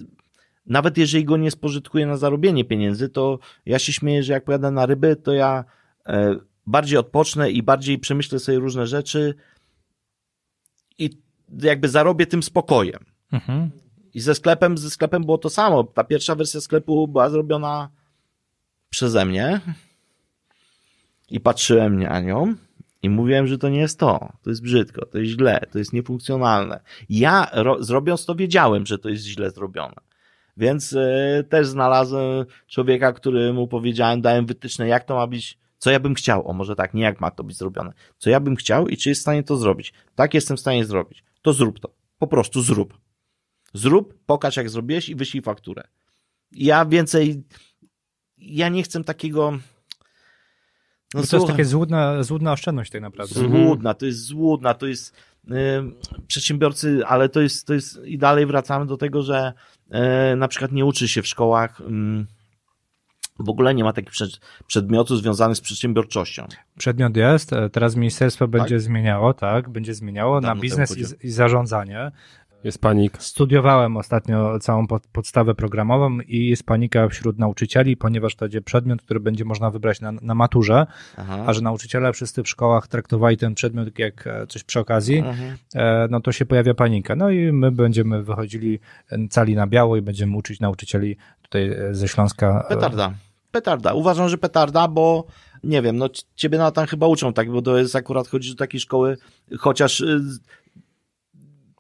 nawet jeżeli go nie spożytkuję na zarobienie pieniędzy, to ja się śmieję, że jak pojadę na ryby, to ja e, bardziej odpocznę i bardziej przemyślę sobie różne rzeczy i jakby zarobię tym spokojem. Mhm. I ze sklepem, ze sklepem było to samo. Ta pierwsza wersja sklepu była zrobiona przeze mnie i patrzyłem na nią i mówiłem, że to nie jest to, to jest brzydko, to jest źle, to jest niefunkcjonalne. Ja zrobiąc to wiedziałem, że to jest źle zrobione. Więc yy, też znalazłem człowieka, mu powiedziałem, dałem wytyczne, jak to ma być, co ja bym chciał, o może tak, nie jak ma to być zrobione, co ja bym chciał i czy jest w stanie to zrobić. Tak jestem w stanie zrobić. To zrób to. Po prostu zrób. Zrób, pokaż jak zrobiłeś i wyślij fakturę. Ja więcej ja nie chcę takiego. No, to jest taka złudna, złudna oszczędność tak naprawdę. Mhm. Złudna, to jest złudna, to jest yy, przedsiębiorcy, ale to jest, to jest i dalej wracamy do tego, że yy, na przykład nie uczy się w szkołach yy, w ogóle nie ma takich przedmiotów związanych z przedsiębiorczością. Przedmiot jest, e, teraz ministerstwo tak. będzie tak. zmieniało, tak, będzie zmieniało na biznes i, i, zarządzanie. Jest panik. Studiowałem ostatnio całą pod, podstawę programową i jest panika wśród nauczycieli, ponieważ to będzie przedmiot, który będzie można wybrać na, na maturze, Aha. a że nauczyciele wszyscy w szkołach traktowali ten przedmiot jak e, coś przy okazji, e, no to się pojawia panika. No i my będziemy wychodzili e, cali na biało i będziemy uczyć nauczycieli tutaj e, ze Śląska. Petarda. Petarda. Uważam, że petarda, bo nie wiem, no ciebie na tam chyba uczą, tak, bo to jest akurat chodzić do takiej szkoły, chociaż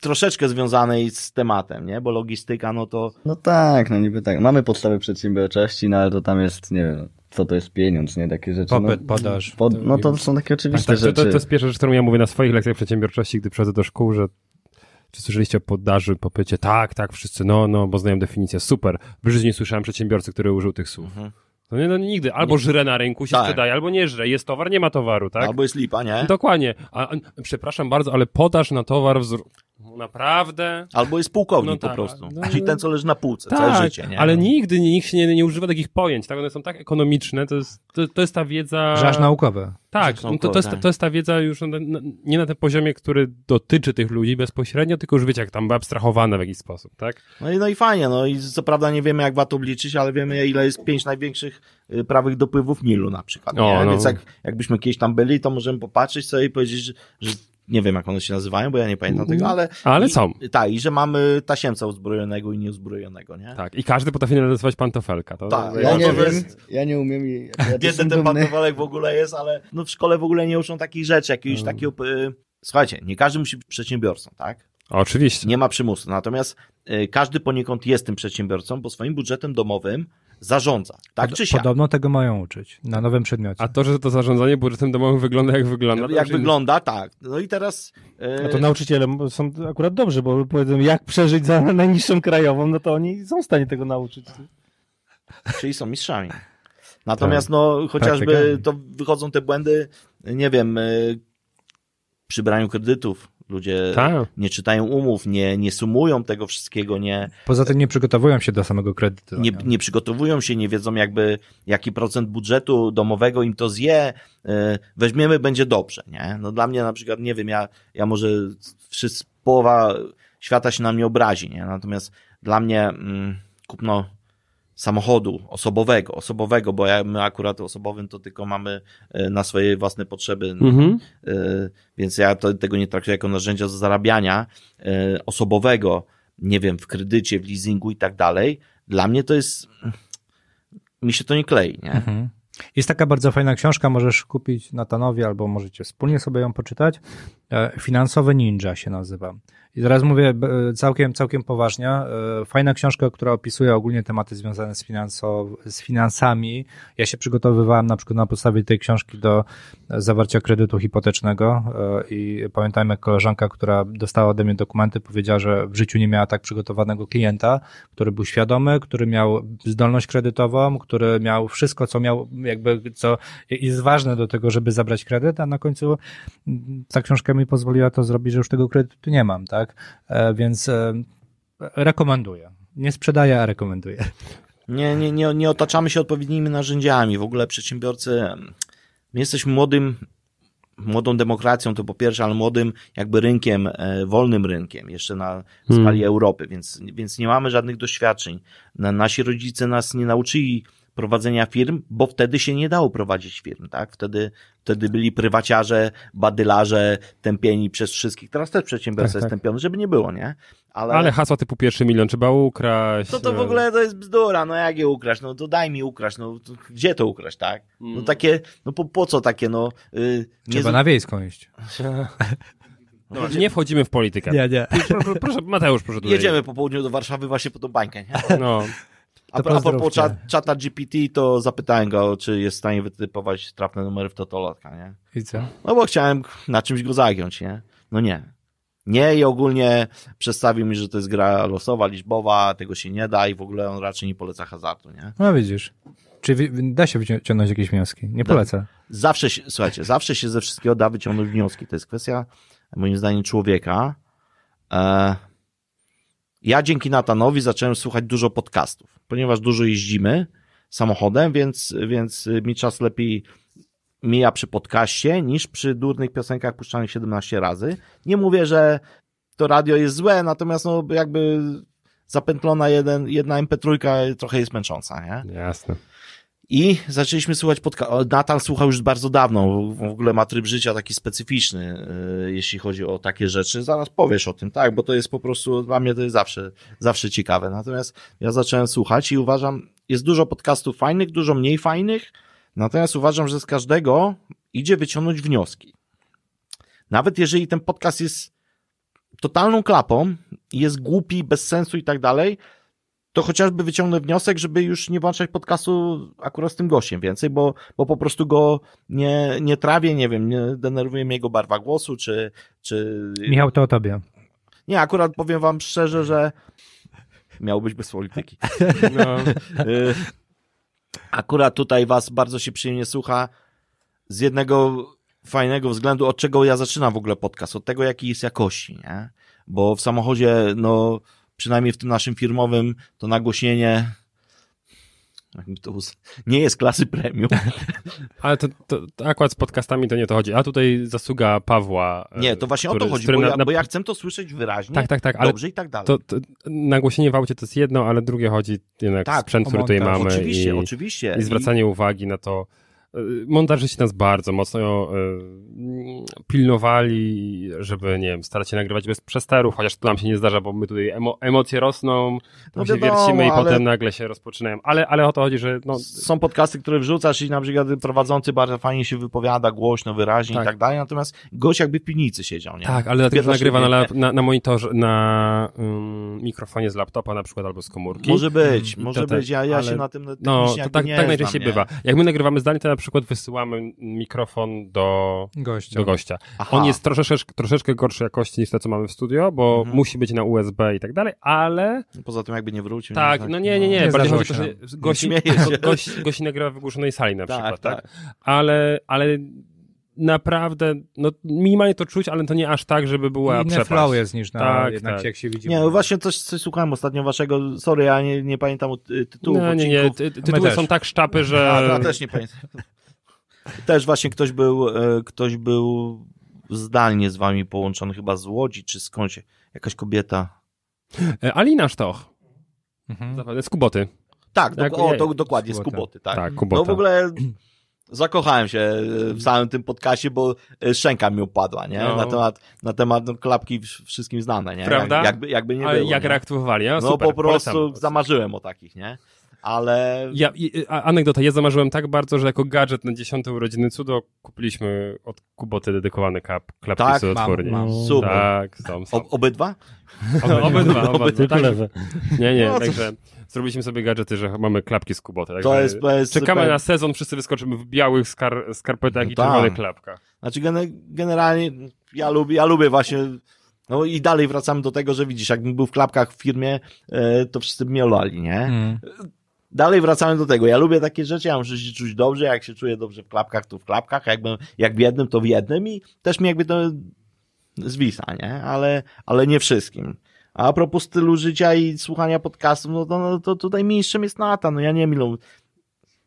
troszeczkę związanej z tematem, nie? Bo logistyka, no to... No tak, no niby tak. Mamy podstawy przedsiębiorczości, no ale to tam jest, nie wiem, co to jest pieniądz, nie? Takie rzeczy. No. Popyt, no, podaż. Pod, no to są takie oczywiste tak, tak, rzeczy. To, to, to jest pierwsza rzecz, którą ja mówię na swoich lekcjach przedsiębiorczości, gdy przychodzę do szkół, że czy słyszeliście o podaży, popycie? Tak, tak, wszyscy, no, no, bo znają definicję, super. W życiu nie słyszałem przedsiębiorcy, który użył tych słów. Mhm. No nie, no nigdy. Albo nie. żre na rynku, się tak. sprzedaje, albo nie żre. Jest towar, nie ma towaru, tak? Albo jest lipa, nie? Dokładnie. A, przepraszam bardzo, ale podaż na towar wzrósł. Naprawdę? Albo jest pułkownik no tak, po prostu. No, ten, co leży na półce tak, całe życie. Nie? ale nigdy nikt się nie, nie używa takich pojęć. Tak? One są tak ekonomiczne, to jest, to, to jest ta wiedza... Rzecz naukowe. Tak, naukowe, to, to, jest, to tak. jest ta wiedza już na, na, nie na tym poziomie, który dotyczy tych ludzi bezpośrednio, tylko już wiecie, jak tam abstrahowana w jakiś sposób, tak? No i, no i fajnie, no i co prawda nie wiemy, jak VAT obliczyć, ale wiemy, ile jest pięć największych y, prawych dopływów Nilu na przykład. O, no. Więc jak, jakbyśmy kiedyś tam byli, to możemy popatrzeć sobie i powiedzieć, że, że nie wiem jak one się nazywają, bo ja nie pamiętam tego, ale... Ale i, są. Tak, i że mamy tasiemca uzbrojonego i nieuzbrojonego, nie? Tak, i każdy potrafi nazywać pantofelka. To tak, ja, nie wiem, jest... ja nie umiem i... Ja ten, ten pantofelek w ogóle jest, ale no w szkole w ogóle nie uczą takich rzeczy, jakiegoś hmm. takiego... Y, słuchajcie, nie każdy musi być przedsiębiorcą, tak? Oczywiście. Nie ma przymusu, natomiast y, każdy poniekąd jest tym przedsiębiorcą, bo swoim budżetem domowym zarządza. Tak Pod, czy siak. Podobno tego mają uczyć na nowym przedmiocie. A to, że to zarządzanie budżetem domowym wygląda jak wygląda. Jak wygląda, tak. No i teraz... Yy... No to nauczyciele są akurat dobrzy, bo powiedzą jak przeżyć za najniższą krajową, no to oni są w stanie tego nauczyć. Czyli są mistrzami. Natomiast tak. no chociażby to wychodzą te błędy, nie wiem, e, przy braniu kredytów, Ludzie Ta. nie czytają umów, nie, nie sumują tego wszystkiego, nie. Poza tym nie przygotowują się do samego kredytu. Nie, nie przygotowują się, nie wiedzą jakby, jaki procent budżetu domowego im to zje. Y, weźmiemy, będzie dobrze, nie? No dla mnie na przykład, nie wiem, ja, ja może wszyscy, połowa świata się na mnie obrazi, nie? Natomiast dla mnie mm, kupno samochodu osobowego, osobowego, bo ja, my akurat osobowym to tylko mamy e, na swoje własne potrzeby, no, mhm. E, więc ja to, tego nie traktuję jako narzędzia do zarabiania e, osobowego, nie wiem, w kredycie, w leasingu i tak dalej. Dla mnie to jest, mi się to nie klei, nie? Mhm. Jest taka bardzo fajna książka, możesz kupić Natanowi albo możecie wspólnie sobie ją poczytać. E, Finansowy Ninja się nazywa. I teraz mówię całkiem, całkiem poważnie. E, fajna książka, która opisuje ogólnie tematy związane z, finansow, z finansami. Ja się przygotowywałem na przykład na podstawie tej książki do zawarcia kredytu hipotecznego e, i pamiętam jak koleżanka, która dostała ode mnie dokumenty, powiedziała, że w życiu nie miała tak przygotowanego klienta, który był świadomy, który miał zdolność kredytową, który miał wszystko, co miał, jakby co jest ważne do tego, żeby zabrać kredyt, a na końcu ta książka mi mi pozwoliła to zrobić, że już tego kredytu nie mam, tak? E, więc e, rekomenduję. Nie sprzedaję, a rekomenduję. Nie, nie, nie, nie otaczamy się odpowiednimi narzędziami. W ogóle przedsiębiorcy, my jesteśmy młodym, młodą demokracją to po pierwsze, ale młodym jakby rynkiem, e, wolnym rynkiem jeszcze na skali hmm. Europy, więc, więc nie mamy żadnych doświadczeń. nasi rodzice nas nie nauczyli prowadzenia firm, bo wtedy się nie dało prowadzić firm, tak? Wtedy, wtedy byli prywaciarze, badylarze, tępieni przez wszystkich. Teraz też przedsiębiorca tak, jest tak. tępiony, żeby nie było, nie? Ale... Ale hasła typu pierwszy milion trzeba ukraść. To to no. w ogóle to jest bzdura, no jak je ukraść, no to daj mi ukraść, no to, gdzie to ukraść, tak? No mm. takie, no po, po co takie, no... Yy, trzeba na wiejską iść. No, nie wchodzimy w politykę. Nie, nie. Proszę, Mateusz, proszę tutaj. Jedziemy po południu do Warszawy właśnie po tą bańkę. Nie? No a, a propos czat, czata GPT, to zapytałem go, czy jest w stanie wytypować trafne numery w Totolotka, nie? I co? No bo chciałem na czymś go zagiąć, nie? No nie. Nie i ogólnie przestawił mi, że to jest gra losowa, liczbowa, tego się nie da i w ogóle on raczej nie poleca hazardu, nie? No widzisz. Czy da się wyciągnąć jakieś wnioski? Nie poleca. Da. Zawsze, się, słuchajcie, zawsze się ze wszystkiego da wyciągnąć wnioski. To jest kwestia, moim zdaniem, człowieka. E ja dzięki Natanowi zacząłem słuchać dużo podcastów, ponieważ dużo jeździmy samochodem, więc, więc mi czas lepiej mija przy podcaście niż przy durnych piosenkach puszczanych 17 razy. Nie mówię, że to radio jest złe, natomiast no jakby zapętlona jeden, jedna MP3 trochę jest męcząca, nie? Jasne. I zaczęliśmy słuchać podcast. Natal słuchał już bardzo dawno, w ogóle ma tryb życia taki specyficzny, e, jeśli chodzi o takie rzeczy. Zaraz powiesz o tym, tak, bo to jest po prostu, dla mnie to jest zawsze, zawsze ciekawe. Natomiast ja zacząłem słuchać i uważam, jest dużo podcastów fajnych, dużo mniej fajnych, natomiast uważam, że z każdego idzie wyciągnąć wnioski. Nawet jeżeli ten podcast jest totalną klapą, jest głupi, bez sensu i tak dalej, to chociażby wyciągnę wniosek, żeby już nie włączać podcastu akurat z tym gościem więcej, bo, bo po prostu go nie, nie trawię, nie wiem, nie denerwuje mnie jego barwa głosu, czy, czy... Michał, to o tobie. Nie, akurat powiem wam szczerze, że miał być bez polityki. No. Y, akurat tutaj was bardzo się przyjemnie słucha z jednego fajnego względu, od czego ja zaczynam w ogóle podcast, od tego, jaki jest jakości, nie? Bo w samochodzie, no przynajmniej w tym naszym firmowym, to nagłośnienie nie jest klasy premium. Ale to, to, to, akurat z podcastami to nie to chodzi. A tutaj zasługa Pawła. E, nie, to właśnie który, o to chodzi, bo ja, na... bo ja, chcę to słyszeć wyraźnie, tak, tak, tak, dobrze i tak dalej. To, to, nagłośnienie w aucie to jest jedno, ale drugie chodzi jednak tak, sprzęt, który tutaj mamy. Oczywiście, i, oczywiście. I zwracanie I... uwagi na to, E, montażyści nas bardzo mocno e, pilnowali, żeby, nie wiem, starać się nagrywać bez przesterów, chociaż to nam się nie zdarza, bo my tutaj emo emocje rosną, tam no się wiadomo, wiercimy i ale... potem nagle się rozpoczynają. Ale, ale o to chodzi, że... No... Są podcasty, które wrzucasz i na przykład prowadzący bardzo fajnie się wypowiada, głośno, wyraźnie tak. i tak dalej, natomiast gość jakby w piwnicy siedział, nie? Tak, ale dlatego, że nagrywa na, lap, na, na, monitorze, na um, mikrofonie z laptopa na przykład albo z komórki. Może być, mm, może to tak, być, ja, ja ale... się na tym no, to tak, nie tak najczęściej nie? bywa. Jak my nagrywamy zdanie, to na przykład wysyłamy mikrofon do gościa. Do gościa. On jest troszeczkę, troszeczkę gorszej jakości niż to, co mamy w studio, bo mhm. musi być na USB i tak dalej, ale... Poza tym jakby nie wrócił. Tak, tak no nie, nie, nie. nie bardziej chodzi o to, że gości, gości, gości nagrywa w wygłuszonej sali na tak, przykład, tak? tak? Ale, ale naprawdę, no minimalnie to czuć, ale to nie aż tak, żeby była Inne przepaść. flow jest niż na, tak, jednak tak. jak się widzi. Nie, no właśnie coś, coś słuchałem ostatnio waszego, sorry, ja nie, nie pamiętam y, tytułu no, nie, nie, tytuły są tak szczapy, że... A, ja też nie pamiętam. też właśnie ktoś był, e, ktoś był zdalnie z wami połączony, chyba z Łodzi czy skądś, jakaś kobieta. E, Alina Sztoch. Mhm. Z Kuboty. Tak, do, tak, o, to, dokładnie, z Kuboty, tak. tak Kubota. No w ogóle zakochałem się e, w samym mhm. tym podcastie, bo e, szczęka mi upadła, nie? No. Na temat, na temat no, klapki wszystkim znane, nie? Prawda? Jak, jakby, jakby nie Ale było. Jak nie? Ja? No, no, super, po prostu polecam. zamarzyłem o takich, nie? ale... Ja, i, a, anegdota, ja zamarzyłem tak bardzo, że jako gadżet na 10 urodziny cudo kupiliśmy od Kuboty dedykowany kap, klapki tak, Mam, mam. Tak, super. Tak, są, są. O, obydwa? Obydwa, obydwa. obydwa, tak, nie, nie, no, także zrobiliśmy sobie gadżety, że mamy klapki z Kubota. To jest, to jest czekamy na sezon, wszyscy wyskoczymy w białych skar skarpetach no i czerwonych klapkach. Znaczy generalnie ja lubię, ja lubię właśnie no i dalej wracamy do tego, że widzisz, jakbym był w klapkach w firmie, e, to wszyscy by mnie olali, nie? Mm. Dalej wracamy do tego. Ja lubię takie rzeczy, ja muszę się czuć dobrze, jak się czuję dobrze w klapkach, to w klapkach, jakbym, jak w jednym, to w jednym i też mi jakby to zwisa, nie? Ale, ale nie wszystkim. A propos stylu życia i słuchania podcastów, no to, no to tutaj mistrzem jest Nata. No ja nie milą.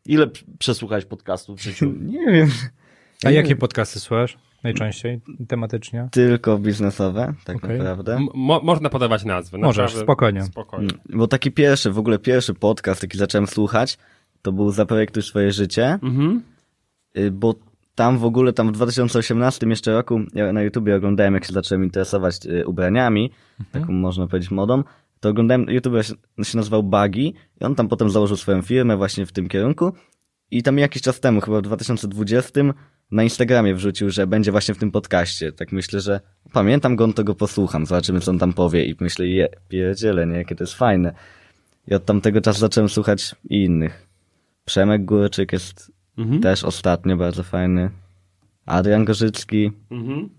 ile, przesłuchać podcastów w życiu. nie wiem. A jakie podcasty słuchasz najczęściej tematycznie? Tylko biznesowe, tak okay. naprawdę. Mo można podawać nazwy. Możesz, spokojnie. spokojnie. Mm, bo taki pierwszy, w ogóle pierwszy podcast, jaki zacząłem słuchać, to był Zaprojektuj swoje życie, mhm. Y, bo tam w ogóle, tam w 2018 jeszcze roku, ja na YouTubie oglądałem, jak się zacząłem interesować y, ubraniami, mhm. taką można powiedzieć modą, to oglądałem, YouTube się nazywał Bagi i on tam potem założył swoją firmę właśnie w tym kierunku i tam jakiś czas temu, chyba w 2020, na Instagramie wrzucił, że będzie właśnie w tym podcaście. Tak myślę, że pamiętam go, on tego posłucham, zobaczymy co on tam powie i myślę, je, pierdziele, nie, jakie to jest fajne. I od tamtego czasu zacząłem słuchać i innych. Przemek Górczyk jest Mhm. Też ostatnio bardzo fajny. Adrian Gorzycki. Mhm.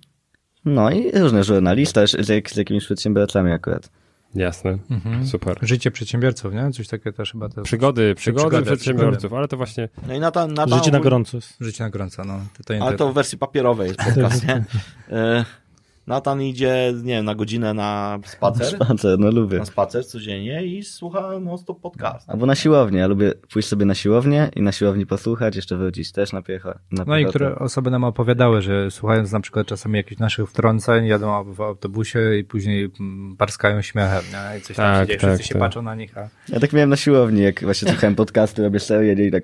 No i różne żurnalista też z, z jakimiś przedsiębiorcami akurat. Jasne, mhm. super. Życie przedsiębiorców, nie? Coś takiego też chyba. te Przygody, przygody, przygody przedsiębiorców, przygody. ale to właśnie... No i na ta, na ta Życie na gorąco. Życie na gorąco, no. To, to ale to w wersji papierowej jest podcast, nie? Natan idzie, nie wiem, na godzinę na spacer. Na spacer, no lubię. Na spacer codziennie i słucha non-stop podcast. Albo na siłownię, ja lubię pójść sobie na siłownię i na siłowni posłuchać, jeszcze wrócić też na piechę. No i które osoby nam opowiadały, że słuchając na przykład czasami jakichś naszych wtrąceń, jadą w autobusie i później mm, parskają śmiechem, nie? I coś tak, tam się dzieje, tak, wszyscy tak. się tak. patrzą na nich. A... Ja tak miałem na siłowni, jak właśnie słuchałem podcasty, robię serię i tak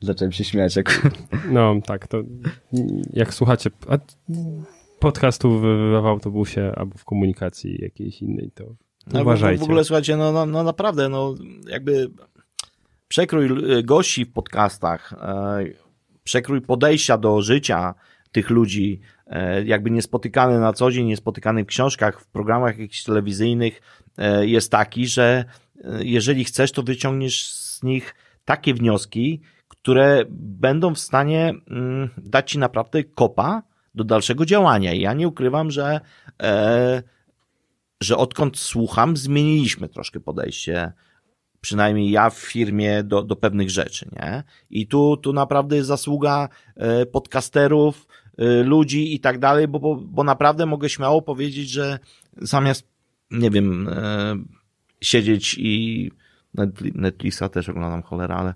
zacząłem się śmiać. Jak... No tak, to jak słuchacie... A podcastów w, w autobusie albo w komunikacji jakiejś innej, to no, uważajcie. W ogóle słuchajcie, no, no, no naprawdę, no jakby przekrój y, gości w podcastach, e, przekrój podejścia do życia tych ludzi, e, jakby niespotykany na co dzień, niespotykany w książkach, w programach jakichś telewizyjnych, e, jest taki, że jeżeli chcesz, to wyciągniesz z nich takie wnioski, które będą w stanie mm, dać ci naprawdę kopa, do dalszego działania. I ja nie ukrywam, że, e, że odkąd słucham, zmieniliśmy troszkę podejście przynajmniej ja w firmie do, do pewnych rzeczy, nie? I tu, tu naprawdę jest zasługa e, podcasterów, e, ludzi i tak dalej, bo, bo, bo naprawdę mogę śmiało powiedzieć, że zamiast, nie wiem, e, siedzieć i Netflixa też oglądam cholera, ale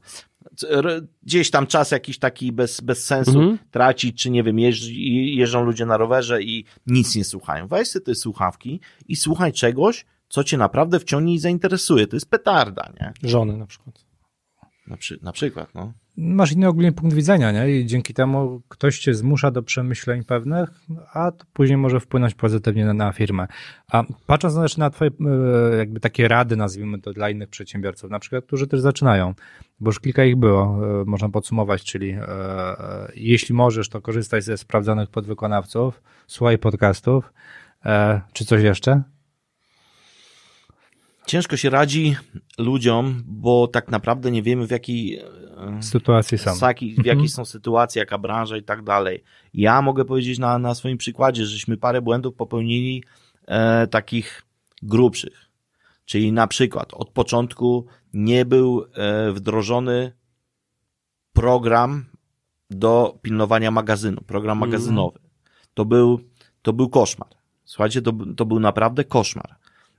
gdzieś tam czas jakiś taki bez, bez sensu mhm. tracić, czy nie wiem, jeżdż- jeżdżą ludzie na rowerze i nic nie słuchają. Weź sobie te słuchawki i słuchaj czegoś, co cię naprawdę wciągnie i zainteresuje. To jest petarda, nie? Żony na przykład. Na, przy, na przykład, no. Masz inny ogólnie punkt widzenia, nie? I dzięki temu ktoś cię zmusza do przemyśleń pewnych, a to później może wpłynąć pozytywnie na, na firmę. A patrząc też na twoje e, jakby takie rady, nazwijmy to, dla innych przedsiębiorców, na przykład, którzy też zaczynają, bo już kilka ich było, e, można podsumować, czyli e, e, jeśli możesz, to korzystaj ze sprawdzonych podwykonawców, słuchaj podcastów, e, czy coś jeszcze? ciężko się radzi ludziom, bo tak naprawdę nie wiemy w jakiej e, sytuacji są, saki, w jakiej mhm. są sytuacji, jaka branża i tak dalej. Ja mogę powiedzieć na, na swoim przykładzie, żeśmy parę błędów popełnili e, takich grubszych. Czyli na przykład od początku nie był e, wdrożony program do pilnowania magazynu, program mhm. magazynowy. To był, to był koszmar. Słuchajcie, to, to był naprawdę koszmar.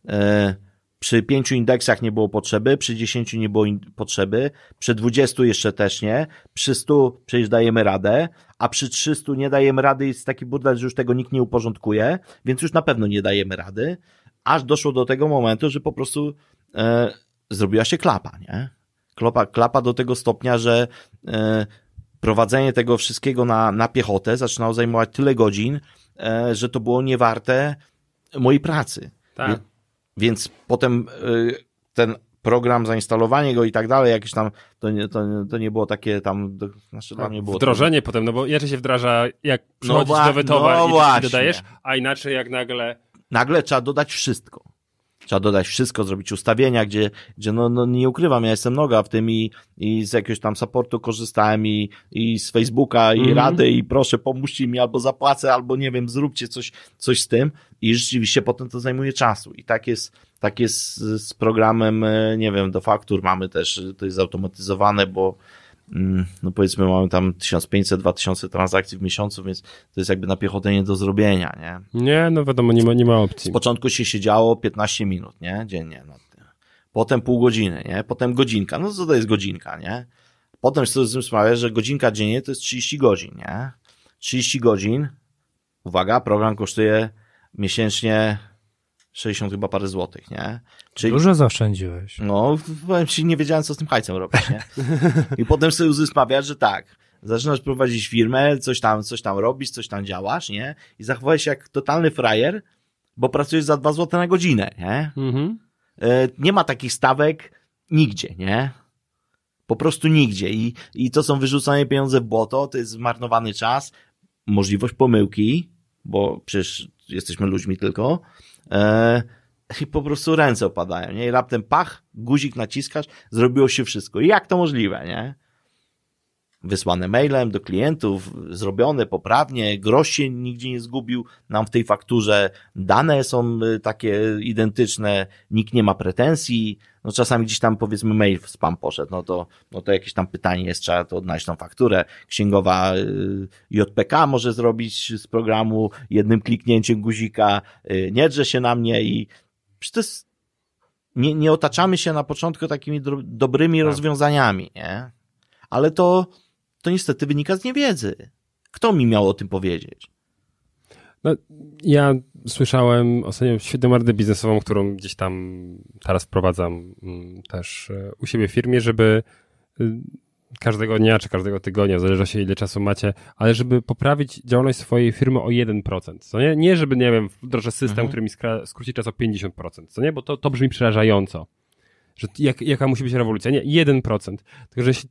E, przy pięciu indeksach nie było potrzeby, przy dziesięciu nie było potrzeby, przy dwudziestu jeszcze też nie, przy stu przecież dajemy radę, a przy trzystu nie dajemy rady i jest taki burdel, że już tego nikt nie uporządkuje, więc już na pewno nie dajemy rady, aż doszło do tego momentu, że po prostu e, zrobiła się klapa, nie? Klapa, klapa do tego stopnia, że e, prowadzenie tego wszystkiego na, na piechotę zaczynało zajmować tyle godzin, e, że to było niewarte mojej pracy. Tak. Więc potem y, ten program, zainstalowanie go i tak dalej, jakieś tam, to nie, to, to nie było takie tam, znaczy dla mnie było... Wdrożenie tam... potem, no bo inaczej się wdraża, jak no przychodzisz no i towar no i dodajesz, a inaczej jak nagle... Nagle trzeba dodać wszystko. Trzeba dodać wszystko, zrobić ustawienia, gdzie, gdzie no, no nie ukrywam, ja jestem noga w tym i, i z jakiegoś tam supportu korzystałem i, i z Facebooka i mm -hmm. rady i proszę pomóżcie mi albo zapłacę, albo nie wiem, zróbcie coś, coś z tym i rzeczywiście potem to zajmuje czasu i tak jest, tak jest z programem, e, nie wiem, do faktur mamy też, to jest automatyzowane, bo Mm, no powiedzmy mamy tam 1500-2000 transakcji w miesiącu, więc to jest jakby na piechotę nie do zrobienia, nie? Nie, no wiadomo, nie ma, nie ma opcji. Z początku się siedziało 15 minut, nie? Dziennie. No. Potem pół godziny, nie? Potem godzinka, no co to jest godzinka, nie? Potem się z tym sprawia, że godzinka dziennie to jest 30 godzin, nie? 30 godzin, uwaga, program kosztuje miesięcznie 60 chyba parę złotych, nie? Czyli, Dużo zaoszczędziłeś. No, powiem ci, nie wiedziałem, co z tym hajcem robić, nie? I potem sobie uzyspawiasz, że tak, zaczynasz prowadzić firmę, coś tam, coś tam robisz, coś tam działasz, nie? I zachowujesz się jak totalny frajer, bo pracujesz za 2 złote na godzinę, nie? Mhm. E, nie ma takich stawek nigdzie, nie? Po prostu nigdzie. I, I to są wyrzucane pieniądze w błoto, to jest zmarnowany czas, możliwość pomyłki, bo przecież jesteśmy ludźmi tylko, E, i po prostu ręce opadają, nie? I raptem pach, guzik naciskasz, zrobiło się wszystko. I jak to możliwe, nie? wysłane mailem do klientów, zrobione poprawnie, grosz się nigdzie nie zgubił nam w tej fakturze, dane są y, takie identyczne, nikt nie ma pretensji, no czasami gdzieś tam powiedzmy mail w spam poszedł, no to, no to jakieś tam pytanie jest, trzeba to odnaleźć tą fakturę, księgowa y, JPK może zrobić z programu jednym kliknięciem guzika, y, nie drze się na mnie i przecież to jest, nie, nie otaczamy się na początku takimi dobrymi tak. rozwiązaniami, nie? ale to to niestety wynika z niewiedzy. Kto mi miał o tym powiedzieć? No, ja słyszałem ostatnio świetną radę biznesową, którą gdzieś tam teraz wprowadzam mm, też e, u siebie w firmie, żeby y, każdego dnia czy każdego tygodnia, zależy się ile czasu macie, ale żeby poprawić działalność swojej firmy o 1%. Co nie? nie żeby, nie wiem, wdrożę system, mhm. który mi skróci czas o 50%, co nie? Bo to, to brzmi przerażająco. Że jak, jaka musi być rewolucja? Nie, 1%. Także że jeśli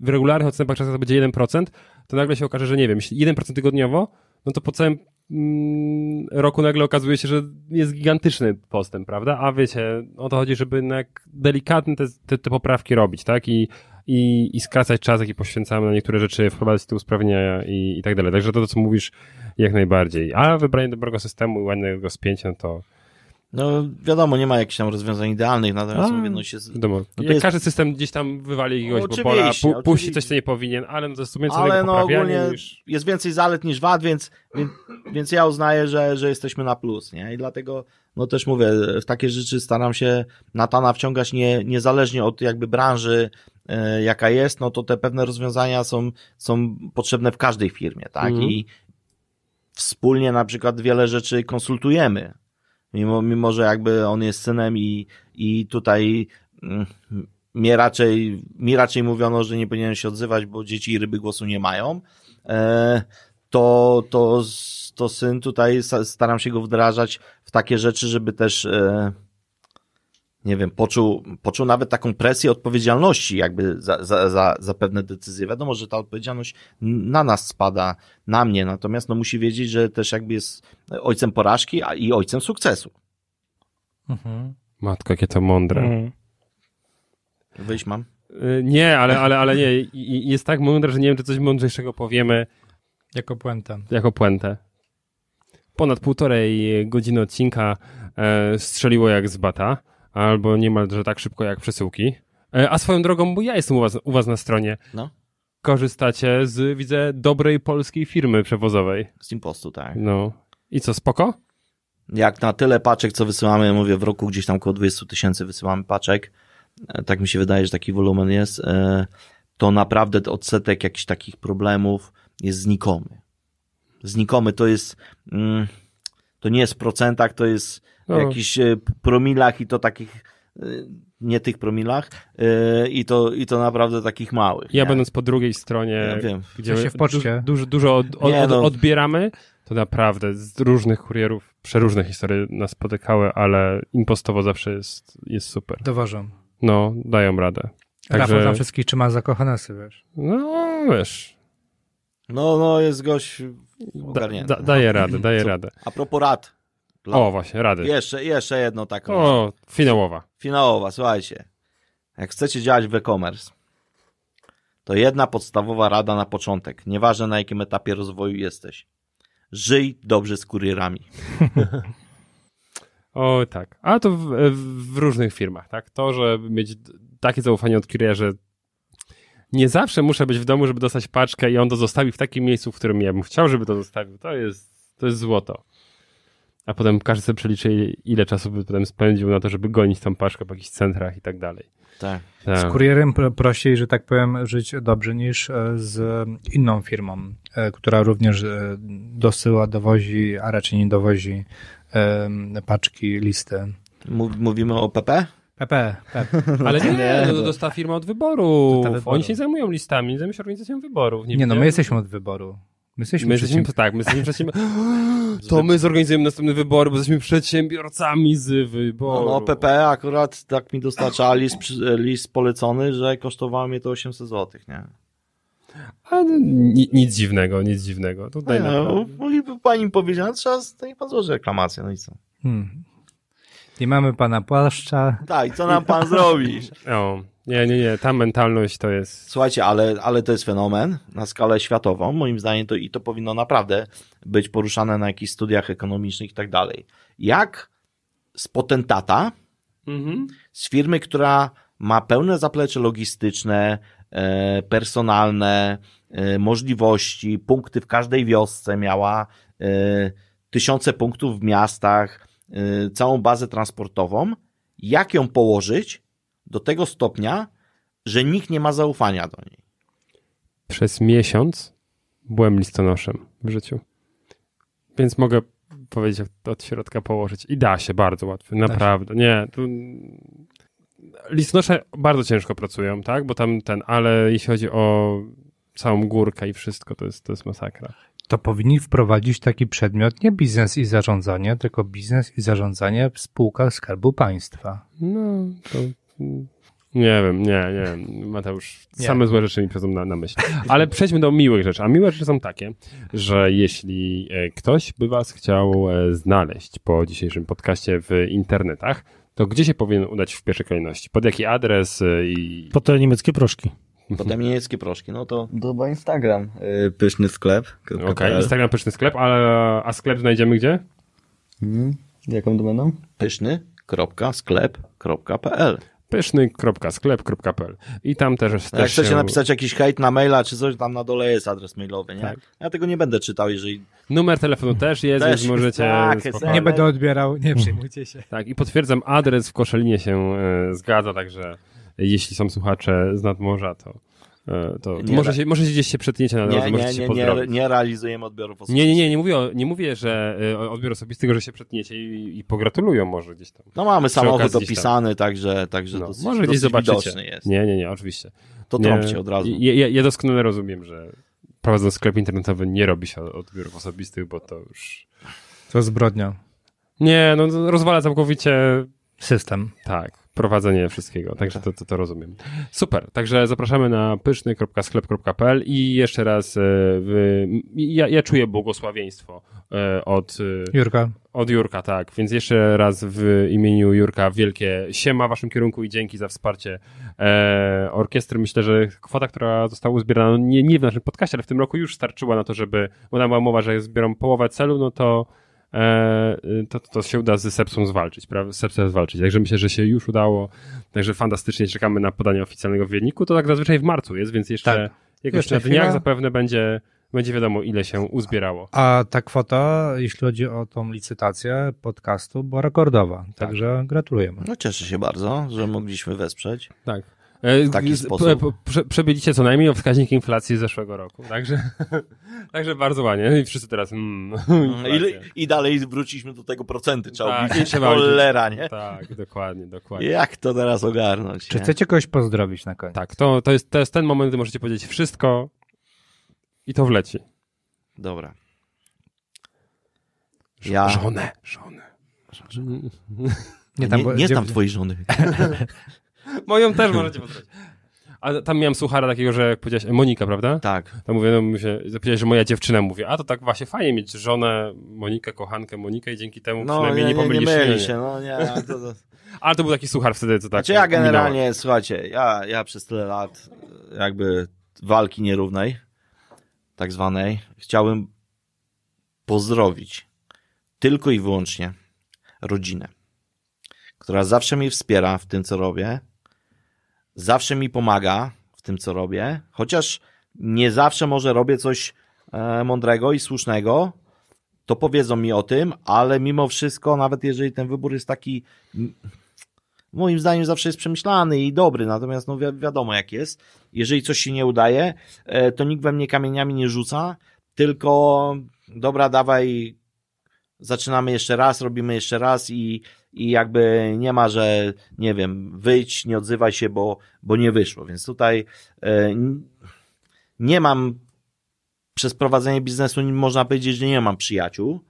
w regularnych odstępach czasu to będzie 1%, to nagle się okaże, że nie wiem, jeśli 1% tygodniowo, no to po całym mm, roku nagle okazuje się, że jest gigantyczny postęp, prawda? A wiecie, o to chodzi, żeby no jednak delikatnie te, te, te poprawki robić, tak? I, i, i skracać czas, jaki poświęcamy na niektóre rzeczy, wprowadzać te usprawnienia i, i tak dalej. Także to, to, co mówisz, jak najbardziej. A wybranie dobrego systemu i ładnego spięcia, no to no wiadomo, nie ma jakichś tam rozwiązań idealnych, natomiast A, mówię, no się... Wiadomo. No jest... Każdy system gdzieś tam wywali jakiegoś no, bo pu puści coś, co nie powinien, ale no to jest sumie Ale no ogólnie niż... jest więcej zalet niż wad, więc, więc, więc ja uznaję, że, że jesteśmy na plus, nie? I dlatego, no też mówię, w takie rzeczy staram się Natana wciągać nie, niezależnie od jakby branży, e, jaka jest, no to te pewne rozwiązania są, są potrzebne w każdej firmie, tak? Mm -hmm. I wspólnie na przykład wiele rzeczy konsultujemy, Mimo, mimo że jakby on jest synem i, i tutaj mi mm, raczej, mi raczej mówiono, że nie powinienem się odzywać, bo dzieci i ryby głosu nie mają, e, to, to, to syn tutaj staram się go wdrażać w takie rzeczy, żeby też e, nie wiem, poczuł, poczuł nawet taką presję odpowiedzialności jakby za, za, za, za pewne decyzje. Wiadomo, że ta odpowiedzialność na nas spada, na mnie, natomiast no musi wiedzieć, że też jakby jest ojcem porażki a i ojcem sukcesu. Mhm. Matko, jakie to mądre. Mhm. Wyjść mam? Y, nie, ale, ale, ale nie. Jest tak mądre, że nie wiem, czy coś mądrzejszego powiemy. Jako puentę. Jako puentę. Ponad półtorej godziny odcinka e, strzeliło jak z bata albo niemalże tak szybko jak przesyłki. E, a swoją drogą, bo ja jestem u was, u was na stronie. No. Korzystacie z, widzę, dobrej polskiej firmy przewozowej. Z Impostu, tak. No. I co, spoko? Jak na tyle paczek, co wysyłamy, mówię, w roku gdzieś tam około 20 tysięcy wysyłamy paczek, e, tak mi się wydaje, że taki wolumen jest, e, to naprawdę odsetek jakichś takich problemów jest znikomy. Znikomy to jest, mm, to nie jest w procentach, to jest no. jakichś e, promilach i to takich e, nie tych promilach e, i to, i to naprawdę takich małych. Ja nie? będąc po drugiej stronie, ja gdzie się w poczcie. dużo, dużo od, od, no. odbieramy, to naprawdę z różnych kurierów przeróżne historie nas spotykały, ale impostowo zawsze jest, jest super. Doważą. No, dają radę. Także... Rafał tam wszystkich trzyma zakochane wiesz. No, wiesz. No, no, jest gość Da, da, daje radę, daje radę. A propos rad, Plan. O, właśnie, rady. Jeszcze, jeszcze jedno taką. O, finałowa. Finałowa, słuchajcie. Jak chcecie działać w e-commerce, to jedna podstawowa rada na początek, nieważne na jakim etapie rozwoju jesteś. Żyj dobrze z kurierami. o tak. A to w, w, różnych firmach, tak? To, że mieć takie zaufanie od kuriera, że nie zawsze muszę być w domu, żeby dostać paczkę i on to zostawi w takim miejscu, w którym ja bym chciał, żeby to zostawił. To jest, to jest złoto a potem każdy sobie przeliczy, ile czasu by potem spędził na to, żeby gonić tą paczkę po jakichś centrach i tak dalej. Tak. tak. Z kurierem prościej, że tak powiem, żyć dobrze niż e, z inną firmą, e, która również e, dosyła, dowozi, a raczej nie dowozi paczki, listy. Mówimy o PP? PP, PP. Ale nie, nie no to dostała no firma od wyboru. Oni się zajmują listami, zajmują się organizacją wyborów. Nie, nie no, my jesteśmy od wyboru. My jesteśmy, my jesteśmy Tak, my jesteśmy przedsiębiorcami. to my zorganizujemy następne wybory, bo jesteśmy przedsiębiorcami z wyborów. No, no PP akurat tak mi dostarcza list, list polecony, że kosztowało mnie to 800 zł, nie? A, nic dziwnego, nic dziwnego. Tutaj nie, no, pani powiedziała, trzeba, to niech pan złoży reklamację, no i co? Hmm. Nie mamy pana płaszcza. Tak, i co nam pan zrobi? No. Nie, nie, nie, ta mentalność to jest. Słuchajcie, ale, ale to jest fenomen na skalę światową, moim zdaniem, to i to powinno naprawdę być poruszane na jakichś studiach ekonomicznych i tak dalej. Jak z potentata, mhm. z firmy, która ma pełne zaplecze logistyczne, e, personalne, e, możliwości, punkty w każdej wiosce miała, e, tysiące punktów w miastach, całą bazę transportową, jak ją położyć, do tego stopnia, że nikt nie ma zaufania do niej. Przez miesiąc byłem listonoszem w życiu. Więc mogę powiedzieć, jak od środka położyć. I da się bardzo łatwo, naprawdę. Nie, tu... Listonosze bardzo ciężko pracują, tak? Bo tam ten, ale jeśli chodzi o całą górkę i wszystko, to jest, to jest masakra. To powinni wprowadzić taki przedmiot nie biznes i zarządzanie, tylko biznes i zarządzanie w spółkach Skarbu Państwa. No, to nie wiem, nie, nie. Mateusz, nie. same złe rzeczy mi przychodzą na, na, myśl. Ale przejdźmy do miłych rzeczy. A miłe rzeczy są takie, że jeśli e, ktoś by was chciał e, znaleźć po dzisiejszym podcaście w internetach, to gdzie się powinien udać w pierwszej kolejności? Pod jaki adres e, i... Pod te niemieckie proszki. Pod te niemieckie proszki, no to... To Instagram. Pyszny sklep. Okej, okay, Instagram pyszny sklep, ale, a sklep znajdziemy gdzie? Hmm, jaką domeną? Pyszny.sklep.pl pyszny.sklep.pl i tam też jest. Jak też chcecie się... napisać jakiś hejt na maila czy coś, tam na dole jest adres mailowy, nie? Tak. Ja tego nie będę czytał, jeżeli... Numer telefonu też jest, też, więc możecie... Tak, nie będę odbierał, nie przejmujcie się. tak, i potwierdzam, adres w Koszelinie się y, zgadza, także jeśli są słuchacze z nadmorza, to E, to, może, się, może się gdzieś się przetniecie na drodze, nie, nie, nie, nie, nie realizujemy odbiorów osobistych. Nie, nie, nie, nie mówię, nie mówię że e, odbiór osobistego, że się przetniecie i, i pogratulują może gdzieś tam. No mamy samochód opisany, także, także no, dosyć, może gdzieś zobaczycie. jest. Nie, nie, nie, oczywiście. To trąbcie od razu. ja, ja doskonale rozumiem, że prowadząc sklep internetowy nie robi się odbiorów osobistych, bo to już... To jest zbrodnia. Nie, no rozwala całkowicie... System. Tak prowadzenie wszystkiego, także to, to, to rozumiem. Super, także zapraszamy na pyszny.sklep.pl i jeszcze raz e, wy, ja, ja czuję błogosławieństwo e, od e, Jurka. Od Jurka, tak. Więc jeszcze raz w imieniu Jurka wielkie siema w waszym kierunku i dzięki za wsparcie e, orkiestry. Myślę, że kwota, która została uzbierana, no nie, nie w naszym podcaście, ale w tym roku już starczyła na to, żeby, bo tam była mowa, że zbiorą połowę celu, no to E, to, to się uda z sepsą zwalczyć, prawda? sepsę zwalczyć. Także myślę, że się już udało, także fantastycznie czekamy na podanie oficjalnego wyniku. To tak zazwyczaj w marcu jest, więc jeszcze tak. jakoś jeszcze na dniach chwila. zapewne będzie, będzie wiadomo, ile się uzbierało. A ta kwota, jeśli chodzi o tą licytację podcastu, była rekordowa. Tak. Także tak. gratulujemy. No cieszę się bardzo, że mogliśmy wesprzeć. Tak. E, w taki sposób. E, prze, co najmniej o wskaźnik inflacji z zeszłego roku. Także, także bardzo ładnie. No I wszyscy teraz. Mm, I, I, dalej wróciliśmy do tego procenty. Trzeba tak, obliczyć cholera, nie? Tak, dokładnie, dokładnie. Jak to teraz ogarnąć? Czy nie? chcecie kogoś pozdrowić na koniec? Tak, to, to, jest, to jest ten moment, gdy możecie powiedzieć wszystko i to wleci. Dobra. Ż ja... Żonę, żonę. żonę. Nie tam, nie, nie tam twojej żony. Moją też możecie pozdrowić. A tam miałem suchara takiego, że jak powiedziałeś, Monika, prawda? Tak. Tam mówię, no mówię, powiedziałeś, że moja dziewczyna mówi, a to tak właśnie fajnie mieć żonę, Monikę, kochankę Monikę i dzięki temu no, przynajmniej nie, nie, nie nie się. No nie, no, to, to... Ale to był taki suchar wtedy, co tak. Znaczy ja generalnie, minęło. słuchajcie, ja, ja przez tyle lat jakby walki nierównej, tak zwanej, chciałbym pozdrowić tylko i wyłącznie rodzinę, która zawsze mi wspiera w tym, co robię, zawsze mi pomaga w tym, co robię, chociaż nie zawsze może robię coś e, mądrego i słusznego, to powiedzą mi o tym, ale mimo wszystko, nawet jeżeli ten wybór jest taki, moim zdaniem zawsze jest przemyślany i dobry, natomiast no wi wiadomo jak jest, jeżeli coś się nie udaje, e, to nikt we mnie kamieniami nie rzuca, tylko dobra, dawaj, zaczynamy jeszcze raz, robimy jeszcze raz i i jakby nie ma, że nie wiem, wyjdź, nie odzywaj się, bo, bo nie wyszło. Więc tutaj e, nie mam przez prowadzenie biznesu można powiedzieć, że nie mam przyjaciół.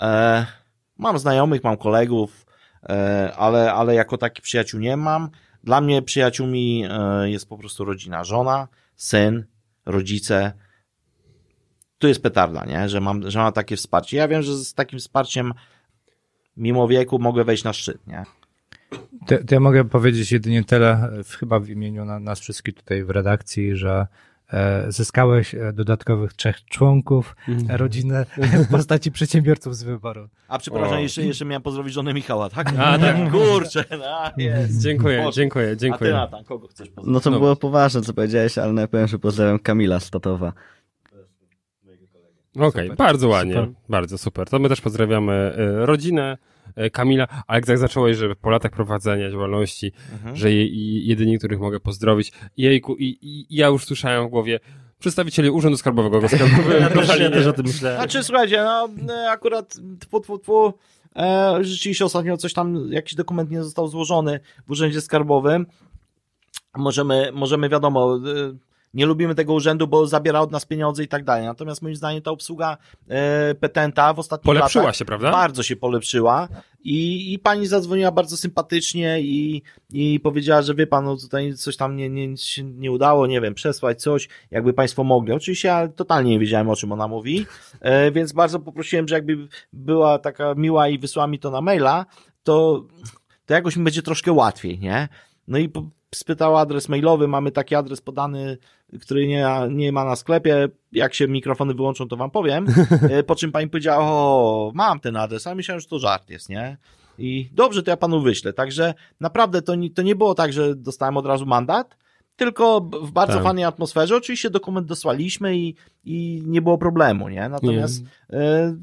E, mam znajomych, mam kolegów, e, ale, ale jako taki przyjaciół nie mam. Dla mnie przyjaciółmi e, jest po prostu rodzina, żona, syn, rodzice. Tu jest petarda, nie? Że, mam, że mam takie wsparcie. Ja wiem, że z takim wsparciem mimo wieku mogę wejść na szczyt, nie? To, to ja mogę powiedzieć jedynie tyle, e, chyba w imieniu na, nas wszystkich tutaj w redakcji, że e, zyskałeś e, dodatkowych trzech członków mm. rodziny w postaci przedsiębiorców z wyboru. A przepraszam, jeszcze, jeszcze miałem pozdrowić żonę Michała, tak? A tak, kurczę, no, a, mhm. jest. Dziękuję, dziękuję, dziękuję. A ty Natan, kogo chcesz pozdrowić? No to było poważne, co powiedziałeś, ale najpierw, no że pozdrawiam Kamila Statowa. Okej, okay, bardzo ładnie, super. bardzo super. To my też pozdrawiamy y, rodzinę y, Kamila, ale jak zacząłeś, że po latach prowadzenia działalności, mhm. że je, jedyni, których mogę pozdrowić, jejku, i, i ja już słyszałem w głowie, przedstawicieli Urzędu Skarbowego. Ja też, ja też o tym myślałem. Znaczy, słuchajcie, no y, akurat tfu, tfu, tfu, e, rzeczywiście ostatnio coś tam, jakiś dokument nie został złożony w Urzędzie Skarbowym. Możemy, możemy wiadomo, nie lubimy tego urzędu, bo zabiera od nas pieniądze i tak dalej. Natomiast moim zdaniem ta obsługa e, petenta w ostatnich polepszyła latach się, prawda? bardzo się polepszyła i, i pani zadzwoniła bardzo sympatycznie i, i powiedziała, że wie pan, no tutaj coś tam nie, nie, nie udało, nie wiem, przesłać coś, jakby państwo mogli. Oczywiście ja totalnie nie wiedziałem, o czym ona mówi, e, więc bardzo poprosiłem, że jakby była taka miła i wysłała mi to na maila, to, to jakoś mi będzie troszkę łatwiej, nie? No i spytała adres mailowy, mamy taki adres podany który nie, nie ma na sklepie. Jak się mikrofony wyłączą, to wam powiem. E, po czym pani powiedziała, o, mam ten adres, a myślałem, że to żart jest, nie? I dobrze, to ja panu wyślę. Także naprawdę to nie, to nie było tak, że dostałem od razu mandat, tylko w bardzo tak. fajnej atmosferze. Oczywiście dokument dosłaliśmy i, i nie było problemu, nie? Natomiast... E,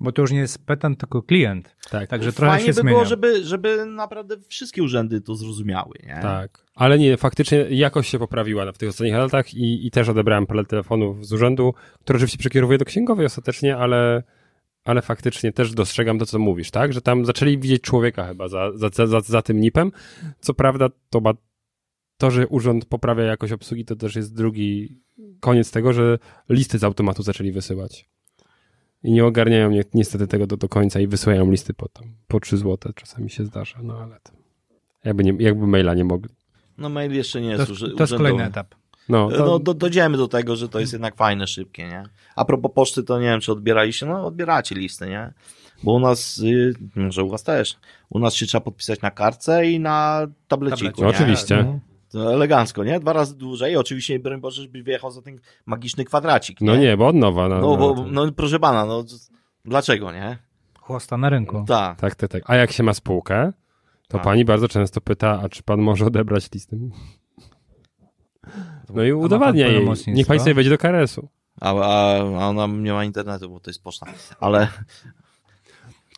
bo to już nie jest petent, tylko klient. Tak. Także trochę Fajnie się by zmienia. było, żeby, żeby naprawdę wszystkie urzędy to zrozumiały, nie? Tak. Ale nie, faktycznie jakość się poprawiła w tych ostatnich latach i, i też odebrałem parę telefonów z urzędu, które oczywiście przekierowuje do księgowej ostatecznie, ale, ale faktycznie też dostrzegam to, co mówisz, tak? Że tam zaczęli widzieć człowieka chyba za, za, za, za tym nipem. Co prawda to to, że urząd poprawia jakość obsługi, to też jest drugi koniec tego, że listy z automatu zaczęli wysyłać i nie ogarniają ni niestety tego do, do, końca i wysyłają listy po, tam, po 3 złote, czasami się zdarza, no ale to, jakby, nie, jakby maila nie mogli. No mail jeszcze nie jest to, To jest kolejny etap. No, e, to... no do, dojdziemy do tego, że to jest jednak fajne, szybkie, nie? A propos poczty, to nie wiem, czy odbieraliście, no odbieracie listy, nie? Bo u nas, y, może u was też, u nas się trzeba podpisać na kartce i na tableciku. Tablecie. No, oczywiście. Mhm. To no, elegancko, nie? Dwa razy dłużej. Oczywiście, broń Boże, żebyś wyjechał za ten magiczny kwadracik. No nie? No nie, bo od nowa. No, no, bo, no proszę pana, no dlaczego, nie? Chłosta na rynku. Tak. Tak, tak, tak. A jak się ma spółkę, to pani bardzo często pyta, a czy pan może odebrać listy? No i udowadnia jej. Niech pani sobie wejdzie do KRS-u. A, a, a, ona nie ma internetu, bo to jest poczta. Ale,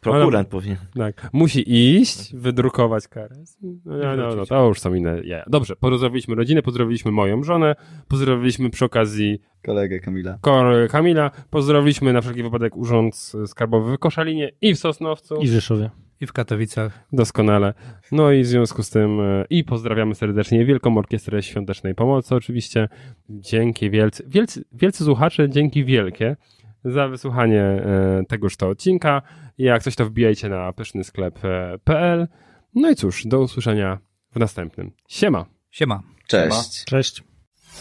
no Prokurant powinien. Tak. Musi iść, wydrukować karę. No, no, no, no to już są inne jaja. Dobrze, pozdrowiliśmy rodzinę, pozdrowiliśmy moją żonę, pozdrowiliśmy przy okazji kolegę Kamila. Kamila, pozdrowiliśmy na wszelki wypadek urząd skarbowy w Koszalinie i w Sosnowcu. I Rzeszowie. I w Katowicach. Doskonale. No i w związku z tym e, i pozdrawiamy serdecznie Wielką Orkiestrę Świątecznej Pomocy oczywiście. Dzięki wielcy, wielcy, wielcy słuchacze, dzięki wielkie za wysłuchanie e, tegoż to odcinka. Jak coś to wbijajcie na pysznysklep.pl. No i cóż, do usłyszenia w następnym. Siema. Siema. Cześć. Siema. Cześć.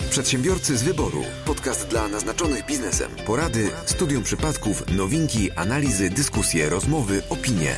Przedsiębiorcy z wyboru. Podcast dla naznaczonych biznesem. Porady, studium przypadków, nowinki, analizy, dyskusje, rozmowy, opinie.